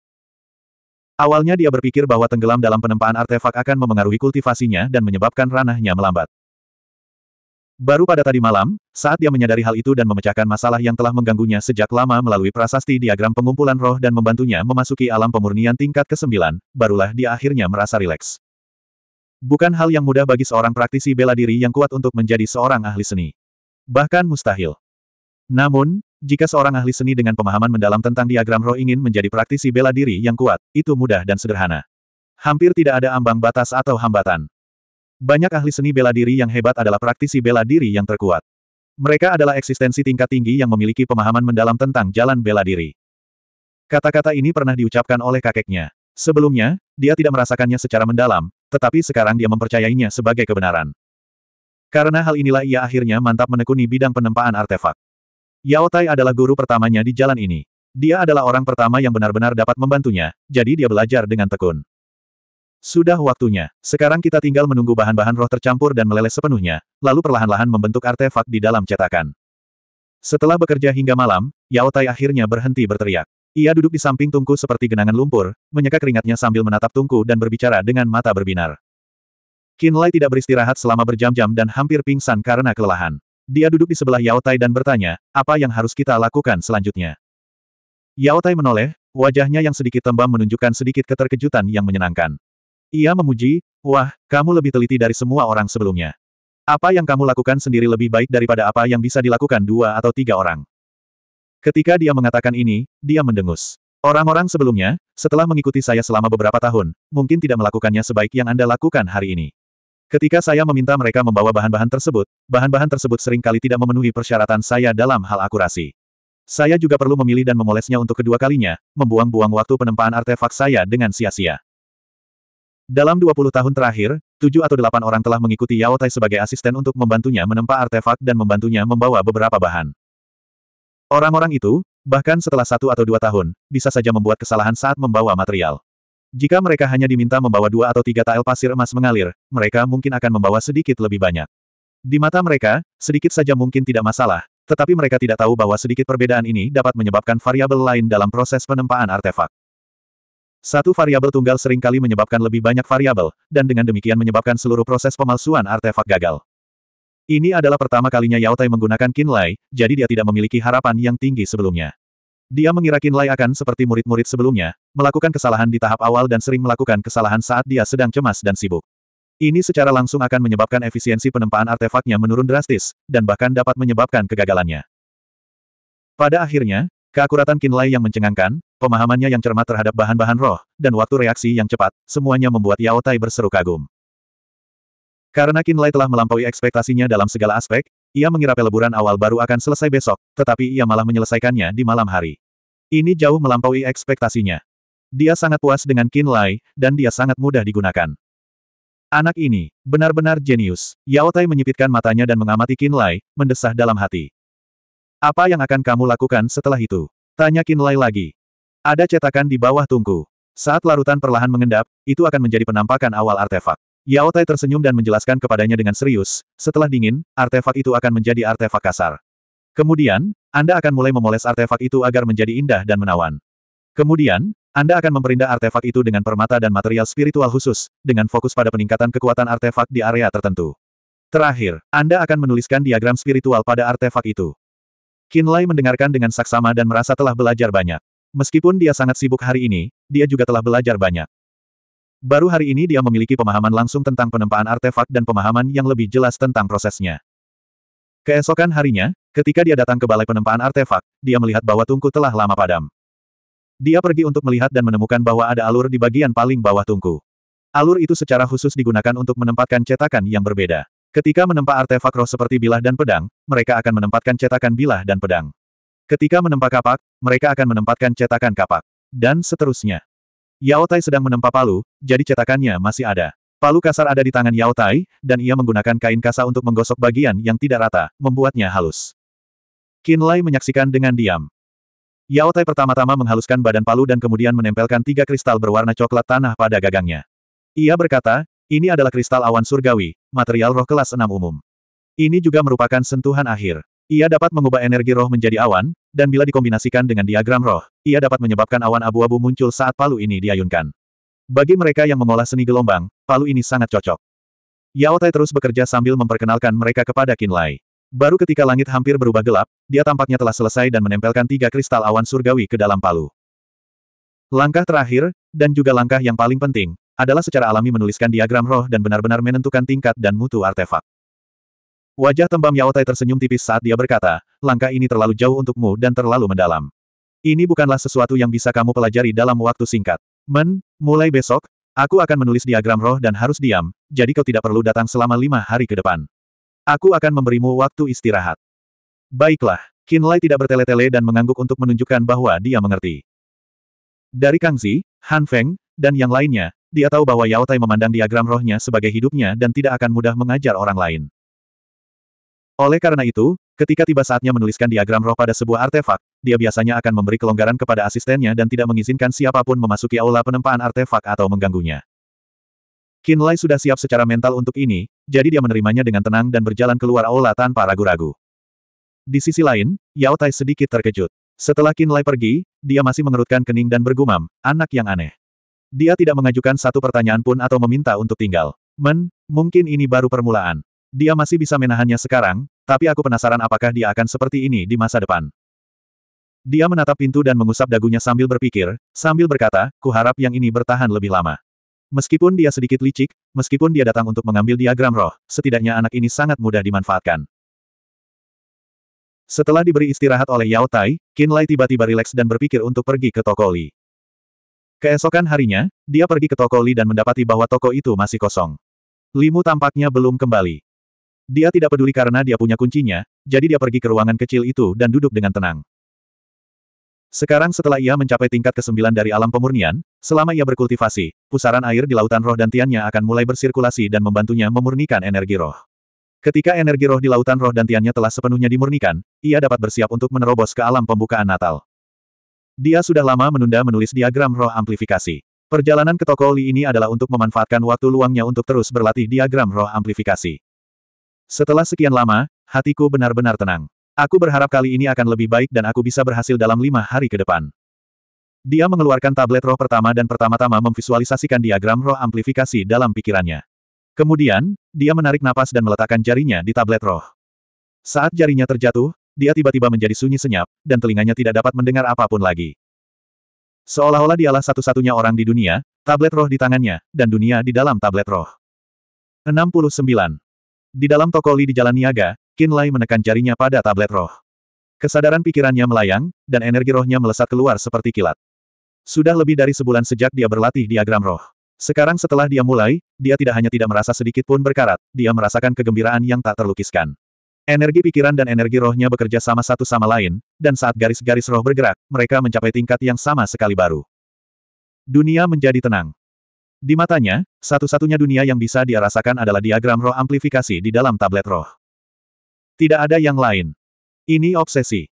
Awalnya dia berpikir bahwa tenggelam dalam penempaan artefak akan memengaruhi kultivasinya dan menyebabkan ranahnya melambat. Baru pada tadi malam, saat dia menyadari hal itu dan memecahkan masalah yang telah mengganggunya sejak lama melalui prasasti diagram pengumpulan roh dan membantunya memasuki alam pemurnian tingkat ke-9, barulah dia akhirnya merasa rileks. Bukan hal yang mudah bagi seorang praktisi bela diri yang kuat untuk menjadi seorang ahli seni. Bahkan mustahil. Namun, jika seorang ahli seni dengan pemahaman mendalam tentang diagram roh ingin menjadi praktisi bela diri yang kuat, itu mudah dan sederhana. Hampir tidak ada ambang batas atau hambatan. Banyak ahli seni bela diri yang hebat adalah praktisi bela diri yang terkuat. Mereka adalah eksistensi tingkat tinggi yang memiliki pemahaman mendalam tentang jalan bela diri. Kata-kata ini pernah diucapkan oleh kakeknya. Sebelumnya, dia tidak merasakannya secara mendalam, tetapi sekarang dia mempercayainya sebagai kebenaran. Karena hal inilah ia akhirnya mantap menekuni bidang penempaan artefak. Yao Tai adalah guru pertamanya di jalan ini. Dia adalah orang pertama yang benar-benar dapat membantunya, jadi dia belajar dengan tekun. Sudah waktunya, sekarang kita tinggal menunggu bahan-bahan roh tercampur dan meleleh sepenuhnya, lalu perlahan-lahan membentuk artefak di dalam cetakan. Setelah bekerja hingga malam, Yao Tai akhirnya berhenti berteriak. Ia duduk di samping Tungku seperti genangan lumpur, menyeka keringatnya sambil menatap Tungku dan berbicara dengan mata berbinar. Kinlay tidak beristirahat selama berjam-jam dan hampir pingsan karena kelelahan. Dia duduk di sebelah Yao Tai dan bertanya, apa yang harus kita lakukan selanjutnya? Yao Tai menoleh, wajahnya yang sedikit tembam menunjukkan sedikit keterkejutan yang menyenangkan. Ia memuji, wah, kamu lebih teliti dari semua orang sebelumnya. Apa yang kamu lakukan sendiri lebih baik daripada apa yang bisa dilakukan dua atau tiga orang. Ketika dia mengatakan ini, dia mendengus. Orang-orang sebelumnya, setelah mengikuti saya selama beberapa tahun, mungkin tidak melakukannya sebaik yang Anda lakukan hari ini. Ketika saya meminta mereka membawa bahan-bahan tersebut, bahan-bahan tersebut seringkali tidak memenuhi persyaratan saya dalam hal akurasi. Saya juga perlu memilih dan memolesnya untuk kedua kalinya, membuang-buang waktu penempaan artefak saya dengan sia-sia. Dalam 20 tahun terakhir, 7 atau 8 orang telah mengikuti Yao Tai sebagai asisten untuk membantunya menempa artefak dan membantunya membawa beberapa bahan. Orang-orang itu, bahkan setelah satu atau dua tahun, bisa saja membuat kesalahan saat membawa material. Jika mereka hanya diminta membawa dua atau tiga tael pasir emas mengalir, mereka mungkin akan membawa sedikit lebih banyak. Di mata mereka, sedikit saja mungkin tidak masalah, tetapi mereka tidak tahu bahwa sedikit perbedaan ini dapat menyebabkan variabel lain dalam proses penempaan artefak. Satu variabel tunggal seringkali menyebabkan lebih banyak variabel, dan dengan demikian menyebabkan seluruh proses pemalsuan artefak gagal. Ini adalah pertama kalinya Yao Tai menggunakan Kinlay, jadi dia tidak memiliki harapan yang tinggi sebelumnya. Dia mengira Kinlay akan seperti murid-murid sebelumnya, melakukan kesalahan di tahap awal dan sering melakukan kesalahan saat dia sedang cemas dan sibuk. Ini secara langsung akan menyebabkan efisiensi penempaan artefaknya menurun drastis, dan bahkan dapat menyebabkan kegagalannya. Pada akhirnya, keakuratan Kinlay yang mencengangkan, pemahamannya yang cermat terhadap bahan-bahan roh, dan waktu reaksi yang cepat, semuanya membuat Yao Tai berseru kagum. Karena Kinlay telah melampaui ekspektasinya dalam segala aspek, ia mengira peleburan awal baru akan selesai besok, tetapi ia malah menyelesaikannya di malam hari. Ini jauh melampaui ekspektasinya. Dia sangat puas dengan Kinlay, dan dia sangat mudah digunakan. Anak ini, benar-benar jenius. Yao Tai menyipitkan matanya dan mengamati Kinlay, mendesah dalam hati. Apa yang akan kamu lakukan setelah itu? Tanya Kinlay lagi. Ada cetakan di bawah tungku. Saat larutan perlahan mengendap, itu akan menjadi penampakan awal artefak. Yao Tai tersenyum dan menjelaskan kepadanya dengan serius, setelah dingin, artefak itu akan menjadi artefak kasar. Kemudian, Anda akan mulai memoles artefak itu agar menjadi indah dan menawan. Kemudian, Anda akan memperindah artefak itu dengan permata dan material spiritual khusus, dengan fokus pada peningkatan kekuatan artefak di area tertentu. Terakhir, Anda akan menuliskan diagram spiritual pada artefak itu. Kinlay mendengarkan dengan saksama dan merasa telah belajar banyak. Meskipun dia sangat sibuk hari ini, dia juga telah belajar banyak. Baru hari ini dia memiliki pemahaman langsung tentang penempaan artefak dan pemahaman yang lebih jelas tentang prosesnya. Keesokan harinya, ketika dia datang ke balai penempaan artefak, dia melihat bahwa tungku telah lama padam. Dia pergi untuk melihat dan menemukan bahwa ada alur di bagian paling bawah tungku. Alur itu secara khusus digunakan untuk menempatkan cetakan yang berbeda. Ketika menempa artefak roh seperti bilah dan pedang, mereka akan menempatkan cetakan bilah dan pedang. Ketika menempa kapak, mereka akan menempatkan cetakan kapak. Dan seterusnya. Yao Tai sedang menempa palu, jadi cetakannya masih ada. Palu kasar ada di tangan Yao Tai, dan ia menggunakan kain kasa untuk menggosok bagian yang tidak rata, membuatnya halus. Qin Lai menyaksikan dengan diam. Yao Tai pertama-tama menghaluskan badan palu dan kemudian menempelkan tiga kristal berwarna coklat tanah pada gagangnya. Ia berkata, ini adalah kristal awan surgawi, material roh kelas enam umum. Ini juga merupakan sentuhan akhir. Ia dapat mengubah energi roh menjadi awan, dan bila dikombinasikan dengan diagram roh, ia dapat menyebabkan awan abu-abu muncul saat palu ini diayunkan. Bagi mereka yang mengolah seni gelombang, palu ini sangat cocok. Yao Tai terus bekerja sambil memperkenalkan mereka kepada Qin Lai. Baru ketika langit hampir berubah gelap, dia tampaknya telah selesai dan menempelkan tiga kristal awan surgawi ke dalam palu. Langkah terakhir, dan juga langkah yang paling penting, adalah secara alami menuliskan diagram roh dan benar-benar menentukan tingkat dan mutu artefak. Wajah tembam Yao Tai tersenyum tipis saat dia berkata, langkah ini terlalu jauh untukmu dan terlalu mendalam. Ini bukanlah sesuatu yang bisa kamu pelajari dalam waktu singkat. Men, mulai besok, aku akan menulis diagram roh dan harus diam, jadi kau tidak perlu datang selama lima hari ke depan. Aku akan memberimu waktu istirahat. Baiklah, Lai tidak bertele-tele dan mengangguk untuk menunjukkan bahwa dia mengerti. Dari Kang Zi, Han Feng, dan yang lainnya, dia tahu bahwa Yao Tai memandang diagram rohnya sebagai hidupnya dan tidak akan mudah mengajar orang lain. Oleh karena itu, ketika tiba saatnya menuliskan diagram roh pada sebuah artefak, dia biasanya akan memberi kelonggaran kepada asistennya dan tidak mengizinkan siapapun memasuki aula penempaan artefak atau mengganggunya. Kinlay sudah siap secara mental untuk ini, jadi dia menerimanya dengan tenang dan berjalan keluar aula tanpa ragu-ragu. Di sisi lain, Yao Tai sedikit terkejut. Setelah Kinlay pergi, dia masih mengerutkan kening dan bergumam, anak yang aneh. Dia tidak mengajukan satu pertanyaan pun atau meminta untuk tinggal. Men, mungkin ini baru permulaan. Dia masih bisa menahannya sekarang, tapi aku penasaran apakah dia akan seperti ini di masa depan. Dia menatap pintu dan mengusap dagunya sambil berpikir, sambil berkata, kuharap yang ini bertahan lebih lama. Meskipun dia sedikit licik, meskipun dia datang untuk mengambil diagram roh, setidaknya anak ini sangat mudah dimanfaatkan. Setelah diberi istirahat oleh Yao Tai, Qin Lai tiba-tiba rileks dan berpikir untuk pergi ke toko Li. Keesokan harinya, dia pergi ke toko Li dan mendapati bahwa toko itu masih kosong. Limu tampaknya belum kembali. Dia tidak peduli karena dia punya kuncinya, jadi dia pergi ke ruangan kecil itu dan duduk dengan tenang. Sekarang setelah ia mencapai tingkat ke-9 dari alam pemurnian, selama ia berkultivasi, pusaran air di lautan roh dan tiannya akan mulai bersirkulasi dan membantunya memurnikan energi roh. Ketika energi roh di lautan roh dan tiannya telah sepenuhnya dimurnikan, ia dapat bersiap untuk menerobos ke alam pembukaan Natal. Dia sudah lama menunda menulis diagram roh amplifikasi. Perjalanan ke toko Li ini adalah untuk memanfaatkan waktu luangnya untuk terus berlatih diagram roh amplifikasi. Setelah sekian lama, hatiku benar-benar tenang. Aku berharap kali ini akan lebih baik dan aku bisa berhasil dalam lima hari ke depan. Dia mengeluarkan tablet roh pertama dan pertama-tama memvisualisasikan diagram roh amplifikasi dalam pikirannya. Kemudian, dia menarik napas dan meletakkan jarinya di tablet roh. Saat jarinya terjatuh, dia tiba-tiba menjadi sunyi senyap, dan telinganya tidak dapat mendengar apapun lagi. Seolah-olah dialah satu-satunya orang di dunia, tablet roh di tangannya, dan dunia di dalam tablet roh. 69. Di dalam toko Li di Jalan Niaga, Qin Lai menekan jarinya pada tablet roh. Kesadaran pikirannya melayang, dan energi rohnya melesat keluar seperti kilat. Sudah lebih dari sebulan sejak dia berlatih diagram roh. Sekarang setelah dia mulai, dia tidak hanya tidak merasa sedikit pun berkarat, dia merasakan kegembiraan yang tak terlukiskan. Energi pikiran dan energi rohnya bekerja sama satu sama lain, dan saat garis-garis roh bergerak, mereka mencapai tingkat yang sama sekali baru. Dunia menjadi tenang. Di matanya, satu-satunya dunia yang bisa dia rasakan adalah diagram roh amplifikasi di dalam tablet roh. Tidak ada yang lain. Ini obsesi.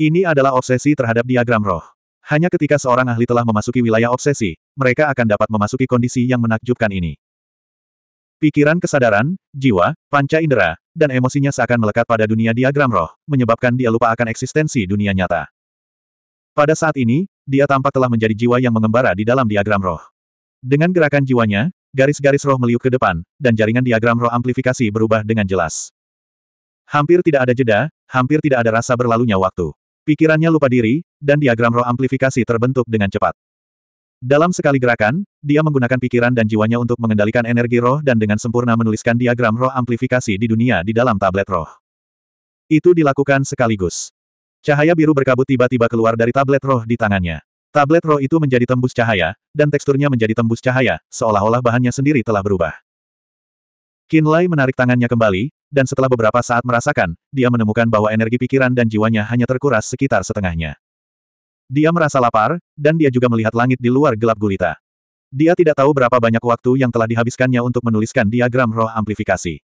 Ini adalah obsesi terhadap diagram roh. Hanya ketika seorang ahli telah memasuki wilayah obsesi, mereka akan dapat memasuki kondisi yang menakjubkan ini. Pikiran kesadaran, jiwa, panca indera, dan emosinya seakan melekat pada dunia diagram roh, menyebabkan dia lupa akan eksistensi dunia nyata. Pada saat ini, dia tampak telah menjadi jiwa yang mengembara di dalam diagram roh. Dengan gerakan jiwanya, garis-garis roh meliuk ke depan, dan jaringan diagram roh amplifikasi berubah dengan jelas. Hampir tidak ada jeda, hampir tidak ada rasa berlalunya waktu. Pikirannya lupa diri, dan diagram roh amplifikasi terbentuk dengan cepat. Dalam sekali gerakan, dia menggunakan pikiran dan jiwanya untuk mengendalikan energi roh dan dengan sempurna menuliskan diagram roh amplifikasi di dunia di dalam tablet roh. Itu dilakukan sekaligus. Cahaya biru berkabut tiba-tiba keluar dari tablet roh di tangannya. Tablet roh itu menjadi tembus cahaya, dan teksturnya menjadi tembus cahaya, seolah-olah bahannya sendiri telah berubah. Qin Lai menarik tangannya kembali, dan setelah beberapa saat merasakan, dia menemukan bahwa energi pikiran dan jiwanya hanya terkuras sekitar setengahnya. Dia merasa lapar, dan dia juga melihat langit di luar gelap gulita. Dia tidak tahu berapa banyak waktu yang telah dihabiskannya untuk menuliskan diagram roh amplifikasi.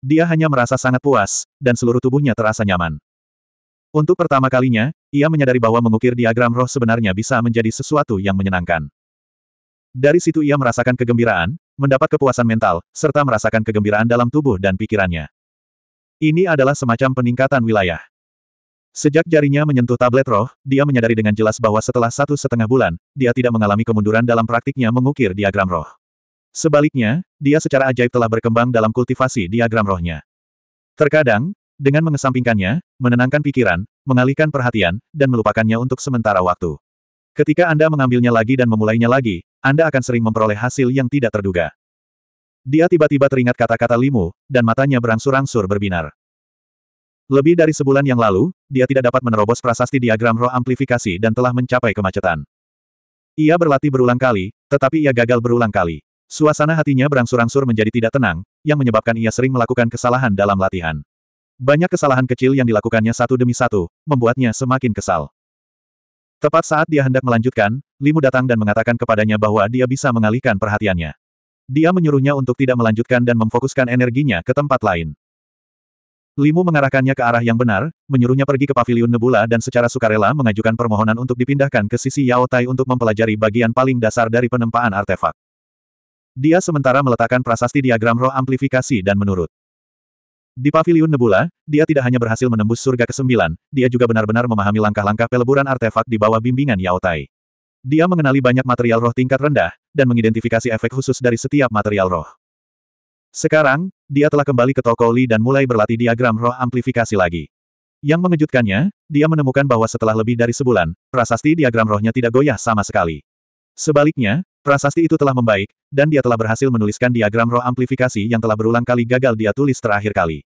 Dia hanya merasa sangat puas, dan seluruh tubuhnya terasa nyaman. Untuk pertama kalinya, ia menyadari bahwa mengukir diagram roh sebenarnya bisa menjadi sesuatu yang menyenangkan. Dari situ ia merasakan kegembiraan, mendapat kepuasan mental, serta merasakan kegembiraan dalam tubuh dan pikirannya. Ini adalah semacam peningkatan wilayah. Sejak jarinya menyentuh tablet roh, dia menyadari dengan jelas bahwa setelah satu setengah bulan, dia tidak mengalami kemunduran dalam praktiknya mengukir diagram roh. Sebaliknya, dia secara ajaib telah berkembang dalam kultivasi diagram rohnya. Terkadang, dengan mengesampingkannya, menenangkan pikiran, mengalihkan perhatian, dan melupakannya untuk sementara waktu. Ketika Anda mengambilnya lagi dan memulainya lagi, Anda akan sering memperoleh hasil yang tidak terduga. Dia tiba-tiba teringat kata-kata Limu, dan matanya berangsur-angsur berbinar. Lebih dari sebulan yang lalu, dia tidak dapat menerobos prasasti diagram roh amplifikasi dan telah mencapai kemacetan. Ia berlatih berulang kali, tetapi ia gagal berulang kali. Suasana hatinya berangsur-angsur menjadi tidak tenang, yang menyebabkan ia sering melakukan kesalahan dalam latihan. Banyak kesalahan kecil yang dilakukannya satu demi satu, membuatnya semakin kesal. Tepat saat dia hendak melanjutkan, Limu datang dan mengatakan kepadanya bahwa dia bisa mengalihkan perhatiannya. Dia menyuruhnya untuk tidak melanjutkan dan memfokuskan energinya ke tempat lain. Limu mengarahkannya ke arah yang benar, menyuruhnya pergi ke paviliun Nebula dan secara sukarela mengajukan permohonan untuk dipindahkan ke sisi Yao Tai untuk mempelajari bagian paling dasar dari penempaan artefak. Dia sementara meletakkan prasasti diagram roh amplifikasi dan menurut di Paviliun Nebula, dia tidak hanya berhasil menembus surga ke-9, dia juga benar-benar memahami langkah-langkah peleburan artefak di bawah bimbingan Yao Tai. Dia mengenali banyak material roh tingkat rendah, dan mengidentifikasi efek khusus dari setiap material roh. Sekarang, dia telah kembali ke toko Li dan mulai berlatih diagram roh amplifikasi lagi. Yang mengejutkannya, dia menemukan bahwa setelah lebih dari sebulan, prasasti diagram rohnya tidak goyah sama sekali. Sebaliknya, Prasasti itu telah membaik, dan dia telah berhasil menuliskan diagram roh amplifikasi yang telah berulang kali gagal dia tulis terakhir kali.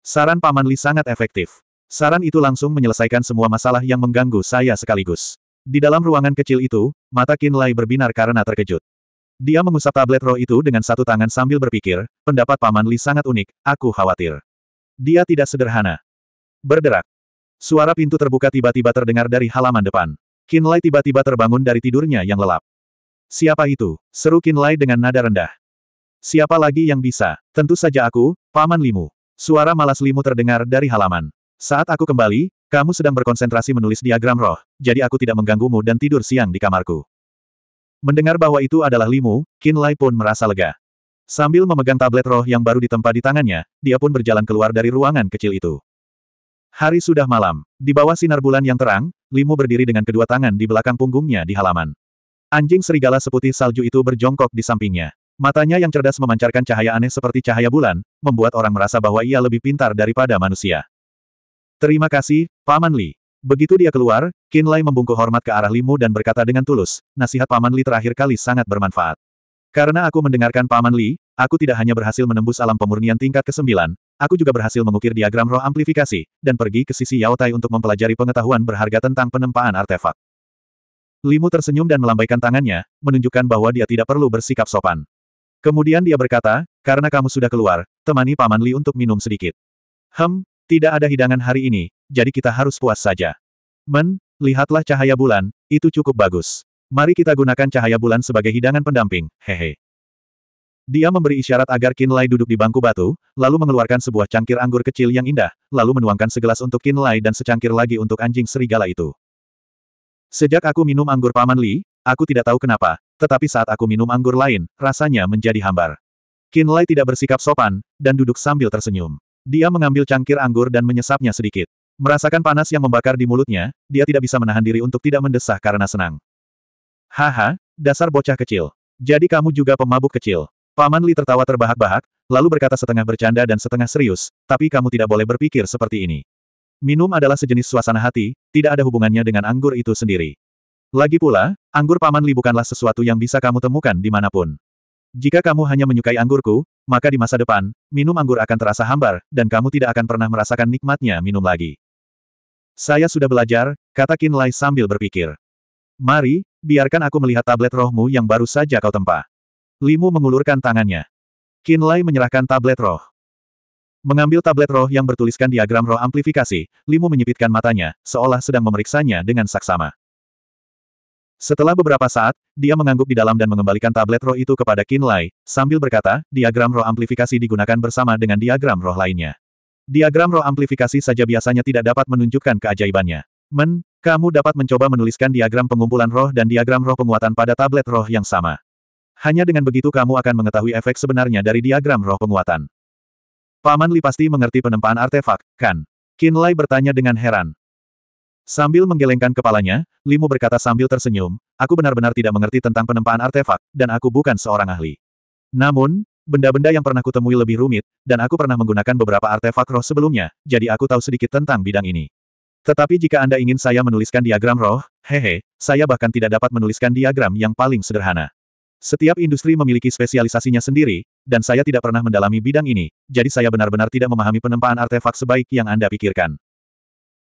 Saran Paman Li sangat efektif. Saran itu langsung menyelesaikan semua masalah yang mengganggu saya sekaligus. Di dalam ruangan kecil itu, mata Lai berbinar karena terkejut. Dia mengusap tablet roh itu dengan satu tangan sambil berpikir, pendapat Paman Li sangat unik, aku khawatir. Dia tidak sederhana. Berderak. Suara pintu terbuka tiba-tiba terdengar dari halaman depan. Lai tiba-tiba terbangun dari tidurnya yang lelap. Siapa itu? Seru Kinlay dengan nada rendah. Siapa lagi yang bisa? Tentu saja aku, Paman Limu. Suara malas Limu terdengar dari halaman. Saat aku kembali, kamu sedang berkonsentrasi menulis diagram roh, jadi aku tidak mengganggumu dan tidur siang di kamarku. Mendengar bahwa itu adalah Limu, Kinlay pun merasa lega. Sambil memegang tablet roh yang baru ditempa di tangannya, dia pun berjalan keluar dari ruangan kecil itu. Hari sudah malam. Di bawah sinar bulan yang terang, Limu berdiri dengan kedua tangan di belakang punggungnya di halaman. Anjing serigala seputih salju itu berjongkok di sampingnya. Matanya yang cerdas memancarkan cahaya aneh seperti cahaya bulan, membuat orang merasa bahwa ia lebih pintar daripada manusia. Terima kasih, Paman Li. Begitu dia keluar, Qin Lai membungkuk hormat ke arah Limu dan berkata dengan tulus, nasihat Paman Li terakhir kali sangat bermanfaat. Karena aku mendengarkan Paman Li, aku tidak hanya berhasil menembus alam pemurnian tingkat ke-9, aku juga berhasil mengukir diagram roh amplifikasi, dan pergi ke sisi Yao Tai untuk mempelajari pengetahuan berharga tentang penempaan artefak. Limu tersenyum dan melambaikan tangannya, menunjukkan bahwa dia tidak perlu bersikap sopan. Kemudian dia berkata, karena kamu sudah keluar, temani Paman Li untuk minum sedikit. Hem, tidak ada hidangan hari ini, jadi kita harus puas saja. Men, lihatlah cahaya bulan, itu cukup bagus. Mari kita gunakan cahaya bulan sebagai hidangan pendamping, hehe. Dia memberi isyarat agar Qin Lai duduk di bangku batu, lalu mengeluarkan sebuah cangkir anggur kecil yang indah, lalu menuangkan segelas untuk Qin Lai dan secangkir lagi untuk anjing serigala itu. Sejak aku minum anggur Paman Li, aku tidak tahu kenapa, tetapi saat aku minum anggur lain, rasanya menjadi hambar. Lai tidak bersikap sopan, dan duduk sambil tersenyum. Dia mengambil cangkir anggur dan menyesapnya sedikit. Merasakan panas yang membakar di mulutnya, dia tidak bisa menahan diri untuk tidak mendesah karena senang. Haha, dasar bocah kecil. Jadi kamu juga pemabuk kecil. Paman Li tertawa terbahak-bahak, lalu berkata setengah bercanda dan setengah serius, tapi kamu tidak boleh berpikir seperti ini. Minum adalah sejenis suasana hati, tidak ada hubungannya dengan anggur itu sendiri. Lagi pula, anggur paman Li bukanlah sesuatu yang bisa kamu temukan di dimanapun. Jika kamu hanya menyukai anggurku, maka di masa depan, minum anggur akan terasa hambar, dan kamu tidak akan pernah merasakan nikmatnya minum lagi. Saya sudah belajar, kata Qin Lai sambil berpikir. Mari, biarkan aku melihat tablet rohmu yang baru saja kau tempa. Limu mengulurkan tangannya. Qin Lai menyerahkan tablet roh. Mengambil tablet roh yang bertuliskan diagram roh amplifikasi, Limu menyipitkan matanya, seolah sedang memeriksanya dengan saksama. Setelah beberapa saat, dia mengangguk di dalam dan mengembalikan tablet roh itu kepada Lai, sambil berkata, diagram roh amplifikasi digunakan bersama dengan diagram roh lainnya. Diagram roh amplifikasi saja biasanya tidak dapat menunjukkan keajaibannya. Men, kamu dapat mencoba menuliskan diagram pengumpulan roh dan diagram roh penguatan pada tablet roh yang sama. Hanya dengan begitu kamu akan mengetahui efek sebenarnya dari diagram roh penguatan. Paman Li pasti mengerti penempaan artefak, kan? Qin Lai bertanya dengan heran. Sambil menggelengkan kepalanya, Limu berkata sambil tersenyum, aku benar-benar tidak mengerti tentang penempaan artefak, dan aku bukan seorang ahli. Namun, benda-benda yang pernah kutemui lebih rumit, dan aku pernah menggunakan beberapa artefak roh sebelumnya, jadi aku tahu sedikit tentang bidang ini. Tetapi jika Anda ingin saya menuliskan diagram roh, hehe, saya bahkan tidak dapat menuliskan diagram yang paling sederhana. Setiap industri memiliki spesialisasinya sendiri, dan saya tidak pernah mendalami bidang ini, jadi saya benar-benar tidak memahami penempaan artefak sebaik yang Anda pikirkan.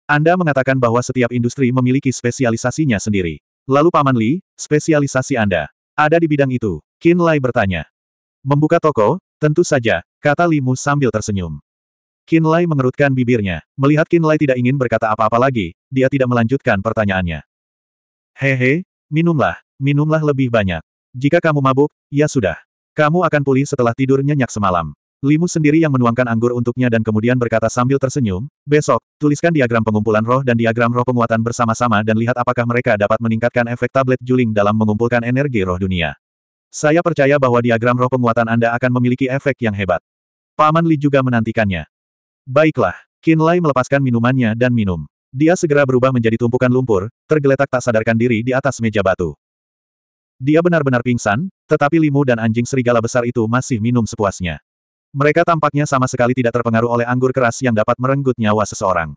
Anda mengatakan bahwa setiap industri memiliki spesialisasinya sendiri. Lalu Paman Li, spesialisasi Anda. Ada di bidang itu, Qin Lai bertanya. Membuka toko? Tentu saja, kata Limu sambil tersenyum. Qin Lai mengerutkan bibirnya. Melihat Qin Lai tidak ingin berkata apa-apa lagi, dia tidak melanjutkan pertanyaannya. Hehe, minumlah, minumlah lebih banyak. Jika kamu mabuk, ya sudah. Kamu akan pulih setelah tidur nyenyak semalam. Limu sendiri yang menuangkan anggur untuknya dan kemudian berkata sambil tersenyum, besok, tuliskan diagram pengumpulan roh dan diagram roh penguatan bersama-sama dan lihat apakah mereka dapat meningkatkan efek tablet juling dalam mengumpulkan energi roh dunia. Saya percaya bahwa diagram roh penguatan Anda akan memiliki efek yang hebat. Paman Li juga menantikannya. Baiklah, Lai melepaskan minumannya dan minum. Dia segera berubah menjadi tumpukan lumpur, tergeletak tak sadarkan diri di atas meja batu. Dia benar-benar pingsan, tetapi Limu dan anjing serigala besar itu masih minum sepuasnya. Mereka tampaknya sama sekali tidak terpengaruh oleh anggur keras yang dapat merenggut nyawa seseorang.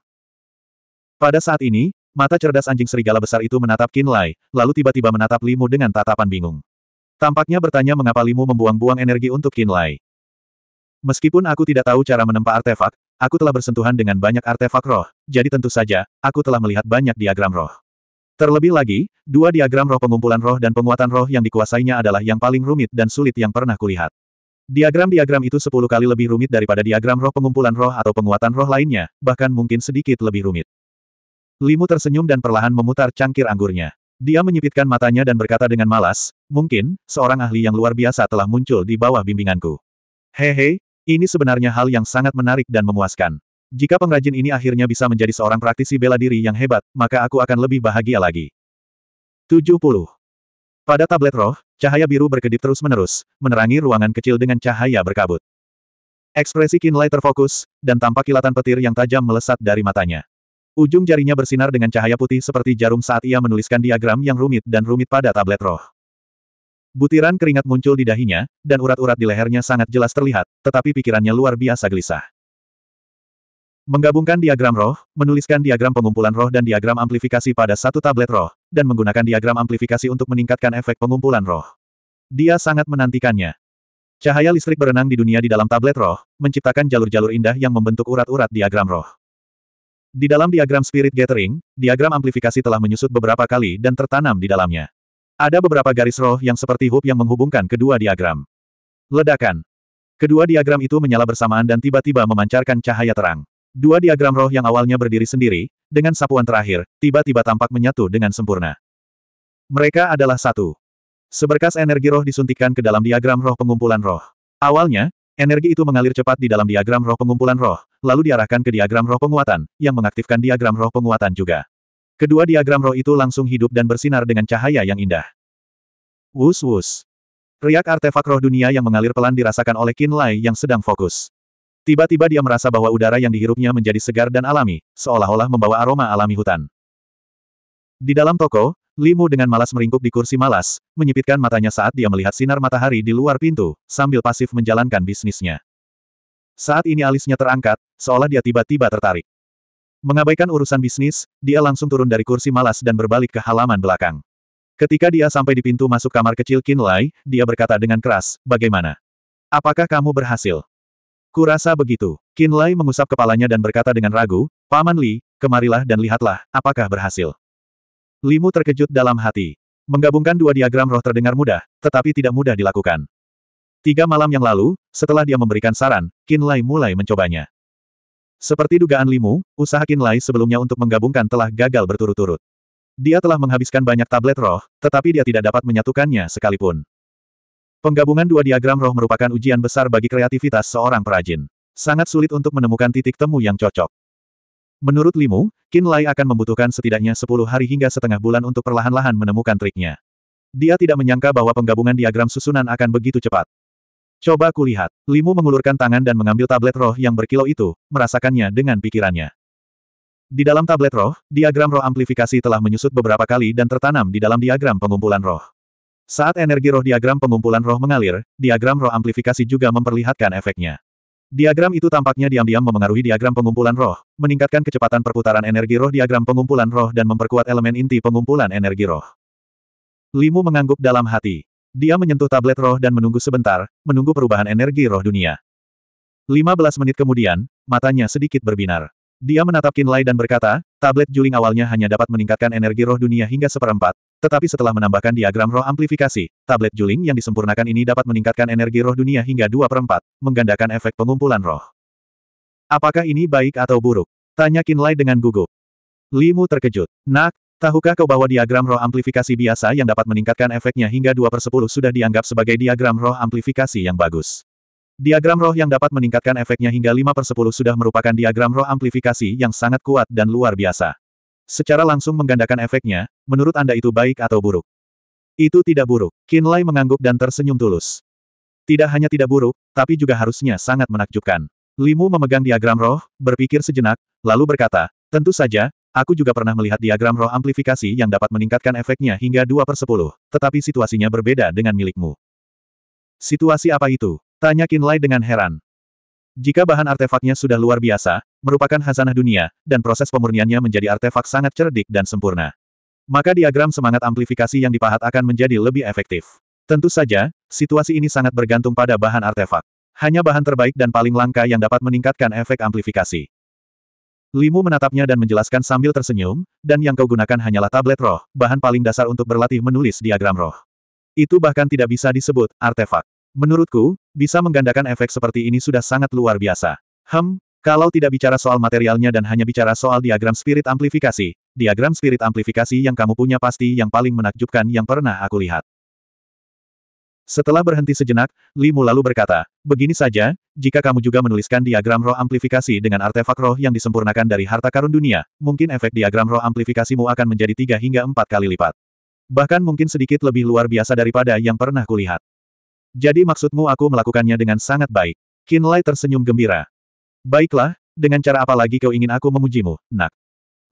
Pada saat ini, mata cerdas anjing serigala besar itu menatap Kinlay, lalu tiba-tiba menatap Limu dengan tatapan bingung. Tampaknya bertanya mengapa Limu membuang-buang energi untuk Kinlay. Meskipun aku tidak tahu cara menempa artefak, aku telah bersentuhan dengan banyak artefak roh, jadi tentu saja, aku telah melihat banyak diagram roh. Terlebih lagi, dua diagram roh pengumpulan roh dan penguatan roh yang dikuasainya adalah yang paling rumit dan sulit yang pernah kulihat. Diagram-diagram itu sepuluh kali lebih rumit daripada diagram roh pengumpulan roh atau penguatan roh lainnya, bahkan mungkin sedikit lebih rumit. Limu tersenyum dan perlahan memutar cangkir anggurnya. Dia menyipitkan matanya dan berkata dengan malas, mungkin, seorang ahli yang luar biasa telah muncul di bawah bimbinganku. Hehe, ini sebenarnya hal yang sangat menarik dan memuaskan. Jika pengrajin ini akhirnya bisa menjadi seorang praktisi bela diri yang hebat, maka aku akan lebih bahagia lagi. 70. Pada tablet roh, cahaya biru berkedip terus-menerus, menerangi ruangan kecil dengan cahaya berkabut. Ekspresi Kinlay terfokus, dan tampak kilatan petir yang tajam melesat dari matanya. Ujung jarinya bersinar dengan cahaya putih seperti jarum saat ia menuliskan diagram yang rumit dan rumit pada tablet roh. Butiran keringat muncul di dahinya, dan urat-urat di lehernya sangat jelas terlihat, tetapi pikirannya luar biasa gelisah. Menggabungkan diagram roh, menuliskan diagram pengumpulan roh dan diagram amplifikasi pada satu tablet roh, dan menggunakan diagram amplifikasi untuk meningkatkan efek pengumpulan roh. Dia sangat menantikannya. Cahaya listrik berenang di dunia di dalam tablet roh, menciptakan jalur-jalur indah yang membentuk urat-urat diagram roh. Di dalam diagram spirit gathering, diagram amplifikasi telah menyusut beberapa kali dan tertanam di dalamnya. Ada beberapa garis roh yang seperti hub yang menghubungkan kedua diagram. Ledakan. Kedua diagram itu menyala bersamaan dan tiba-tiba memancarkan cahaya terang. Dua diagram roh yang awalnya berdiri sendiri, dengan sapuan terakhir, tiba-tiba tampak menyatu dengan sempurna. Mereka adalah satu. Seberkas energi roh disuntikkan ke dalam diagram roh pengumpulan roh. Awalnya, energi itu mengalir cepat di dalam diagram roh pengumpulan roh, lalu diarahkan ke diagram roh penguatan, yang mengaktifkan diagram roh penguatan juga. Kedua diagram roh itu langsung hidup dan bersinar dengan cahaya yang indah. Wus-wus. Riak artefak roh dunia yang mengalir pelan dirasakan oleh Qin Lai yang sedang fokus. Tiba-tiba dia merasa bahwa udara yang dihirupnya menjadi segar dan alami, seolah-olah membawa aroma alami hutan. Di dalam toko, Limu dengan malas meringkuk di kursi malas, menyipitkan matanya saat dia melihat sinar matahari di luar pintu, sambil pasif menjalankan bisnisnya. Saat ini alisnya terangkat, seolah dia tiba-tiba tertarik. Mengabaikan urusan bisnis, dia langsung turun dari kursi malas dan berbalik ke halaman belakang. Ketika dia sampai di pintu masuk kamar kecil Kinlay, dia berkata dengan keras, bagaimana? Apakah kamu berhasil? Kurasa begitu. Lai mengusap kepalanya dan berkata dengan ragu, Paman Li, kemarilah dan lihatlah, apakah berhasil. Limu terkejut dalam hati. Menggabungkan dua diagram roh terdengar mudah, tetapi tidak mudah dilakukan. Tiga malam yang lalu, setelah dia memberikan saran, Lai mulai mencobanya. Seperti dugaan Limu, usaha Lai sebelumnya untuk menggabungkan telah gagal berturut-turut. Dia telah menghabiskan banyak tablet roh, tetapi dia tidak dapat menyatukannya sekalipun. Penggabungan dua diagram roh merupakan ujian besar bagi kreativitas seorang perajin. Sangat sulit untuk menemukan titik temu yang cocok. Menurut Limu, Qin Lai akan membutuhkan setidaknya 10 hari hingga setengah bulan untuk perlahan-lahan menemukan triknya. Dia tidak menyangka bahwa penggabungan diagram susunan akan begitu cepat. Coba kulihat. Limu mengulurkan tangan dan mengambil tablet roh yang berkilau itu, merasakannya dengan pikirannya. Di dalam tablet roh, diagram roh amplifikasi telah menyusut beberapa kali dan tertanam di dalam diagram pengumpulan roh. Saat energi roh diagram pengumpulan roh mengalir, diagram roh amplifikasi juga memperlihatkan efeknya. Diagram itu tampaknya diam-diam memengaruhi diagram pengumpulan roh, meningkatkan kecepatan perputaran energi roh diagram pengumpulan roh dan memperkuat elemen inti pengumpulan energi roh. Limu mengangguk dalam hati. Dia menyentuh tablet roh dan menunggu sebentar, menunggu perubahan energi roh dunia. 15 menit kemudian, matanya sedikit berbinar. Dia menatap Kinlay dan berkata, tablet juling awalnya hanya dapat meningkatkan energi roh dunia hingga seperempat, tetapi setelah menambahkan diagram roh amplifikasi, tablet juling yang disempurnakan ini dapat meningkatkan energi roh dunia hingga 2 per 4, menggandakan efek pengumpulan roh. Apakah ini baik atau buruk? Tanya Lai dengan gugup. Limu terkejut. Nak, tahukah kau bahwa diagram roh amplifikasi biasa yang dapat meningkatkan efeknya hingga 2 per 10 sudah dianggap sebagai diagram roh amplifikasi yang bagus. Diagram roh yang dapat meningkatkan efeknya hingga 5 per 10 sudah merupakan diagram roh amplifikasi yang sangat kuat dan luar biasa. Secara langsung menggandakan efeknya, menurut Anda itu baik atau buruk? Itu tidak buruk. Kinlay mengangguk dan tersenyum tulus. Tidak hanya tidak buruk, tapi juga harusnya sangat menakjubkan. Limu memegang diagram roh, berpikir sejenak, lalu berkata, tentu saja, aku juga pernah melihat diagram roh amplifikasi yang dapat meningkatkan efeknya hingga 2 per 10, tetapi situasinya berbeda dengan milikmu. Situasi apa itu? Tanya Kinlay dengan heran. Jika bahan artefaknya sudah luar biasa, merupakan hazanah dunia, dan proses pemurniannya menjadi artefak sangat cerdik dan sempurna. Maka diagram semangat amplifikasi yang dipahat akan menjadi lebih efektif. Tentu saja, situasi ini sangat bergantung pada bahan artefak. Hanya bahan terbaik dan paling langka yang dapat meningkatkan efek amplifikasi. Limu menatapnya dan menjelaskan sambil tersenyum, dan yang kau gunakan hanyalah tablet roh, bahan paling dasar untuk berlatih menulis diagram roh. Itu bahkan tidak bisa disebut artefak. Menurutku, bisa menggandakan efek seperti ini sudah sangat luar biasa. Hem, kalau tidak bicara soal materialnya dan hanya bicara soal diagram spirit amplifikasi, diagram spirit amplifikasi yang kamu punya pasti yang paling menakjubkan yang pernah aku lihat. Setelah berhenti sejenak, Limu lalu berkata, begini saja, jika kamu juga menuliskan diagram roh amplifikasi dengan artefak roh yang disempurnakan dari harta karun dunia, mungkin efek diagram roh amplifikasimu akan menjadi tiga hingga empat kali lipat. Bahkan mungkin sedikit lebih luar biasa daripada yang pernah kulihat. Jadi maksudmu aku melakukannya dengan sangat baik. Kinlay tersenyum gembira. Baiklah, dengan cara apa lagi kau ingin aku memujimu, nak?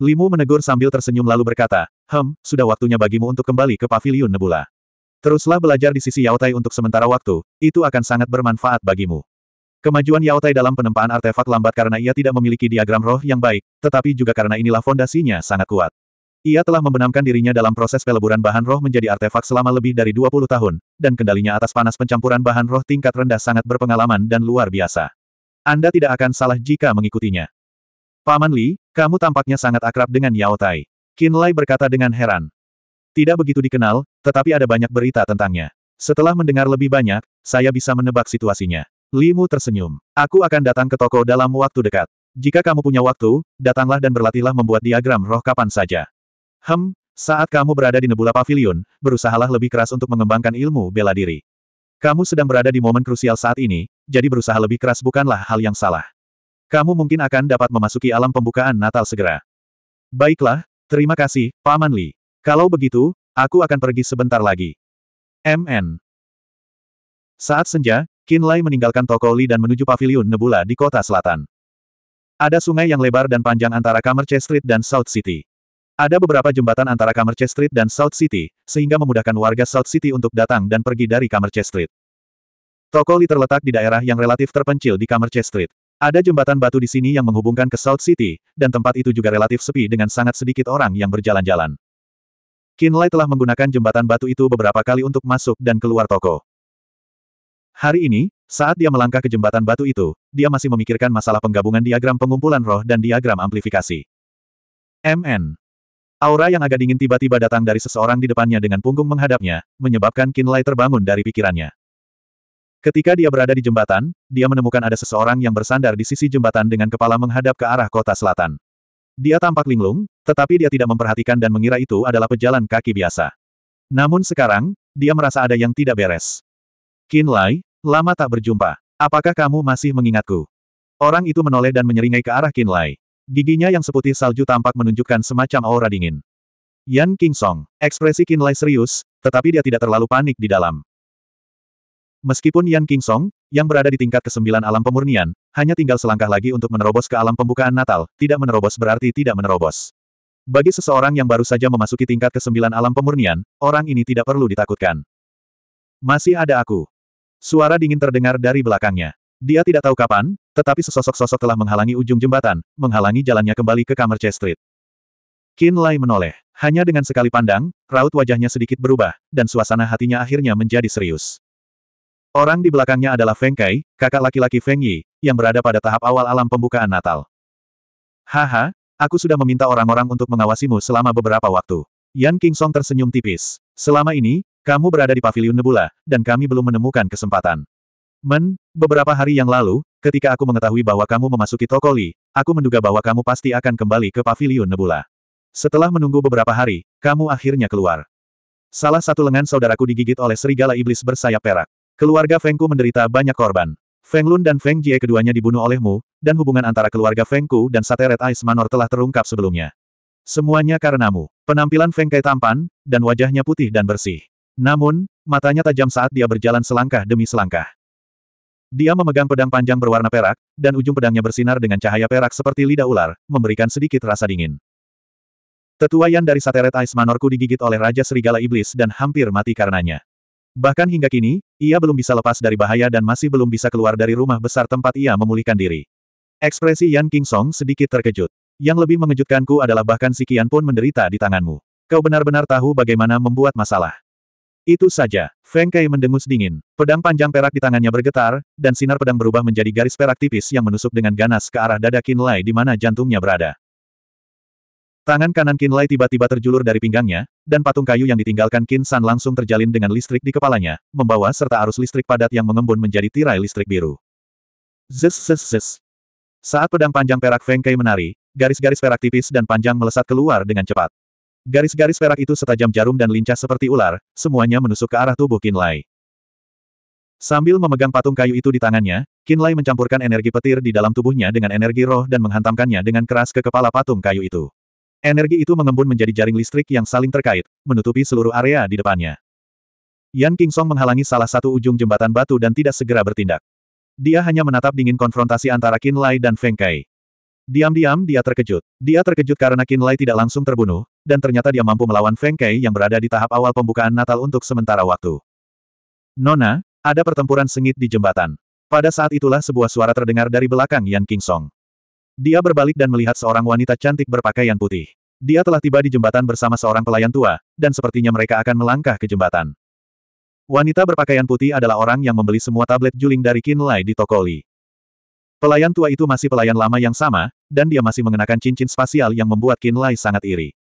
Limu menegur sambil tersenyum lalu berkata, Hem, sudah waktunya bagimu untuk kembali ke Paviliun Nebula. Teruslah belajar di sisi Yaotai untuk sementara waktu, itu akan sangat bermanfaat bagimu. Kemajuan Yaotai dalam penempaan artefak lambat karena ia tidak memiliki diagram roh yang baik, tetapi juga karena inilah fondasinya sangat kuat. Ia telah membenamkan dirinya dalam proses peleburan bahan roh menjadi artefak selama lebih dari 20 tahun, dan kendalinya atas panas pencampuran bahan roh tingkat rendah sangat berpengalaman dan luar biasa. Anda tidak akan salah jika mengikutinya. Paman Li, kamu tampaknya sangat akrab dengan Yao Tai. Qin Lai berkata dengan heran. Tidak begitu dikenal, tetapi ada banyak berita tentangnya. Setelah mendengar lebih banyak, saya bisa menebak situasinya. Li Mu tersenyum. Aku akan datang ke toko dalam waktu dekat. Jika kamu punya waktu, datanglah dan berlatihlah membuat diagram roh kapan saja. Hem, saat kamu berada di Nebula Pavilion, berusahalah lebih keras untuk mengembangkan ilmu bela diri. Kamu sedang berada di momen krusial saat ini, jadi berusaha lebih keras bukanlah hal yang salah. Kamu mungkin akan dapat memasuki alam pembukaan Natal segera. Baiklah, terima kasih, Paman Li. Kalau begitu, aku akan pergi sebentar lagi. MN Saat senja, Qin Lai meninggalkan toko Li dan menuju paviliun Nebula di kota selatan. Ada sungai yang lebar dan panjang antara Kamerce Street dan South City. Ada beberapa jembatan antara Commerce Street dan South City, sehingga memudahkan warga South City untuk datang dan pergi dari Commerce Street. Toko Li terletak di daerah yang relatif terpencil di Commerce Street. Ada jembatan batu di sini yang menghubungkan ke South City, dan tempat itu juga relatif sepi dengan sangat sedikit orang yang berjalan-jalan. Kinlay telah menggunakan jembatan batu itu beberapa kali untuk masuk dan keluar toko. Hari ini, saat dia melangkah ke jembatan batu itu, dia masih memikirkan masalah penggabungan diagram pengumpulan roh dan diagram amplifikasi. MN Aura yang agak dingin tiba-tiba datang dari seseorang di depannya dengan punggung menghadapnya, menyebabkan Kinlay terbangun dari pikirannya. Ketika dia berada di jembatan, dia menemukan ada seseorang yang bersandar di sisi jembatan dengan kepala menghadap ke arah kota selatan. Dia tampak linglung, tetapi dia tidak memperhatikan dan mengira itu adalah pejalan kaki biasa. Namun sekarang, dia merasa ada yang tidak beres. Kinlay, lama tak berjumpa. Apakah kamu masih mengingatku? Orang itu menoleh dan menyeringai ke arah Kinlay. Giginya yang seputih salju tampak menunjukkan semacam aura dingin. Yan King Song, ekspresi Lai serius, tetapi dia tidak terlalu panik di dalam. Meskipun Yan King Song, yang berada di tingkat ke-9 alam pemurnian, hanya tinggal selangkah lagi untuk menerobos ke alam pembukaan Natal, tidak menerobos berarti tidak menerobos. Bagi seseorang yang baru saja memasuki tingkat ke-9 alam pemurnian, orang ini tidak perlu ditakutkan. Masih ada aku. Suara dingin terdengar dari belakangnya. Dia tidak tahu kapan, tetapi sesosok-sosok telah menghalangi ujung jembatan, menghalangi jalannya kembali ke kamar Chestrit. Street. Qin Lai menoleh. Hanya dengan sekali pandang, raut wajahnya sedikit berubah, dan suasana hatinya akhirnya menjadi serius. Orang di belakangnya adalah Feng Kai, kakak laki-laki Feng Yi, yang berada pada tahap awal alam pembukaan Natal. Haha, aku sudah meminta orang-orang untuk mengawasimu selama beberapa waktu. Yan King Song tersenyum tipis. Selama ini, kamu berada di Paviliun Nebula, dan kami belum menemukan kesempatan. Men, beberapa hari yang lalu, ketika aku mengetahui bahwa kamu memasuki Tokoli, aku menduga bahwa kamu pasti akan kembali ke Paviliun Nebula. Setelah menunggu beberapa hari, kamu akhirnya keluar. Salah satu lengan saudaraku digigit oleh serigala iblis bersayap perak. Keluarga Fengku menderita banyak korban. Feng Lun dan Feng Jie keduanya dibunuh olehmu, dan hubungan antara keluarga Fengku dan Sate Red Ice Manor telah terungkap sebelumnya. Semuanya karenamu. Penampilan Feng Kai tampan, dan wajahnya putih dan bersih. Namun, matanya tajam saat dia berjalan selangkah demi selangkah. Dia memegang pedang panjang berwarna perak, dan ujung pedangnya bersinar dengan cahaya perak seperti lidah ular, memberikan sedikit rasa dingin. Tetua Yan dari Sateret Ice Manorku digigit oleh Raja Serigala Iblis dan hampir mati karenanya. Bahkan hingga kini, ia belum bisa lepas dari bahaya dan masih belum bisa keluar dari rumah besar tempat ia memulihkan diri. Ekspresi Yan King Song sedikit terkejut. Yang lebih mengejutkanku adalah bahkan si Kian pun menderita di tanganmu. Kau benar-benar tahu bagaimana membuat masalah. Itu saja. Feng Kai mendengus dingin. Pedang panjang perak di tangannya bergetar, dan sinar pedang berubah menjadi garis perak tipis yang menusuk dengan ganas ke arah dada Qin Lai di mana jantungnya berada. Tangan kanan Qin Lai tiba-tiba terjulur dari pinggangnya, dan patung kayu yang ditinggalkan Qin San langsung terjalin dengan listrik di kepalanya, membawa serta arus listrik padat yang mengembun menjadi tirai listrik biru. Zes zes zes. Saat pedang panjang perak Feng Kai menari, garis-garis perak tipis dan panjang melesat keluar dengan cepat. Garis-garis perak itu setajam jarum dan lincah seperti ular, semuanya menusuk ke arah tubuh Kinlay. Sambil memegang patung kayu itu di tangannya, Kinlay mencampurkan energi petir di dalam tubuhnya dengan energi roh dan menghantamkannya dengan keras ke kepala patung kayu itu. Energi itu mengembun menjadi jaring listrik yang saling terkait, menutupi seluruh area di depannya. Yan Song menghalangi salah satu ujung jembatan batu dan tidak segera bertindak. Dia hanya menatap dingin konfrontasi antara Kinlay dan Feng Kai. Diam-diam dia terkejut. Dia terkejut karena Qin Lai tidak langsung terbunuh, dan ternyata dia mampu melawan Feng Kei yang berada di tahap awal pembukaan Natal untuk sementara waktu. Nona, ada pertempuran sengit di jembatan. Pada saat itulah sebuah suara terdengar dari belakang Yan King Song. Dia berbalik dan melihat seorang wanita cantik berpakaian putih. Dia telah tiba di jembatan bersama seorang pelayan tua, dan sepertinya mereka akan melangkah ke jembatan. Wanita berpakaian putih adalah orang yang membeli semua tablet juling dari Qin di Tokoli. Pelayan tua itu masih pelayan lama yang sama, dan dia masih mengenakan cincin spasial yang membuat Kin Lai sangat iri.